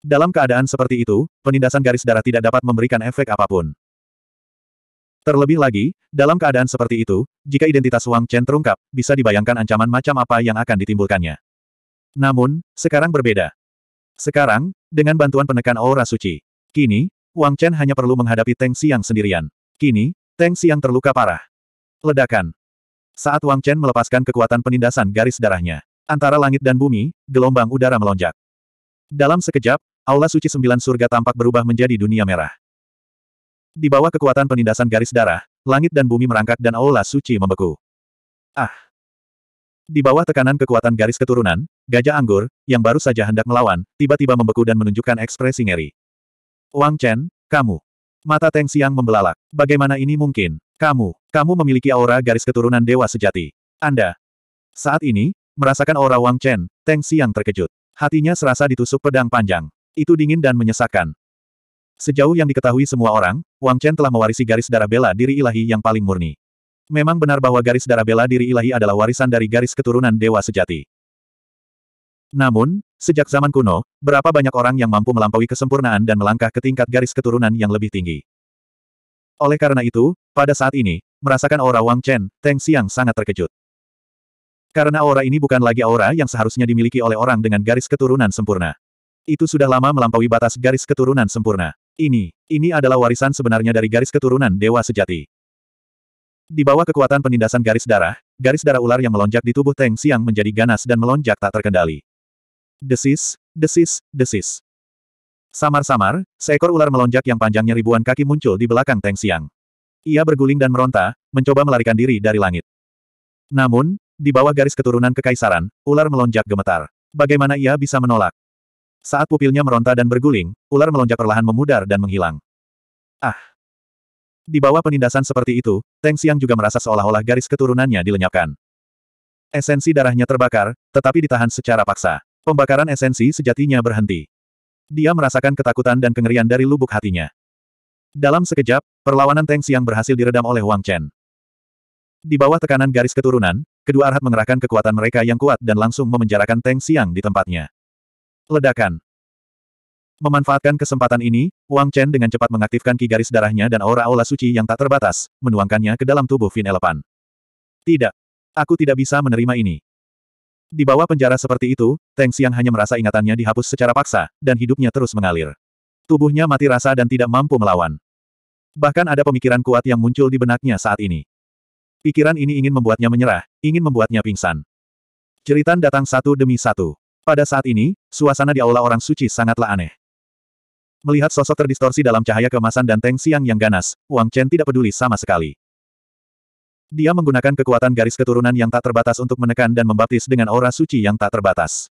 Dalam keadaan seperti itu, penindasan garis darah tidak dapat memberikan efek apapun. Terlebih lagi, dalam keadaan seperti itu, jika identitas Wang Chen terungkap, bisa dibayangkan ancaman macam apa yang akan ditimbulkannya. Namun, sekarang berbeda. Sekarang, dengan bantuan penekan aura suci, kini, Wang Chen hanya perlu menghadapi Teng Siang sendirian. Kini, Teng Xiang terluka parah. Ledakan. Saat Wang Chen melepaskan kekuatan penindasan garis darahnya. Antara langit dan bumi, gelombang udara melonjak. Dalam sekejap, Aula Suci Sembilan Surga tampak berubah menjadi dunia merah. Di bawah kekuatan penindasan garis darah, langit dan bumi merangkak dan Aula Suci membeku. Ah! Di bawah tekanan kekuatan garis keturunan, Gajah Anggur, yang baru saja hendak melawan, tiba-tiba membeku dan menunjukkan ekspresi ngeri. Wang Chen, kamu. Mata Teng Siang membelalak. Bagaimana ini mungkin? Kamu, kamu memiliki aura garis keturunan dewa sejati. Anda. Saat ini, merasakan aura Wang Chen, Teng Siang terkejut. Hatinya serasa ditusuk pedang panjang. Itu dingin dan menyesakkan. Sejauh yang diketahui semua orang, Wang Chen telah mewarisi garis darah bela diri ilahi yang paling murni. Memang benar bahwa garis darah bela diri ilahi adalah warisan dari garis keturunan dewa sejati. Namun, sejak zaman kuno, berapa banyak orang yang mampu melampaui kesempurnaan dan melangkah ke tingkat garis keturunan yang lebih tinggi. Oleh karena itu, pada saat ini, merasakan aura Wang Chen, Teng Xiang sangat terkejut. Karena aura ini bukan lagi aura yang seharusnya dimiliki oleh orang dengan garis keturunan sempurna. Itu sudah lama melampaui batas garis keturunan sempurna. Ini, ini adalah warisan sebenarnya dari garis keturunan dewa sejati. Di bawah kekuatan penindasan garis darah, garis darah ular yang melonjak di tubuh Teng Xiang menjadi ganas dan melonjak tak terkendali. Desis, desis, desis. Samar-samar, seekor ular melonjak yang panjangnya ribuan kaki muncul di belakang Teng Siang. Ia berguling dan meronta, mencoba melarikan diri dari langit. Namun, di bawah garis keturunan kekaisaran, ular melonjak gemetar. Bagaimana ia bisa menolak? Saat pupilnya meronta dan berguling, ular melonjak perlahan memudar dan menghilang. Ah! Di bawah penindasan seperti itu, Teng Siang juga merasa seolah-olah garis keturunannya dilenyapkan. Esensi darahnya terbakar, tetapi ditahan secara paksa. Pembakaran esensi sejatinya berhenti. Dia merasakan ketakutan dan kengerian dari lubuk hatinya. Dalam sekejap, perlawanan Teng Siang berhasil diredam oleh Wang Chen. Di bawah tekanan garis keturunan, kedua arhat mengerahkan kekuatan mereka yang kuat dan langsung memenjarakan Teng Siang di tempatnya. Ledakan. Memanfaatkan kesempatan ini, Wang Chen dengan cepat mengaktifkan ki garis darahnya dan aura aula suci yang tak terbatas, menuangkannya ke dalam tubuh Vin Elepan. Tidak. Aku tidak bisa menerima ini. Di bawah penjara seperti itu, Teng Xiang hanya merasa ingatannya dihapus secara paksa, dan hidupnya terus mengalir. Tubuhnya mati rasa dan tidak mampu melawan. Bahkan ada pemikiran kuat yang muncul di benaknya saat ini. Pikiran ini ingin membuatnya menyerah, ingin membuatnya pingsan. Cerita datang satu demi satu. Pada saat ini, suasana di aula orang suci sangatlah aneh. Melihat sosok terdistorsi dalam cahaya kemasan dan Teng Xiang yang ganas, Wang Chen tidak peduli sama sekali. Dia menggunakan kekuatan garis keturunan yang tak terbatas untuk menekan dan membaptis dengan aura suci yang tak terbatas.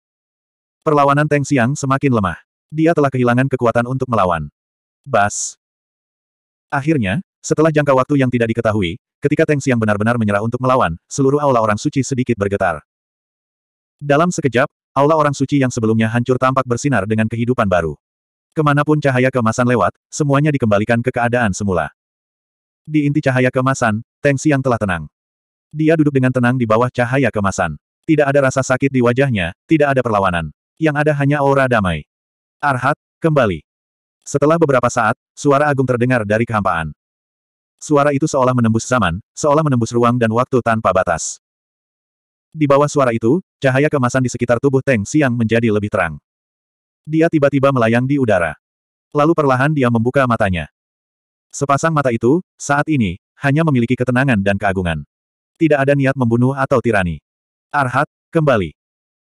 Perlawanan Teng Xiang semakin lemah. Dia telah kehilangan kekuatan untuk melawan. Bas. Akhirnya, setelah jangka waktu yang tidak diketahui, ketika Teng Xiang benar-benar menyerah untuk melawan, seluruh aula orang suci sedikit bergetar. Dalam sekejap, aula orang suci yang sebelumnya hancur tampak bersinar dengan kehidupan baru. Kemanapun cahaya kemasan lewat, semuanya dikembalikan ke keadaan semula. Di inti cahaya kemasan, Teng Xiang telah tenang. Dia duduk dengan tenang di bawah cahaya kemasan. Tidak ada rasa sakit di wajahnya, tidak ada perlawanan. Yang ada hanya aura damai. Arhat, kembali. Setelah beberapa saat, suara agung terdengar dari kehampaan. Suara itu seolah menembus zaman, seolah menembus ruang dan waktu tanpa batas. Di bawah suara itu, cahaya kemasan di sekitar tubuh Teng siang menjadi lebih terang. Dia tiba-tiba melayang di udara. Lalu perlahan dia membuka matanya. Sepasang mata itu, saat ini, hanya memiliki ketenangan dan keagungan. Tidak ada niat membunuh atau tirani. Arhat, kembali.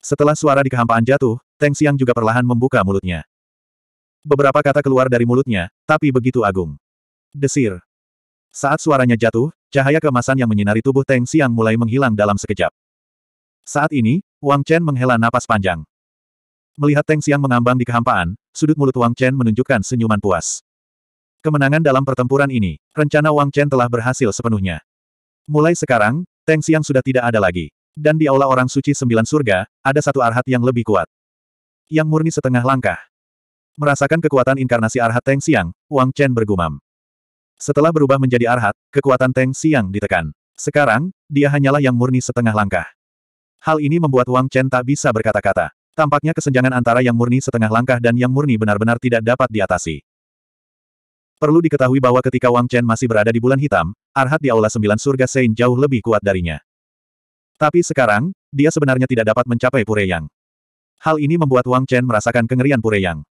Setelah suara di kehampaan jatuh, Teng Xiang juga perlahan membuka mulutnya. Beberapa kata keluar dari mulutnya, tapi begitu agung. Desir. Saat suaranya jatuh, cahaya kemasan yang menyinari tubuh Teng Xiang mulai menghilang dalam sekejap. Saat ini, Wang Chen menghela napas panjang. Melihat Teng Xiang mengambang di kehampaan, sudut mulut Wang Chen menunjukkan senyuman puas. Kemenangan dalam pertempuran ini, rencana Wang Chen telah berhasil sepenuhnya. Mulai sekarang, Teng Xiang sudah tidak ada lagi. Dan di aula orang suci sembilan surga, ada satu arhat yang lebih kuat. Yang murni setengah langkah. Merasakan kekuatan inkarnasi arhat Teng Xiang, Wang Chen bergumam. Setelah berubah menjadi arhat, kekuatan Teng Xiang ditekan. Sekarang, dia hanyalah yang murni setengah langkah. Hal ini membuat Wang Chen tak bisa berkata-kata. Tampaknya kesenjangan antara yang murni setengah langkah dan yang murni benar-benar tidak dapat diatasi. Perlu diketahui bahwa ketika Wang Chen masih berada di bulan hitam, arhat di Aula Sembilan Surga Sein jauh lebih kuat darinya. Tapi sekarang, dia sebenarnya tidak dapat mencapai Pureyang. Hal ini membuat Wang Chen merasakan kengerian Pureyang.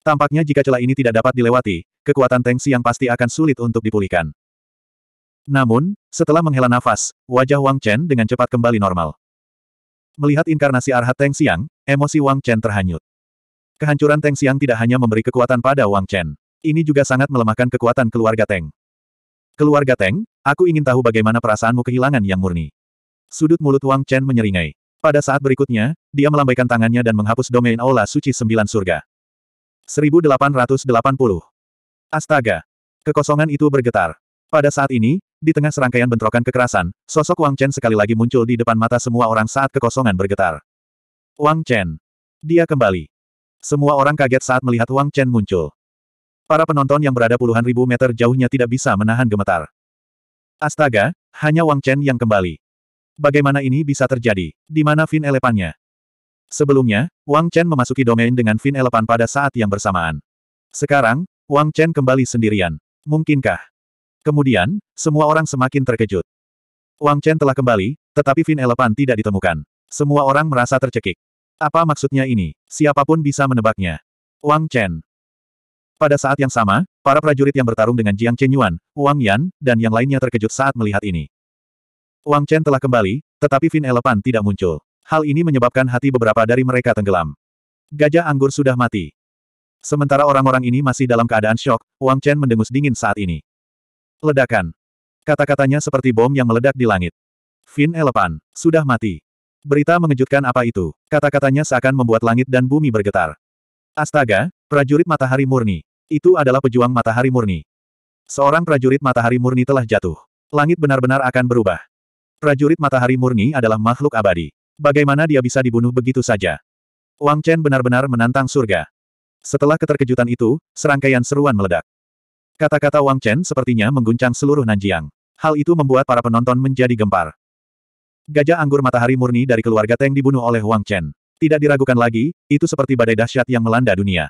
Tampaknya jika celah ini tidak dapat dilewati, kekuatan Teng Siang pasti akan sulit untuk dipulihkan. Namun, setelah menghela nafas, wajah Wang Chen dengan cepat kembali normal. Melihat inkarnasi arhat Teng Siang, emosi Wang Chen terhanyut. Kehancuran Teng Siang tidak hanya memberi kekuatan pada Wang Chen. Ini juga sangat melemahkan kekuatan keluarga Teng. Keluarga Teng, aku ingin tahu bagaimana perasaanmu kehilangan yang murni. Sudut mulut Wang Chen menyeringai. Pada saat berikutnya, dia melambaikan tangannya dan menghapus domain aula suci sembilan surga. 1880. Astaga! Kekosongan itu bergetar. Pada saat ini, di tengah serangkaian bentrokan kekerasan, sosok Wang Chen sekali lagi muncul di depan mata semua orang saat kekosongan bergetar. Wang Chen. Dia kembali. Semua orang kaget saat melihat Wang Chen muncul. Para penonton yang berada puluhan ribu meter jauhnya tidak bisa menahan gemetar. Astaga, hanya Wang Chen yang kembali. Bagaimana ini bisa terjadi? Di mana Fin Elepannya? Sebelumnya, Wang Chen memasuki domain dengan Fin Elepan pada saat yang bersamaan. Sekarang, Wang Chen kembali sendirian. Mungkinkah? Kemudian, semua orang semakin terkejut. Wang Chen telah kembali, tetapi Fin Elepan tidak ditemukan. Semua orang merasa tercekik. Apa maksudnya ini? Siapapun bisa menebaknya. Wang Chen. Pada saat yang sama, para prajurit yang bertarung dengan Jiang Chenyuan, Wang Yan, dan yang lainnya terkejut saat melihat ini. Wang Chen telah kembali, tetapi Vin Elepan tidak muncul. Hal ini menyebabkan hati beberapa dari mereka tenggelam. Gajah anggur sudah mati. Sementara orang-orang ini masih dalam keadaan shock, Wang Chen mendengus dingin saat ini. Ledakan. Kata-katanya seperti bom yang meledak di langit. Vin Elepan, sudah mati. Berita mengejutkan apa itu? Kata-katanya seakan membuat langit dan bumi bergetar. Astaga, prajurit matahari murni. Itu adalah pejuang matahari murni. Seorang prajurit matahari murni telah jatuh. Langit benar-benar akan berubah. Prajurit matahari murni adalah makhluk abadi. Bagaimana dia bisa dibunuh begitu saja? Wang Chen benar-benar menantang surga. Setelah keterkejutan itu, serangkaian seruan meledak. Kata-kata Wang Chen sepertinya mengguncang seluruh Nanjiang. Hal itu membuat para penonton menjadi gempar. Gajah anggur matahari murni dari keluarga Teng dibunuh oleh Wang Chen. Tidak diragukan lagi, itu seperti badai dahsyat yang melanda dunia.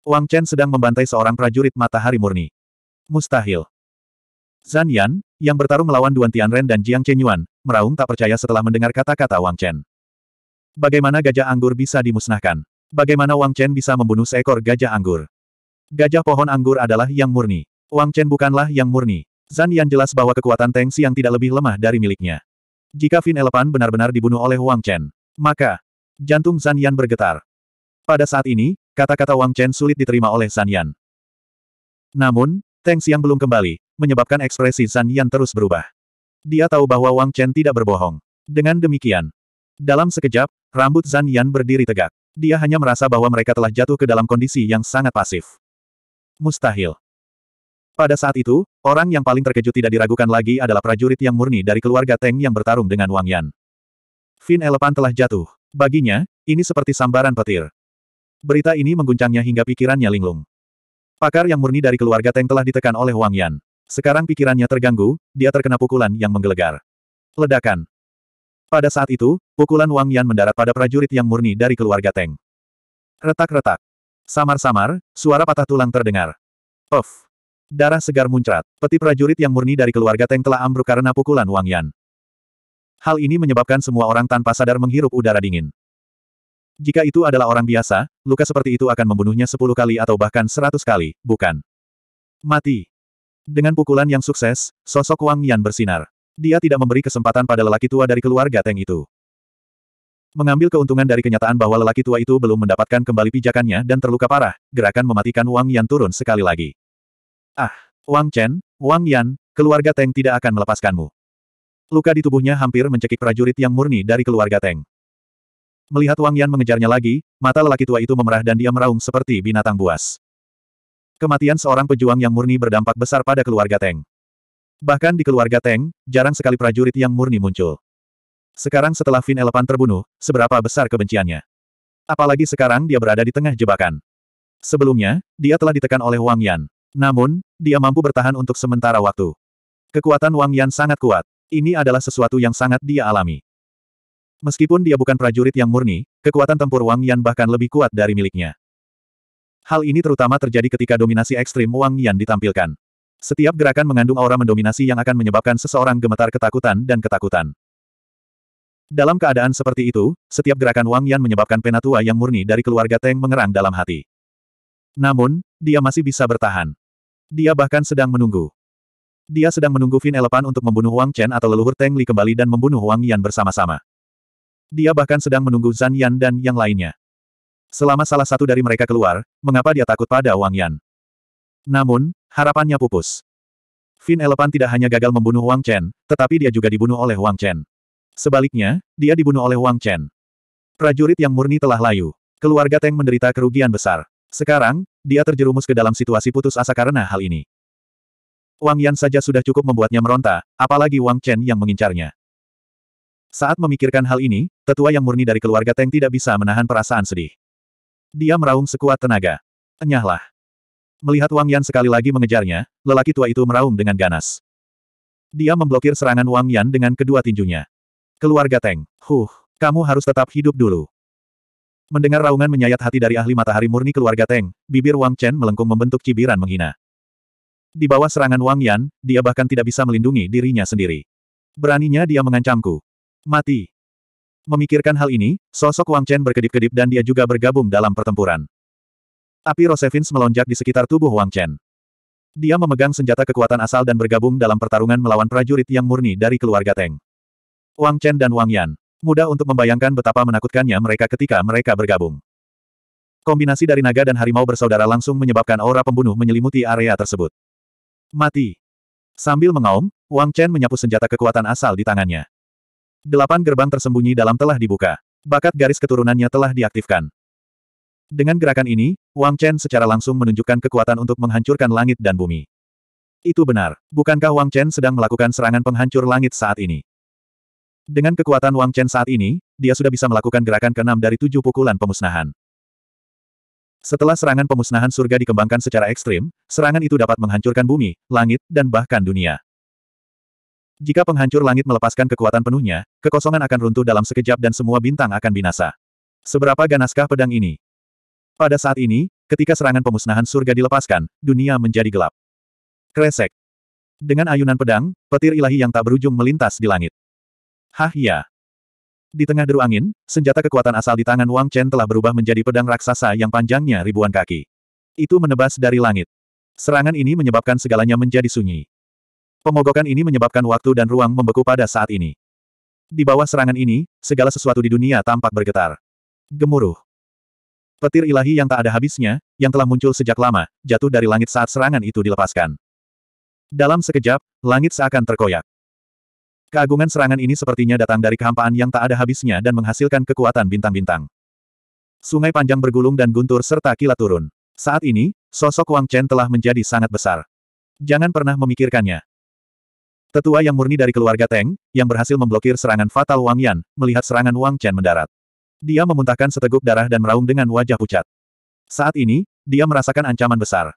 Wang Chen sedang membantai seorang prajurit matahari murni. Mustahil. Zan Yan, yang bertarung melawan Duan Tianren dan Jiang Chen Yuan, meraung tak percaya setelah mendengar kata-kata Wang Chen. Bagaimana gajah anggur bisa dimusnahkan? Bagaimana Wang Chen bisa membunuh seekor gajah anggur? Gajah pohon anggur adalah yang murni. Wang Chen bukanlah yang murni. Zan Yan jelas bahwa kekuatan Teng Xiang tidak lebih lemah dari miliknya. Jika Fin Elepan benar-benar dibunuh oleh Wang Chen, maka jantung Zan Yan bergetar. Pada saat ini, Kata-kata Wang Chen sulit diterima oleh San Yan. Namun, Teng Xiang belum kembali, menyebabkan ekspresi San Yan terus berubah. Dia tahu bahwa Wang Chen tidak berbohong. Dengan demikian, dalam sekejap, rambut San Yan berdiri tegak. Dia hanya merasa bahwa mereka telah jatuh ke dalam kondisi yang sangat pasif. Mustahil. Pada saat itu, orang yang paling terkejut tidak diragukan lagi adalah prajurit yang murni dari keluarga Teng yang bertarung dengan Wang Yan. Fin Elepan telah jatuh. Baginya, ini seperti sambaran petir. Berita ini mengguncangnya hingga pikirannya linglung. Pakar yang murni dari keluarga Teng telah ditekan oleh Wang Yan. Sekarang pikirannya terganggu, dia terkena pukulan yang menggelegar. Ledakan. Pada saat itu, pukulan Wang Yan mendarat pada prajurit yang murni dari keluarga Teng. Retak-retak. Samar-samar, suara patah tulang terdengar. Puff. Darah segar muncrat. Peti prajurit yang murni dari keluarga Teng telah ambruk karena pukulan Wang Yan. Hal ini menyebabkan semua orang tanpa sadar menghirup udara dingin. Jika itu adalah orang biasa, luka seperti itu akan membunuhnya sepuluh kali atau bahkan seratus kali, bukan? Mati. Dengan pukulan yang sukses, sosok Wang Yan bersinar. Dia tidak memberi kesempatan pada lelaki tua dari keluarga Teng itu. Mengambil keuntungan dari kenyataan bahwa lelaki tua itu belum mendapatkan kembali pijakannya dan terluka parah, gerakan mematikan Wang Yan turun sekali lagi. Ah, Wang Chen, Wang Yan, keluarga Teng tidak akan melepaskanmu. Luka di tubuhnya hampir mencekik prajurit yang murni dari keluarga Teng. Melihat Wang Yan mengejarnya lagi, mata lelaki tua itu memerah dan dia meraung seperti binatang buas. Kematian seorang pejuang yang murni berdampak besar pada keluarga Teng. Bahkan di keluarga Teng, jarang sekali prajurit yang murni muncul. Sekarang setelah Vin Elepan terbunuh, seberapa besar kebenciannya. Apalagi sekarang dia berada di tengah jebakan. Sebelumnya, dia telah ditekan oleh Wang Yan. Namun, dia mampu bertahan untuk sementara waktu. Kekuatan Wang Yan sangat kuat. Ini adalah sesuatu yang sangat dia alami. Meskipun dia bukan prajurit yang murni, kekuatan tempur Wang Yan bahkan lebih kuat dari miliknya. Hal ini terutama terjadi ketika dominasi ekstrim Wang Yan ditampilkan. Setiap gerakan mengandung aura mendominasi yang akan menyebabkan seseorang gemetar ketakutan dan ketakutan. Dalam keadaan seperti itu, setiap gerakan Wang Yan menyebabkan penatua yang murni dari keluarga Teng mengerang dalam hati. Namun, dia masih bisa bertahan. Dia bahkan sedang menunggu. Dia sedang menunggu Fin Elepan untuk membunuh Wang Chen atau leluhur Teng Li kembali dan membunuh Wang Yan bersama-sama. Dia bahkan sedang menunggu Zan Yan dan yang lainnya. Selama salah satu dari mereka keluar, mengapa dia takut pada Wang Yan? Namun, harapannya pupus. Fin Elepan tidak hanya gagal membunuh Wang Chen, tetapi dia juga dibunuh oleh Wang Chen. Sebaliknya, dia dibunuh oleh Wang Chen. Prajurit yang murni telah layu. Keluarga Teng menderita kerugian besar. Sekarang, dia terjerumus ke dalam situasi putus asa karena hal ini. Wang Yan saja sudah cukup membuatnya meronta, apalagi Wang Chen yang mengincarnya. Saat memikirkan hal ini, tetua yang murni dari keluarga Teng tidak bisa menahan perasaan sedih. Dia meraung sekuat tenaga. Enyahlah. Melihat Wang Yan sekali lagi mengejarnya, lelaki tua itu meraung dengan ganas. Dia memblokir serangan Wang Yan dengan kedua tinjunya. Keluarga Teng, huh, kamu harus tetap hidup dulu. Mendengar raungan menyayat hati dari ahli matahari murni keluarga Teng, bibir Wang Chen melengkung membentuk cibiran menghina. Di bawah serangan Wang Yan, dia bahkan tidak bisa melindungi dirinya sendiri. Beraninya dia mengancamku. Mati. Memikirkan hal ini, sosok Wang Chen berkedip-kedip dan dia juga bergabung dalam pertempuran. Api Rosevins melonjak di sekitar tubuh Wang Chen. Dia memegang senjata kekuatan asal dan bergabung dalam pertarungan melawan prajurit yang murni dari keluarga Teng. Wang Chen dan Wang Yan. Mudah untuk membayangkan betapa menakutkannya mereka ketika mereka bergabung. Kombinasi dari naga dan harimau bersaudara langsung menyebabkan aura pembunuh menyelimuti area tersebut. Mati. Sambil mengaum, Wang Chen menyapu senjata kekuatan asal di tangannya. Delapan gerbang tersembunyi dalam telah dibuka. Bakat garis keturunannya telah diaktifkan. Dengan gerakan ini, Wang Chen secara langsung menunjukkan kekuatan untuk menghancurkan langit dan bumi. Itu benar. Bukankah Wang Chen sedang melakukan serangan penghancur langit saat ini? Dengan kekuatan Wang Chen saat ini, dia sudah bisa melakukan gerakan keenam dari tujuh pukulan pemusnahan. Setelah serangan pemusnahan surga dikembangkan secara ekstrim, serangan itu dapat menghancurkan bumi, langit, dan bahkan dunia. Jika penghancur langit melepaskan kekuatan penuhnya, kekosongan akan runtuh dalam sekejap dan semua bintang akan binasa. Seberapa ganaskah pedang ini? Pada saat ini, ketika serangan pemusnahan surga dilepaskan, dunia menjadi gelap. Kresek. Dengan ayunan pedang, petir ilahi yang tak berujung melintas di langit. Hah ya. Di tengah deru angin, senjata kekuatan asal di tangan Wang Chen telah berubah menjadi pedang raksasa yang panjangnya ribuan kaki. Itu menebas dari langit. Serangan ini menyebabkan segalanya menjadi sunyi. Pemogokan ini menyebabkan waktu dan ruang membeku pada saat ini. Di bawah serangan ini, segala sesuatu di dunia tampak bergetar. Gemuruh. Petir ilahi yang tak ada habisnya, yang telah muncul sejak lama, jatuh dari langit saat serangan itu dilepaskan. Dalam sekejap, langit seakan terkoyak. Keagungan serangan ini sepertinya datang dari kehampaan yang tak ada habisnya dan menghasilkan kekuatan bintang-bintang. Sungai panjang bergulung dan guntur serta kilat turun. Saat ini, sosok Wang Chen telah menjadi sangat besar. Jangan pernah memikirkannya. Tetua yang murni dari keluarga Teng, yang berhasil memblokir serangan fatal Wang Yan, melihat serangan Wang Chen mendarat. Dia memuntahkan seteguk darah dan meraung dengan wajah pucat. Saat ini, dia merasakan ancaman besar.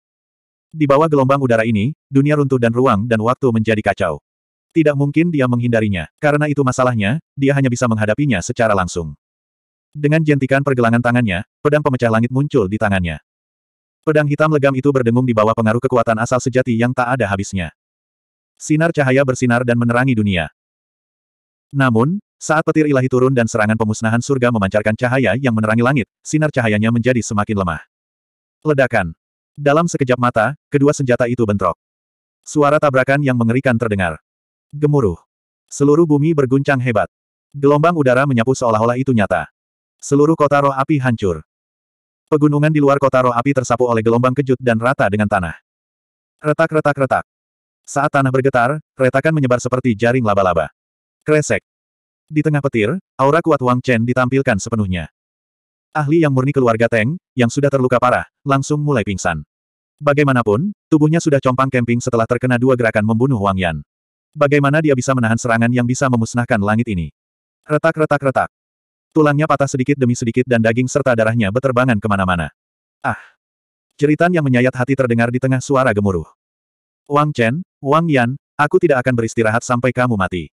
Di bawah gelombang udara ini, dunia runtuh dan ruang dan waktu menjadi kacau. Tidak mungkin dia menghindarinya, karena itu masalahnya, dia hanya bisa menghadapinya secara langsung. Dengan jentikan pergelangan tangannya, pedang pemecah langit muncul di tangannya. Pedang hitam legam itu berdengung di bawah pengaruh kekuatan asal sejati yang tak ada habisnya. Sinar cahaya bersinar dan menerangi dunia. Namun, saat petir ilahi turun dan serangan pemusnahan surga memancarkan cahaya yang menerangi langit, sinar cahayanya menjadi semakin lemah. Ledakan. Dalam sekejap mata, kedua senjata itu bentrok. Suara tabrakan yang mengerikan terdengar. Gemuruh. Seluruh bumi berguncang hebat. Gelombang udara menyapu seolah-olah itu nyata. Seluruh kota roh api hancur. Pegunungan di luar kota roh api tersapu oleh gelombang kejut dan rata dengan tanah. Retak-retak-retak. Saat tanah bergetar, retakan menyebar seperti jaring laba-laba. Kresek. Di tengah petir, aura kuat Wang Chen ditampilkan sepenuhnya. Ahli yang murni keluarga Teng, yang sudah terluka parah, langsung mulai pingsan. Bagaimanapun, tubuhnya sudah compang kemping setelah terkena dua gerakan membunuh Wang Yan. Bagaimana dia bisa menahan serangan yang bisa memusnahkan langit ini? Retak-retak-retak. Tulangnya patah sedikit demi sedikit dan daging serta darahnya beterbangan kemana-mana. Ah! Jeritan yang menyayat hati terdengar di tengah suara gemuruh. Wang Chen, Wang Yan, aku tidak akan beristirahat sampai kamu mati.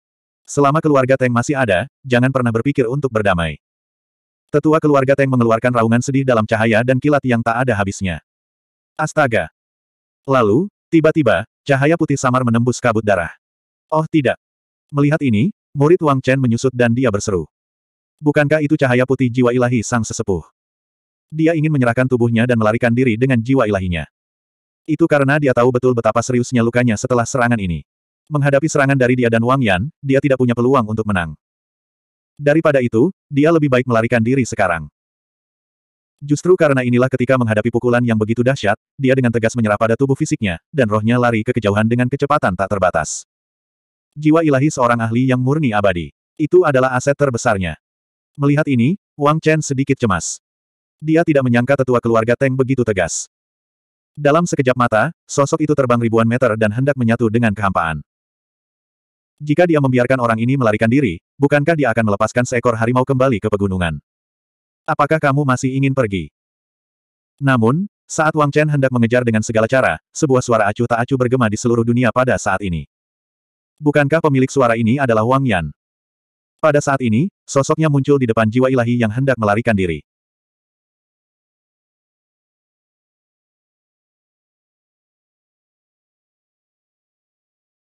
Selama keluarga Teng masih ada, jangan pernah berpikir untuk berdamai. Tetua keluarga Teng mengeluarkan raungan sedih dalam cahaya dan kilat yang tak ada habisnya. Astaga! Lalu, tiba-tiba, cahaya putih samar menembus kabut darah. Oh tidak! Melihat ini, murid Wang Chen menyusut dan dia berseru. Bukankah itu cahaya putih jiwa ilahi sang sesepuh? Dia ingin menyerahkan tubuhnya dan melarikan diri dengan jiwa ilahinya. Itu karena dia tahu betul betapa seriusnya lukanya setelah serangan ini. Menghadapi serangan dari dia dan Wang Yan, dia tidak punya peluang untuk menang. Daripada itu, dia lebih baik melarikan diri sekarang. Justru karena inilah ketika menghadapi pukulan yang begitu dahsyat, dia dengan tegas menyerah pada tubuh fisiknya, dan rohnya lari ke kejauhan dengan kecepatan tak terbatas. Jiwa ilahi seorang ahli yang murni abadi. Itu adalah aset terbesarnya. Melihat ini, Wang Chen sedikit cemas. Dia tidak menyangka tetua keluarga Teng begitu tegas. Dalam sekejap mata, sosok itu terbang ribuan meter dan hendak menyatu dengan kehampaan. Jika dia membiarkan orang ini melarikan diri, bukankah dia akan melepaskan seekor harimau kembali ke pegunungan? Apakah kamu masih ingin pergi? Namun, saat Wang Chen hendak mengejar dengan segala cara, sebuah suara acuh tak acuh bergema di seluruh dunia pada saat ini. Bukankah pemilik suara ini adalah Wang Yan? Pada saat ini, sosoknya muncul di depan jiwa ilahi yang hendak melarikan diri.